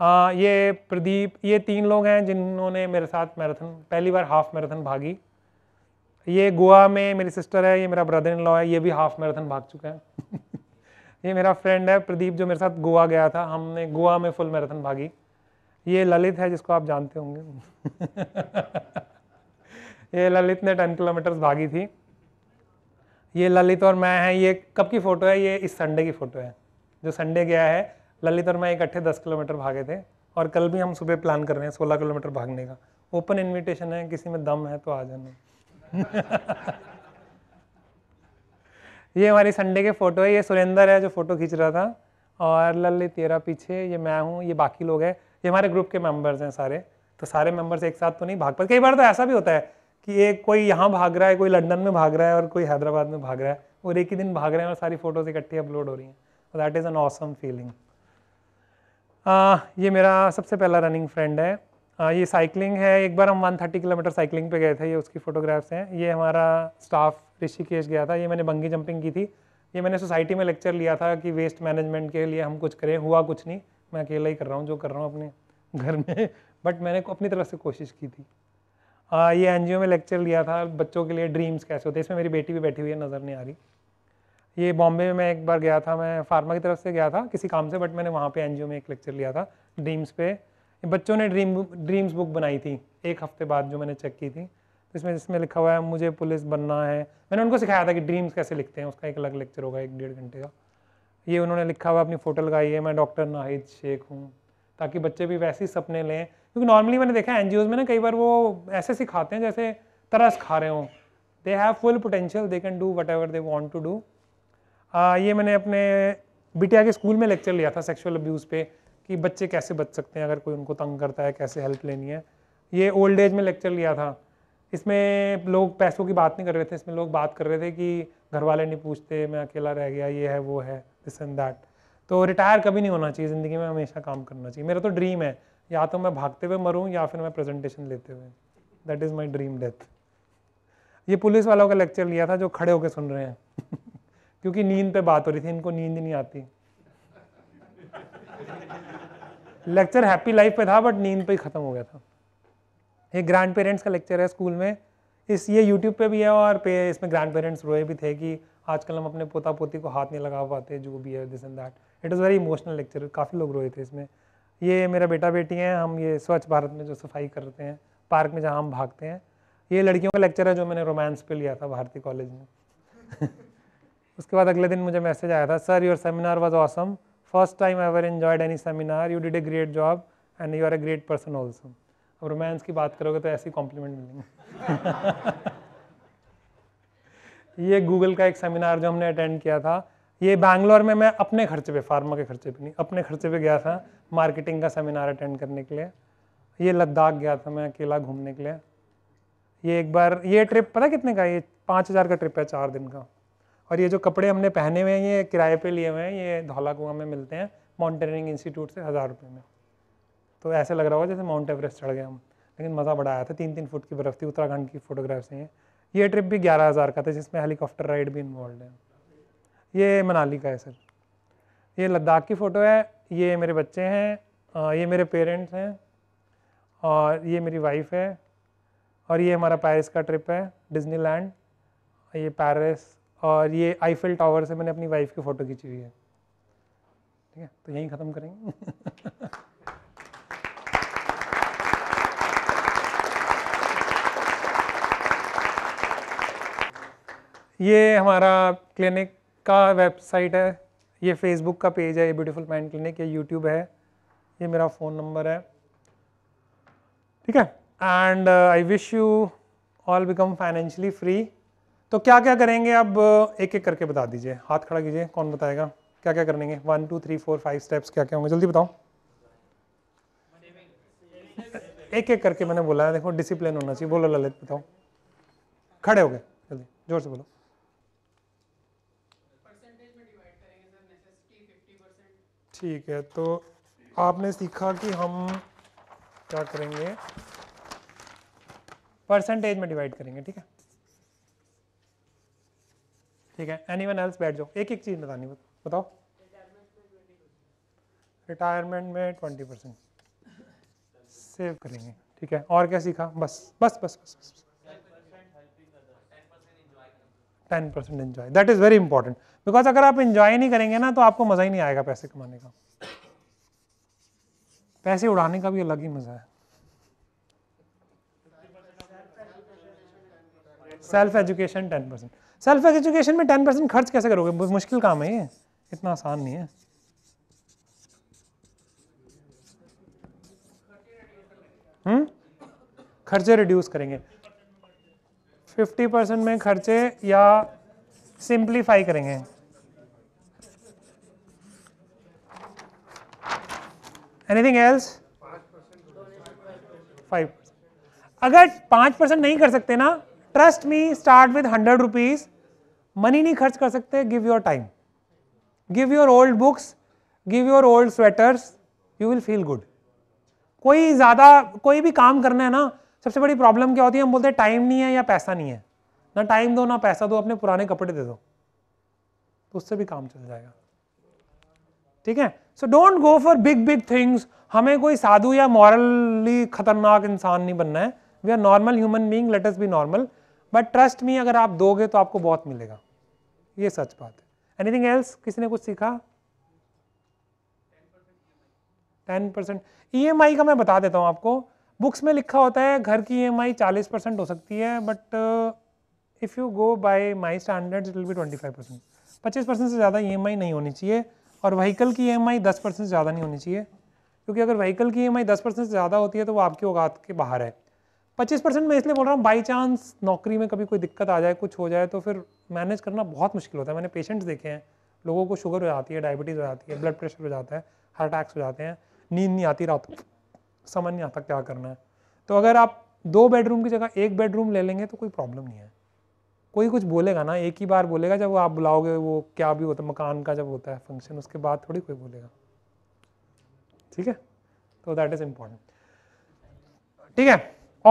आ, ये प्रदीप ये तीन लोग हैं जिन्होंने मेरे साथ मैराथन पहली बार हाफ मैराथन भागी ये गोवा में मेरी सिस्टर है ये मेरा ब्रदर इन लॉ है ये भी हाफ मैराथन भाग चुका है ये मेरा फ्रेंड है प्रदीप जो मेरे साथ गोवा गया था हमने गोवा में फुल मैराथन भागी ये ललित है जिसको आप जानते होंगे ये ललित ने टेन किलोमीटर्स भागी थी ये ललित और मैं हैं ये कब की फ़ोटो है ये इस संडे की फ़ोटो है जो संडे गया है ललित और मैं इकट्ठे दस किलोमीटर भागे थे और कल भी हम सुबह प्लान कर रहे हैं सोलह किलोमीटर भागने का ओपन इनविटेशन है किसी में दम है तो आ जाना ये हमारी संडे के फ़ोटो है ये सुरेंद्र है जो फ़ोटो खींच रहा था और लल्ली तेरा पीछे ये मैं हूँ ये बाकी लोग हैं ये हमारे ग्रुप के मेंबर्स हैं सारे तो सारे मेंबर्स एक साथ तो नहीं भाग पाते कई बार तो ऐसा भी होता है कि एक कोई यहाँ भाग रहा है कोई लंदन में भाग रहा है और कोई हैदराबाद में भाग रहा है और एक ही दिन भाग रहे हैं और सारी फ़ोटोज़ इकट्ठी अपलोड हो रही हैं that is an awesome feeling ये मेरा सबसे पहला रनिंग फ्रेंड है आ, ये साइकिलिंग है एक बार हम 130 किलोमीटर साइकिलिंग पे गए थे ये उसकी फ़ोटोग्राफ्स हैं ये हमारा स्टाफ ऋषिकेश गया था ये मैंने बंगी जंपिंग की थी ये मैंने सोसाइटी में लेक्चर लिया था कि वेस्ट मैनेजमेंट के लिए हम कुछ करें हुआ कुछ नहीं मैं अकेला ही कर रहा हूँ जो कर रहा हूँ अपने घर में बट मैंने अपनी तरफ से कोशिश की थी आ, हाँ, ये एन में लेक्चर लिया था बच्चों के लिए ड्रीम्स कैसे होते हैं इसमें मेरी बेटी भी बैठी हुई है नज़र नहीं आ रही ये बॉम्बे में मैं एक बार गया था मैं फार्मा की तरफ से गया था किसी काम से बट मैंने वहाँ पे एनजीओ में एक लेक्चर लिया था ड्रीम्स पे बच्चों ने ड्रीम ड्रीम्स बुक बनाई थी एक हफ्ते बाद जो मैंने चेक की थी जिसमें तो इसमें जिसमें लिखा हुआ है मुझे पुलिस बनना है मैंने उनको सिखाया था कि ड्रीम्स कैसे लिखते हैं उसका एक अलग लेक्चर होगा एक डेढ़ घंटे का ये उन्होंने लिखा हुआ अपनी फ़ोटो लगाई है मैं डॉक्टर नाहिद शेख हूँ ताकि बच्चे भी वैसे ही सपने लें क्योंकि नॉर्मली मैंने देखा एन में ना कई बार वो ऐसे सिखाते हैं जैसे तरस खा रहे हों they have full potential they can do whatever they want to do ये मैंने अपने बिटिया के स्कूल में लेक्चर लिया था सेक्शुअल अब्यूज़ पे कि बच्चे कैसे बच सकते हैं अगर कोई उनको तंग करता है कैसे हेल्प लेनी है ये ओल्ड एज में लेक्चर लिया था इसमें लोग पैसों की बात नहीं कर रहे थे इसमें लोग बात कर रहे थे कि घर वाले नहीं पूछते मैं अकेला रह गया ये है वो है दिस एंड दैट तो रिटायर कभी नहीं होना चाहिए ज़िंदगी में हमेशा काम करना चाहिए मेरा तो ड्रीम है या तो मैं भागते हुए मरूँ या फिर मैं प्रेजेंटेशन लेते हुए that is my dream death ये पुलिस वालों का लेक्चर लिया था जो खड़े होकर सुन रहे हैं क्योंकि नींद पे बात हो रही थी इनको नींद नहीं आती लेक्चर हैप्पी लाइफ पे था बट नींद पे ही ख़त्म हो गया था ये ग्रैंड पेरेंट्स का लेक्चर है स्कूल में इस ये यूट्यूब पे भी है और पे इसमें ग्रैंड पेरेंट्स रोए भी थे कि आजकल हम अपने पोता पोती को हाथ नहीं लगा पाते जो भी है this and that it is very emotional lecture काफ़ी लोग रोए थे इसमें ये मेरा बेटा बेटी हैं हम ये स्वच्छ भारत में जो सफाई करते हैं पार्क में जहाँ हम भागते हैं ये लड़कियों का लेक्चर है जो मैंने रोमांस पे लिया था भारती कॉलेज में उसके बाद अगले दिन मुझे मैसेज आया था sir your seminar was awesome first time ever enjoyed any seminar you did a great job and you are a great person also अब रोमांस की बात करोगे तो ऐसी कॉम्प्लीमेंट मिलेंगे ये गूगल का एक सेमिनार जो हमने अटेंड किया था ये बैंगलोर में मैं अपने खर्चे पे फार्मा के खर्चे पे नहीं अपने खर्चे पे गया था मार्केटिंग का सेमिनार अटेंड करने के लिए ये लद्दाख गया था मैं अकेला घूमने के लिए ये एक बार ये ट्रिप पता कितने का ये पाँच हज़ार का ट्रिप है चार दिन का और ये जो कपड़े हमने पहने हुए हैं ये किराए पे लिए हुए हैं ये धौला कुआ में मिलते हैं माउंटेनरिंग इंस्टीट्यूट से हज़ार रुपये में तो ऐसे लग रहा होगा जैसे माउंट एवरेस्ट चढ़ गए हम लेकिन मज़ा बड़ा आया था तीन तीन फुट की बर्फ़ थी उत्तराखंड की फ़ोटोग्राफ्स हैं ये ट्रिप भी ग्यारह हज़ार का था जिसमें हेलीकॉप्टर राइड भी इन्वॉल्व है ये मनाली का है सर ये लद्दाख की फ़ोटो है ये मेरे बच्चे हैं ये मेरे पेरेंट्स हैं और ये मेरी वाइफ है और ये हमारा पेरिस का ट्रिप है डिज्नीलैंड ये पेरिस और ये आईफिल टावर से मैंने अपनी वाइफ की फ़ोटो खींची हुई है ठीक है तो यहीं ख़त्म करेंगे ये हमारा क्लिनिक का वेबसाइट है ये फेसबुक का पेज है ये ब्यूटीफुल माइंड क्लिनिक ये यूट्यूब है ये मेरा फ़ोन नंबर है ठीक है and I wish you all become financially free तो क्या क्या करेंगे अब एक एक करके बता दीजिए हाथ खड़ा कीजिए कौन बताएगा क्या क्या करेंगे one two three four five steps क्या क्या होंगे जल्दी बताओ एक एक करके मैंने बोला है देखो डिसिप्लिन होना चाहिए बोलो ललित बताओ खड़े हो गए जल्दी जोर से बोलो ठीक है तो आपने सीखा कि हम क्या करेंगे परसेंटेज में डिवाइड करेंगे ठीक है ठीक है एनी वन एल्स बैठ जाओ एक एक चीज़ बतानी बताओ रिटायरमेंट में ट्वेंटी परसेंट सेव करेंगे ठीक है और क्या सीखा बस बस बस बस बस ten percent enjoy that is very important because अगर आप इंजॉय नहीं करेंगे ना तो आपको मज़ा ही नहीं आएगा पैसे कमाने का पैसे उड़ाने का भी अलग ही मज़ा है self education ten percent self education में टेन परसेंट खर्च कैसे करोगे मुश्किल काम है ये इतना आसान नहीं है हम्म खर्चे रिड्यूस करेंगे फिफ्टी परसेंट में खर्चे या सिंप्लीफाई करेंगे एनीथिंग एल्स फाइव अगर पाँच परसेंट नहीं कर सकते ना trust me start with hundred rupees money नहीं खर्च कर सकते give your time give your old books give your old sweaters you will feel good कोई ज़्यादा कोई भी काम करना है ना सबसे बड़ी प्रॉब्लम क्या होती है हम बोलते हैं टाइम नहीं है या पैसा नहीं है ना टाइम दो ना पैसा दो अपने पुराने कपड़े दे दो तो उससे भी काम चल जाएगा ठीक है so don't go for big big things हमें कोई साधु या मॉरली खतरनाक इंसान नहीं बनना है we are normal human being let us be normal but trust me अगर आप दोगे तो आपको बहुत मिलेगा ये सच बात है एनीथिंग एल्स किसी ने कुछ सीखा ten percent E M I का मैं बता देता हूँ आपको बुक्स में लिखा होता है घर की ई एम आई चालीस परसेंट हो सकती है but if you go by my standard it will be twenty five percent पच्चीस परसेंट से ज़्यादा ई एम आई नहीं होनी चाहिए और व्हीकल की ई e दस परसेंट से ज़्यादा नहीं होनी चाहिए क्योंकि अगर व्हीकल की ई e दस परसेंट से ज़्यादा होती है तो वो आपकी औकात के बाहर है पच्चीस परसेंट मैं इसलिए बोल रहा हूँ बाई चांस नौकरी में कभी कोई दिक्कत आ जाए कुछ हो जाए तो फिर मैनेज करना बहुत मुश्किल होता है मैंने पेशेंट्स देखे हैं लोगों को शुगर हो जाती है डायबिटीज़ हो जाती है ब्लड प्रेशर हो जाता है हार्ट अटैक्स हो जाते हैं नींद नहीं आती रात समझ नहीं आता क्या करना है तो अगर आप दो बेडरूम की जगह एक बेडरूम ले लेंगे तो कोई प्रॉब्लम नहीं है कोई कुछ बोलेगा ना एक ही बार बोलेगा जब वो आप बुलाओगे वो क्या भी होता है मकान का जब होता है फंक्शन उसके बाद थोड़ी कोई बोलेगा ठीक है तो दैट इज इम्पोर्टेंट ठीक है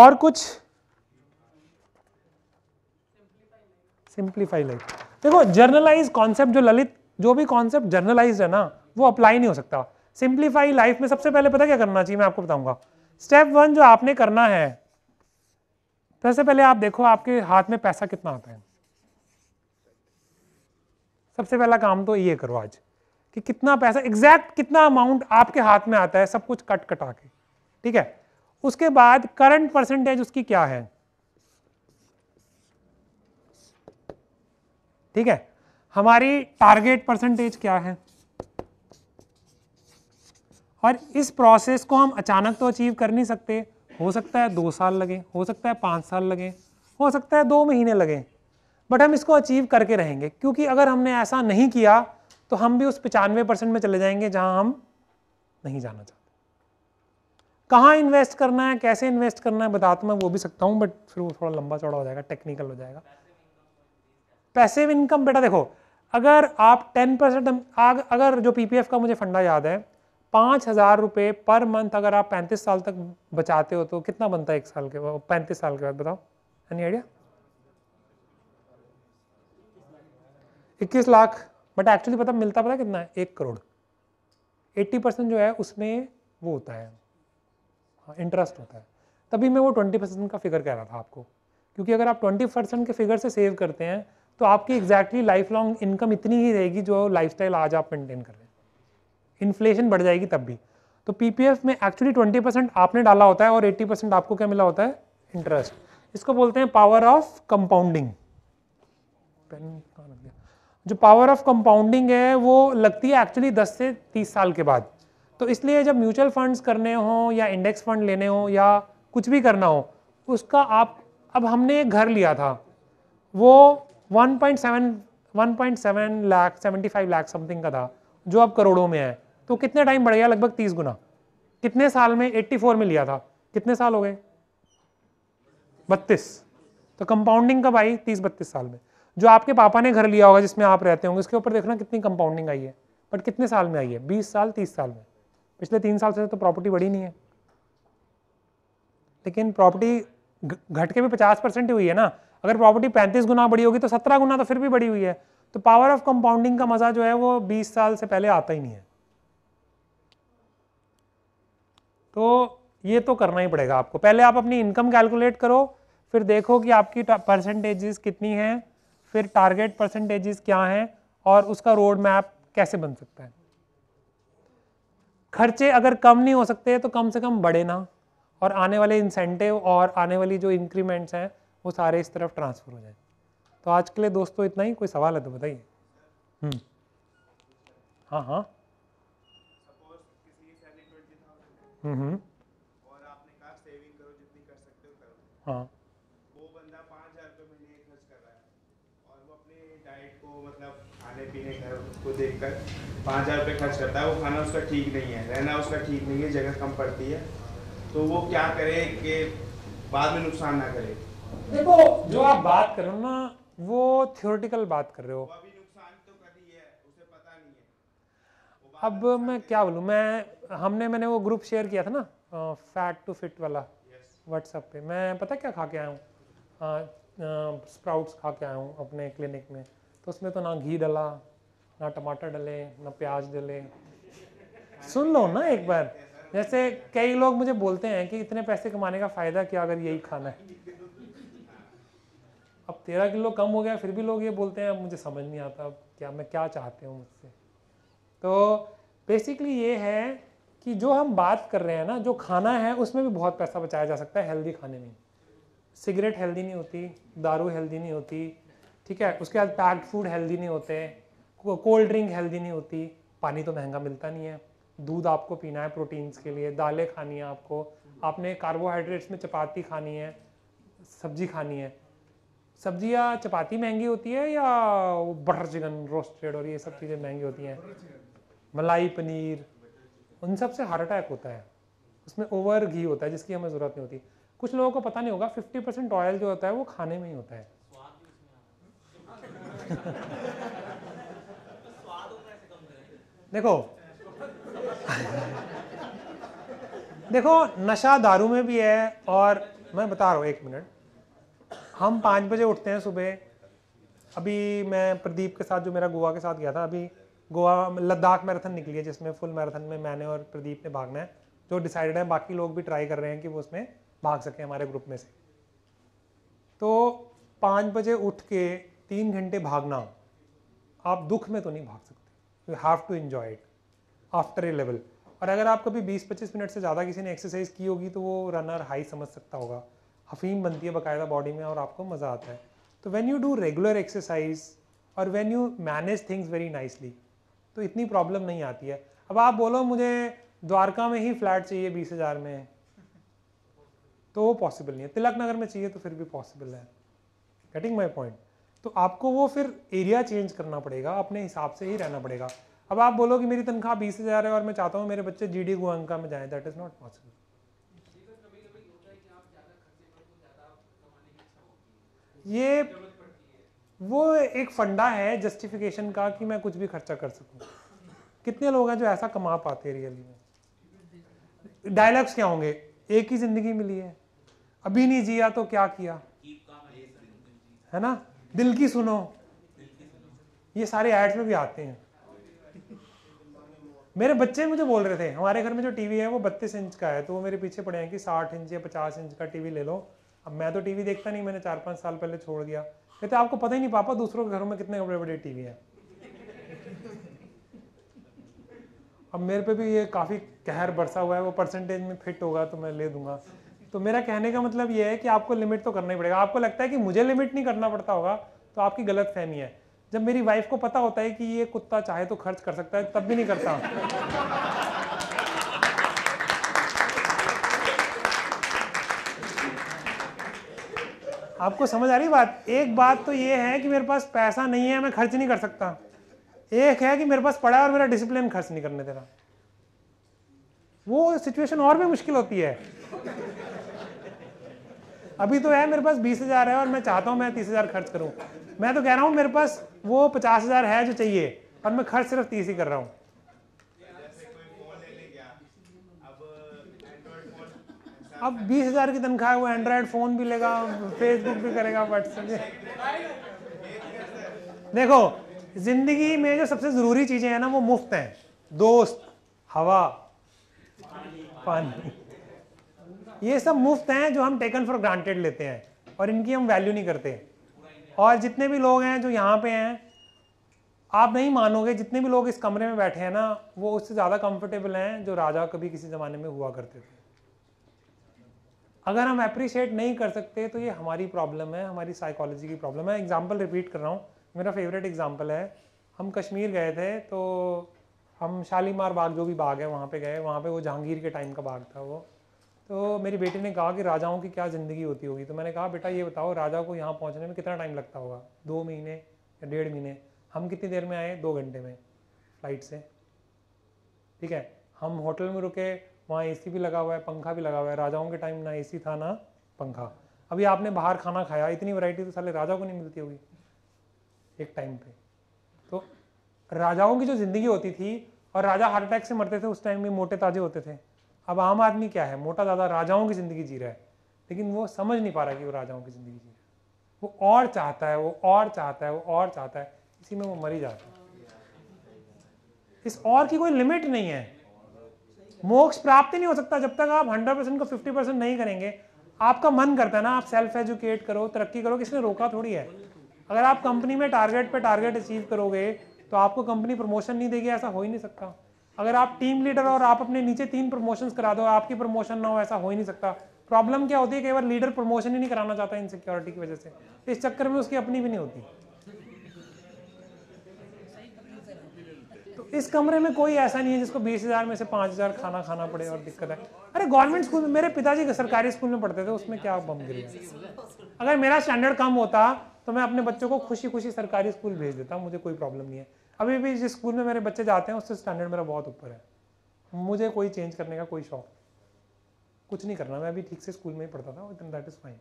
और कुछ सिंप्लीफाई लाइफ देखो जर्नलाइज कॉन्सेप्ट जो ललित जो भी कॉन्सेप्ट जर्नलाइज है ना वो अप्लाई नहीं हो सकता सिंप्लीफाई लाइफ में सबसे पहले पता क्या करना चाहिए मैं आपको बताऊंगा स्टेप वन जो आपने करना है तो सबसे पहले आप देखो आपके हाथ में पैसा कितना आता है सबसे पहला काम तो ये करो आज कि कितना पैसा एग्जैक्ट कितना अमाउंट आपके हाथ में आता है सब कुछ कट कटा के ठीक है उसके बाद करंट परसेंटेज उसकी क्या है ठीक है हमारी टारगेट परसेंटेज क्या है और इस प्रोसेस को हम अचानक तो अचीव कर नहीं सकते हो सकता है दो साल लगे हो सकता है पाँच साल लगे हो सकता है दो महीने लगे बट हम इसको अचीव करके रहेंगे क्योंकि अगर हमने ऐसा नहीं किया तो हम भी उस पचानवे परसेंट में चले जाएंगे जहां हम नहीं जाना चाहते कहाँ इन्वेस्ट करना है कैसे इन्वेस्ट करना है बता तो मैं वो भी सकता हूँ बट फिर वो थोड़ा लंबा चौड़ा हो जाएगा टेक्निकल हो जाएगा पैसे इनकम बेटा देखो अगर आप टेन परसेंट अगर जो पीपीएफ का मुझे फंडा याद है पाँच हज़ार रुपये पर मंथ अगर आप पैंतीस साल तक बचाते हो तो कितना बनता है एक साल के बाद पैंतीस साल के बाद बताओ एनी आइडिया इक्कीस लाख बट एक्चुअली पता मिलता पता कितना है एक करोड़ एट्टी परसेंट जो है उसमें वो होता है इंटरेस्ट हाँ, होता है तभी मैं वो ट्वेंटी परसेंट का फिगर कह रहा था आपको क्योंकि अगर आप ट्वेंटी परसेंट के फिगर से सेव करते हैं तो आपकी एग्जैक्टली लाइफ लॉन्ग इनकम इतनी ही रहेगी जो लाइफ आज आप मेंटेन कर रहे हैं इन्फ्लेशन बढ़ जाएगी तब भी तो पीपीएफ में एक्चुअली 20 परसेंट आपने डाला होता है और 80 परसेंट आपको क्या मिला होता है इंटरेस्ट इसको बोलते हैं पावर ऑफ कंपाउंडिंग जो पावर ऑफ कंपाउंडिंग है वो लगती है एक्चुअली 10 से 30 साल के बाद तो इसलिए जब म्यूचुअल फंड्स करने हो या इंडेक्स फंड लेने हो या कुछ भी करना हो उसका आप अब हमने एक घर लिया था वो 1.7 1.7 लाख 75 लाख समथिंग का था जो अब करोड़ों में है तो कितने टाइम बढ़ गया लगभग तीस गुना कितने साल में एट्टी फोर में लिया था कितने साल हो गए बत्तीस तो कंपाउंडिंग कब आई तीस बत्तीस साल में जो आपके पापा ने घर लिया होगा जिसमें आप रहते होंगे इसके ऊपर देखना कितनी कंपाउंडिंग आई है बट कितने साल में आई है बीस साल तीस साल में पिछले तीन साल से तो प्रॉपर्टी बढ़ी नहीं है लेकिन प्रॉपर्टी घट के भी पचास परसेंट हुई है ना अगर प्रॉपर्टी पैंतीस गुना बड़ी होगी तो सत्रह गुना तो फिर भी बड़ी हुई है तो पावर ऑफ कंपाउंडिंग का मजा जो है वो बीस साल से पहले आता ही नहीं है तो ये तो करना ही पड़ेगा आपको पहले आप अपनी इनकम कैलकुलेट करो फिर देखो कि आपकी परसेंटेजेस कितनी हैं फिर टारगेट परसेंटेजेस क्या हैं और उसका रोड मैप कैसे बन सकता है खर्चे अगर कम नहीं हो सकते तो कम से कम बढ़े ना और आने वाले इंसेंटिव और आने वाली जो इंक्रीमेंट्स हैं वो सारे इस तरफ ट्रांसफ़र हो जाए तो आज के लिए दोस्तों इतना ही कोई सवाल है तो बताइए हम्म। हाँ हाँ हम्म। और आपने कहा सेविंग करो जितनी कर सकते हो करो हाँ वो बंदा पाँच हजार रुपये महीने खर्च कर रहा है और वो अपने डाइट को मतलब खाने पीने घर को देख कर हजार रुपये खर्च करता है वो खाना उसका ठीक नहीं है रहना उसका ठीक नहीं है जगह कम पड़ती है तो वो क्या करे कि बाद में नुकसान ना करे देखो जो आप बात कर रहे हो ना वो थ्योरेटिकल बात कर रहे हो अब मैं क्या बोलूँ मैं हमने मैंने वो ग्रुप शेयर किया था ना फैट टू फिट वाला व्हाट्सएप पे मैं पता क्या खा के आया हूँ स्प्राउट्स खा के आया हूँ अपने क्लिनिक में तो उसमें तो ना घी डला ना टमाटर डले ना प्याज डले सुन लो ना एक बार जैसे कई लोग मुझे बोलते हैं कि इतने पैसे कमाने का फ़ायदा क्या अगर यही खाना है अब तेरह किलो कम हो गया फिर भी लोग ये बोलते हैं अब मुझे समझ नहीं आता अब क्या मैं क्या चाहते हूँ मुझसे तो बेसिकली ये है कि जो हम बात कर रहे हैं ना जो खाना है उसमें भी बहुत पैसा बचाया जा सकता है हेल्दी खाने में सिगरेट हेल्दी नहीं होती दारू हेल्दी नहीं होती ठीक है उसके बाद पैक्ड फूड हेल्दी नहीं होते कोल्ड ड्रिंक हेल्दी नहीं होती पानी तो महंगा मिलता नहीं है दूध आपको पीना है प्रोटीन्स के लिए दालें खानी है आपको आपने कार्बोहाइड्रेट्स में चपाती खानी है सब्जी खानी है सब्जी या चपाती महंगी होती है या बटर चिकन रोस्टेड और ये सब चीज़ें महंगी होती हैं मलाई पनीर उन सब से हार्ट अटैक होता है उसमें ओवर घी होता है जिसकी हमें ज़रूरत नहीं होती कुछ लोगों को पता नहीं होगा 50 परसेंट ऑयल जो होता है वो खाने में ही होता है देखो देखो नशा दारू में भी है और मैं बता रहा हूँ एक मिनट हम पाँच बजे उठते हैं सुबह अभी मैं प्रदीप के साथ जो मेरा गोवा के साथ गया था अभी गोवा लद्दाख मैराथन निकली है जिसमें फुल मैराथन में मैंने और प्रदीप ने भागना है जो डिसाइडेड है बाकी लोग भी ट्राई कर रहे हैं कि वो उसमें भाग सकें हमारे ग्रुप में से तो पाँच बजे उठ के तीन घंटे भागना आप दुख में तो नहीं भाग सकते you have to enjoy it after a level और अगर आप कभी 20-25 मिनट से ज़्यादा किसी ने एक्सरसाइज की होगी तो वो रनर हाई समझ सकता होगा हफीम बनती है बाकायदा बॉडी में और आपको मज़ा आता है तो when you do regular exercise और when you manage things very nicely तो इतनी प्रॉब्लम नहीं आती है अब आप बोलो मुझे द्वारका में ही फ्लैट चाहिए बीस हज़ार में तो वो पॉसिबल नहीं है तिलक नगर में चाहिए तो फिर भी पॉसिबल है गेटिंग माई पॉइंट तो आपको वो फिर एरिया चेंज करना पड़ेगा अपने हिसाब से ही रहना पड़ेगा अब आप बोलो कि मेरी तनख्वाह बीस हज़ार है और मैं चाहता हूँ मेरे बच्चे जी डी गुआंका में जाए दैट इज़ नॉट पॉसिबल ये वो एक फंडा है जस्टिफिकेशन का कि मैं कुछ भी खर्चा कर सकूं कितने लोग हैं जो ऐसा कमा पाते हैं रियली में डायलॉग्स क्या होंगे एक ही जिंदगी मिली है अभी नहीं जिया तो क्या किया है ना दिल की सुनो ये सारे एड्स में भी आते हैं मेरे बच्चे मुझे बोल रहे थे हमारे घर में जो टीवी है वो बत्तीस इंच का है तो वो मेरे पीछे पड़े हैं कि साठ इंच या पचास इंच का टीवी ले लो अब मैं तो टीवी देखता नहीं मैंने चार पांच साल पहले छोड़ दिया कहते तो आपको पता ही नहीं पापा दूसरों के घरों में कितने बड़े बड़े टीवी हैं अब मेरे पे भी ये काफ़ी कहर बरसा हुआ है वो परसेंटेज में फिट होगा तो मैं ले दूंगा तो मेरा कहने का मतलब ये है कि आपको लिमिट तो करना ही पड़ेगा आपको लगता है कि मुझे लिमिट नहीं करना पड़ता होगा तो आपकी गलत फहमी है जब मेरी वाइफ को पता होता है कि ये कुत्ता चाहे तो खर्च कर सकता है तब भी नहीं करता आपको समझ आ रही बात एक बात तो ये है कि मेरे पास पैसा नहीं है मैं खर्च नहीं कर सकता एक है कि मेरे पास पड़ा है और मेरा डिसिप्लिन खर्च नहीं करने दे रहा वो सिचुएशन और भी मुश्किल होती है अभी तो है मेरे पास बीस हजार है और मैं चाहता हूँ मैं तीस हजार खर्च करूँ मैं तो कह रहा हूँ मेरे पास वो पचास हजार है जो चाहिए और मैं खर्च सिर्फ तीस ही कर रहा हूँ अब बीस हज़ार की तनख्वाह है वो एंड्रॉयड फ़ोन भी लेगा फेसबुक भी करेगा व्हाट्सएप देखो ज़िंदगी में जो सबसे ज़रूरी चीज़ें हैं ना वो मुफ्त हैं दोस्त हवा पानी ये सब मुफ्त हैं जो हम टेकन फॉर ग्रांटेड लेते हैं और इनकी हम वैल्यू नहीं करते और जितने भी लोग हैं जो यहाँ पे हैं आप नहीं मानोगे जितने भी लोग इस कमरे में बैठे हैं ना वो उससे ज़्यादा कंफर्टेबल हैं जो राजा कभी किसी ज़माने में हुआ करते थे अगर हम अप्रिशिएट नहीं कर सकते तो ये हमारी प्रॉब्लम है हमारी साइकोलॉजी की प्रॉब्लम है एग्जाम्पल रिपीट कर रहा हूँ मेरा फेवरेट एग्जाम्पल है हम कश्मीर गए थे तो हम शालीमार बाग जो भी बाग है वहाँ पे गए वहाँ पे वो जहांगीर के टाइम का बाग था वो तो मेरी बेटी ने कहा कि राजाओं की क्या ज़िंदगी होती होगी तो मैंने कहा बेटा ये बताओ राजा को यहाँ पहुँचने में कितना टाइम लगता होगा दो महीने या डेढ़ महीने हम कितनी देर में आए दो घंटे में फ्लाइट से ठीक है हम होटल में रुके वहाँ एसी भी लगा हुआ है पंखा भी लगा हुआ है राजाओं के टाइम ना एसी था ना पंखा अभी आपने बाहर खाना खाया इतनी वैरायटी तो साले राजा को नहीं मिलती होगी एक टाइम पे तो राजाओं की जो ज़िंदगी होती थी और राजा हार्ट अटैक से मरते थे उस टाइम भी मोटे ताजे होते थे अब आम आदमी क्या है मोटा ज़्यादा राजाओं की ज़िंदगी जी रहा है लेकिन वो समझ नहीं पा रहा कि वो राजाओं की ज़िंदगी जी रहा है वो और चाहता है वो और चाहता है वो और चाहता है इसी में वो मरी जाता है इस और की कोई लिमिट नहीं है मोक्ष प्राप्त नहीं हो सकता जब तक आप 100 परसेंट को 50 परसेंट नहीं करेंगे आपका मन करता है ना आप सेल्फ एजुकेट करो तरक्की करो किसने रोका थोड़ी है अगर आप कंपनी में टारगेट पे टारगेट अचीव करोगे तो आपको कंपनी प्रमोशन नहीं देगी ऐसा हो ही नहीं सकता अगर आप टीम लीडर और आप अपने नीचे तीन प्रमोशन करा दो आपकी प्रमोशन ना हो ऐसा हो ही नहीं सकता प्रॉब्लम क्या होती है कई बार लीडर प्रमोशन ही नहीं कराना चाहता इनसिक्योरिटी की वजह से इस चक्कर में उसकी अपनी भी नहीं होती इस कमरे में कोई ऐसा नहीं है जिसको बीस हज़ार में से पाँच हज़ार खाना खाना पड़े और दिक्कत है अरे गवर्नमेंट स्कूल में मेरे पिताजी सरकारी स्कूल में पढ़ते थे उसमें क्या बम गिरी अगर मेरा स्टैंडर्ड कम होता तो मैं अपने बच्चों को खुशी खुशी सरकारी स्कूल भेज देता मुझे कोई प्रॉब्लम नहीं है अभी भी जिस स्कूल में मेरे बच्चे जाते हैं उससे स्टैंडर्ड मेरा बहुत ऊपर है मुझे कोई चेंज करने का कोई शौक कुछ नहीं करना मैं अभी ठीक से स्कूल में ही पढ़ता था इतना दैट इज़ फाइन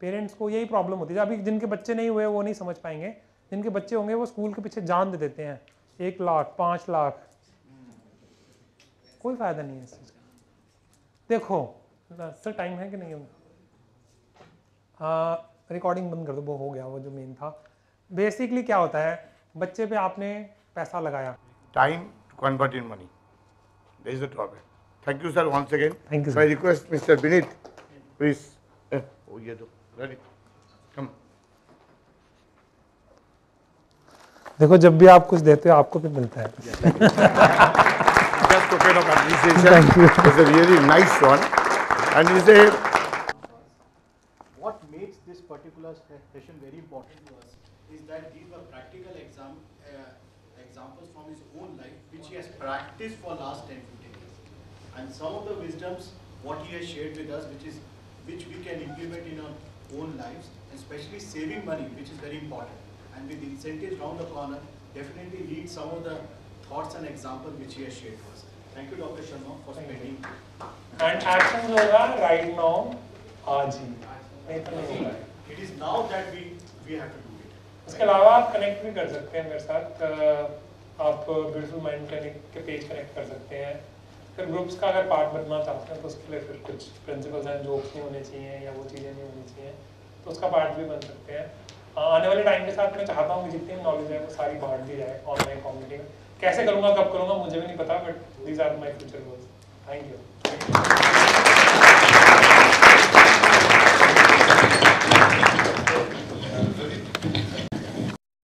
पेरेंट्स को यही प्रॉब्लम होती है अभी जिनके बच्चे नहीं हुए वो नहीं समझ पाएंगे जिनके बच्चे होंगे वो स्कूल के पीछे जान दे देते हैं एक लाख पांच लाख कोई फ़ायदा नहीं है इस चीज़ का देखो सर टाइम है कि नहीं रिकॉर्डिंग हाँ, बंद कर दो वो हो गया वो जो मेन था बेसिकली क्या होता है बच्चे पे आपने पैसा लगाया time to convert in money is the topic thank you sir once again thank you sir request mister Vineet please ओ ये दो रेडी देखो जब भी आप कुछ देते हो आपको भी मिलता है And some of the wisdoms what he has shared with us, which is which we can implement in our own lives, especially saving money, which is very important. and with the incentives round the corner, definitely lead some of the thoughts and examples which he has shared with us. Thank you, Dr. Sharma, for spending. And action होगा right now, RG. It is now that we we have to do it. इसके अलावा आप connect भी कर सकते हैं मेरे साथ. आप ब्यूटीफुल माइंड क्लिनिक के पेज कनेक्ट कर सकते हैं फिर ग्रुप्स का अगर पार्ट बनना चाहते हैं तो उसके लिए फिर कुछ प्रिंसिपल्स एंड जोक्स नहीं होने चाहिए या वो चीज़ें नहीं होनी चाहिए तो उसका पार्ट भी बन सकते हैं आने वाले टाइम के साथ मैं चाहता हूँ कि जितनी नॉलेज है वो सारी बांट दी जाए ऑनलाइन कम्युनिटी में कैसे करूँगा कब करूँगा मुझे भी नहीं पता but these are my future goals thank you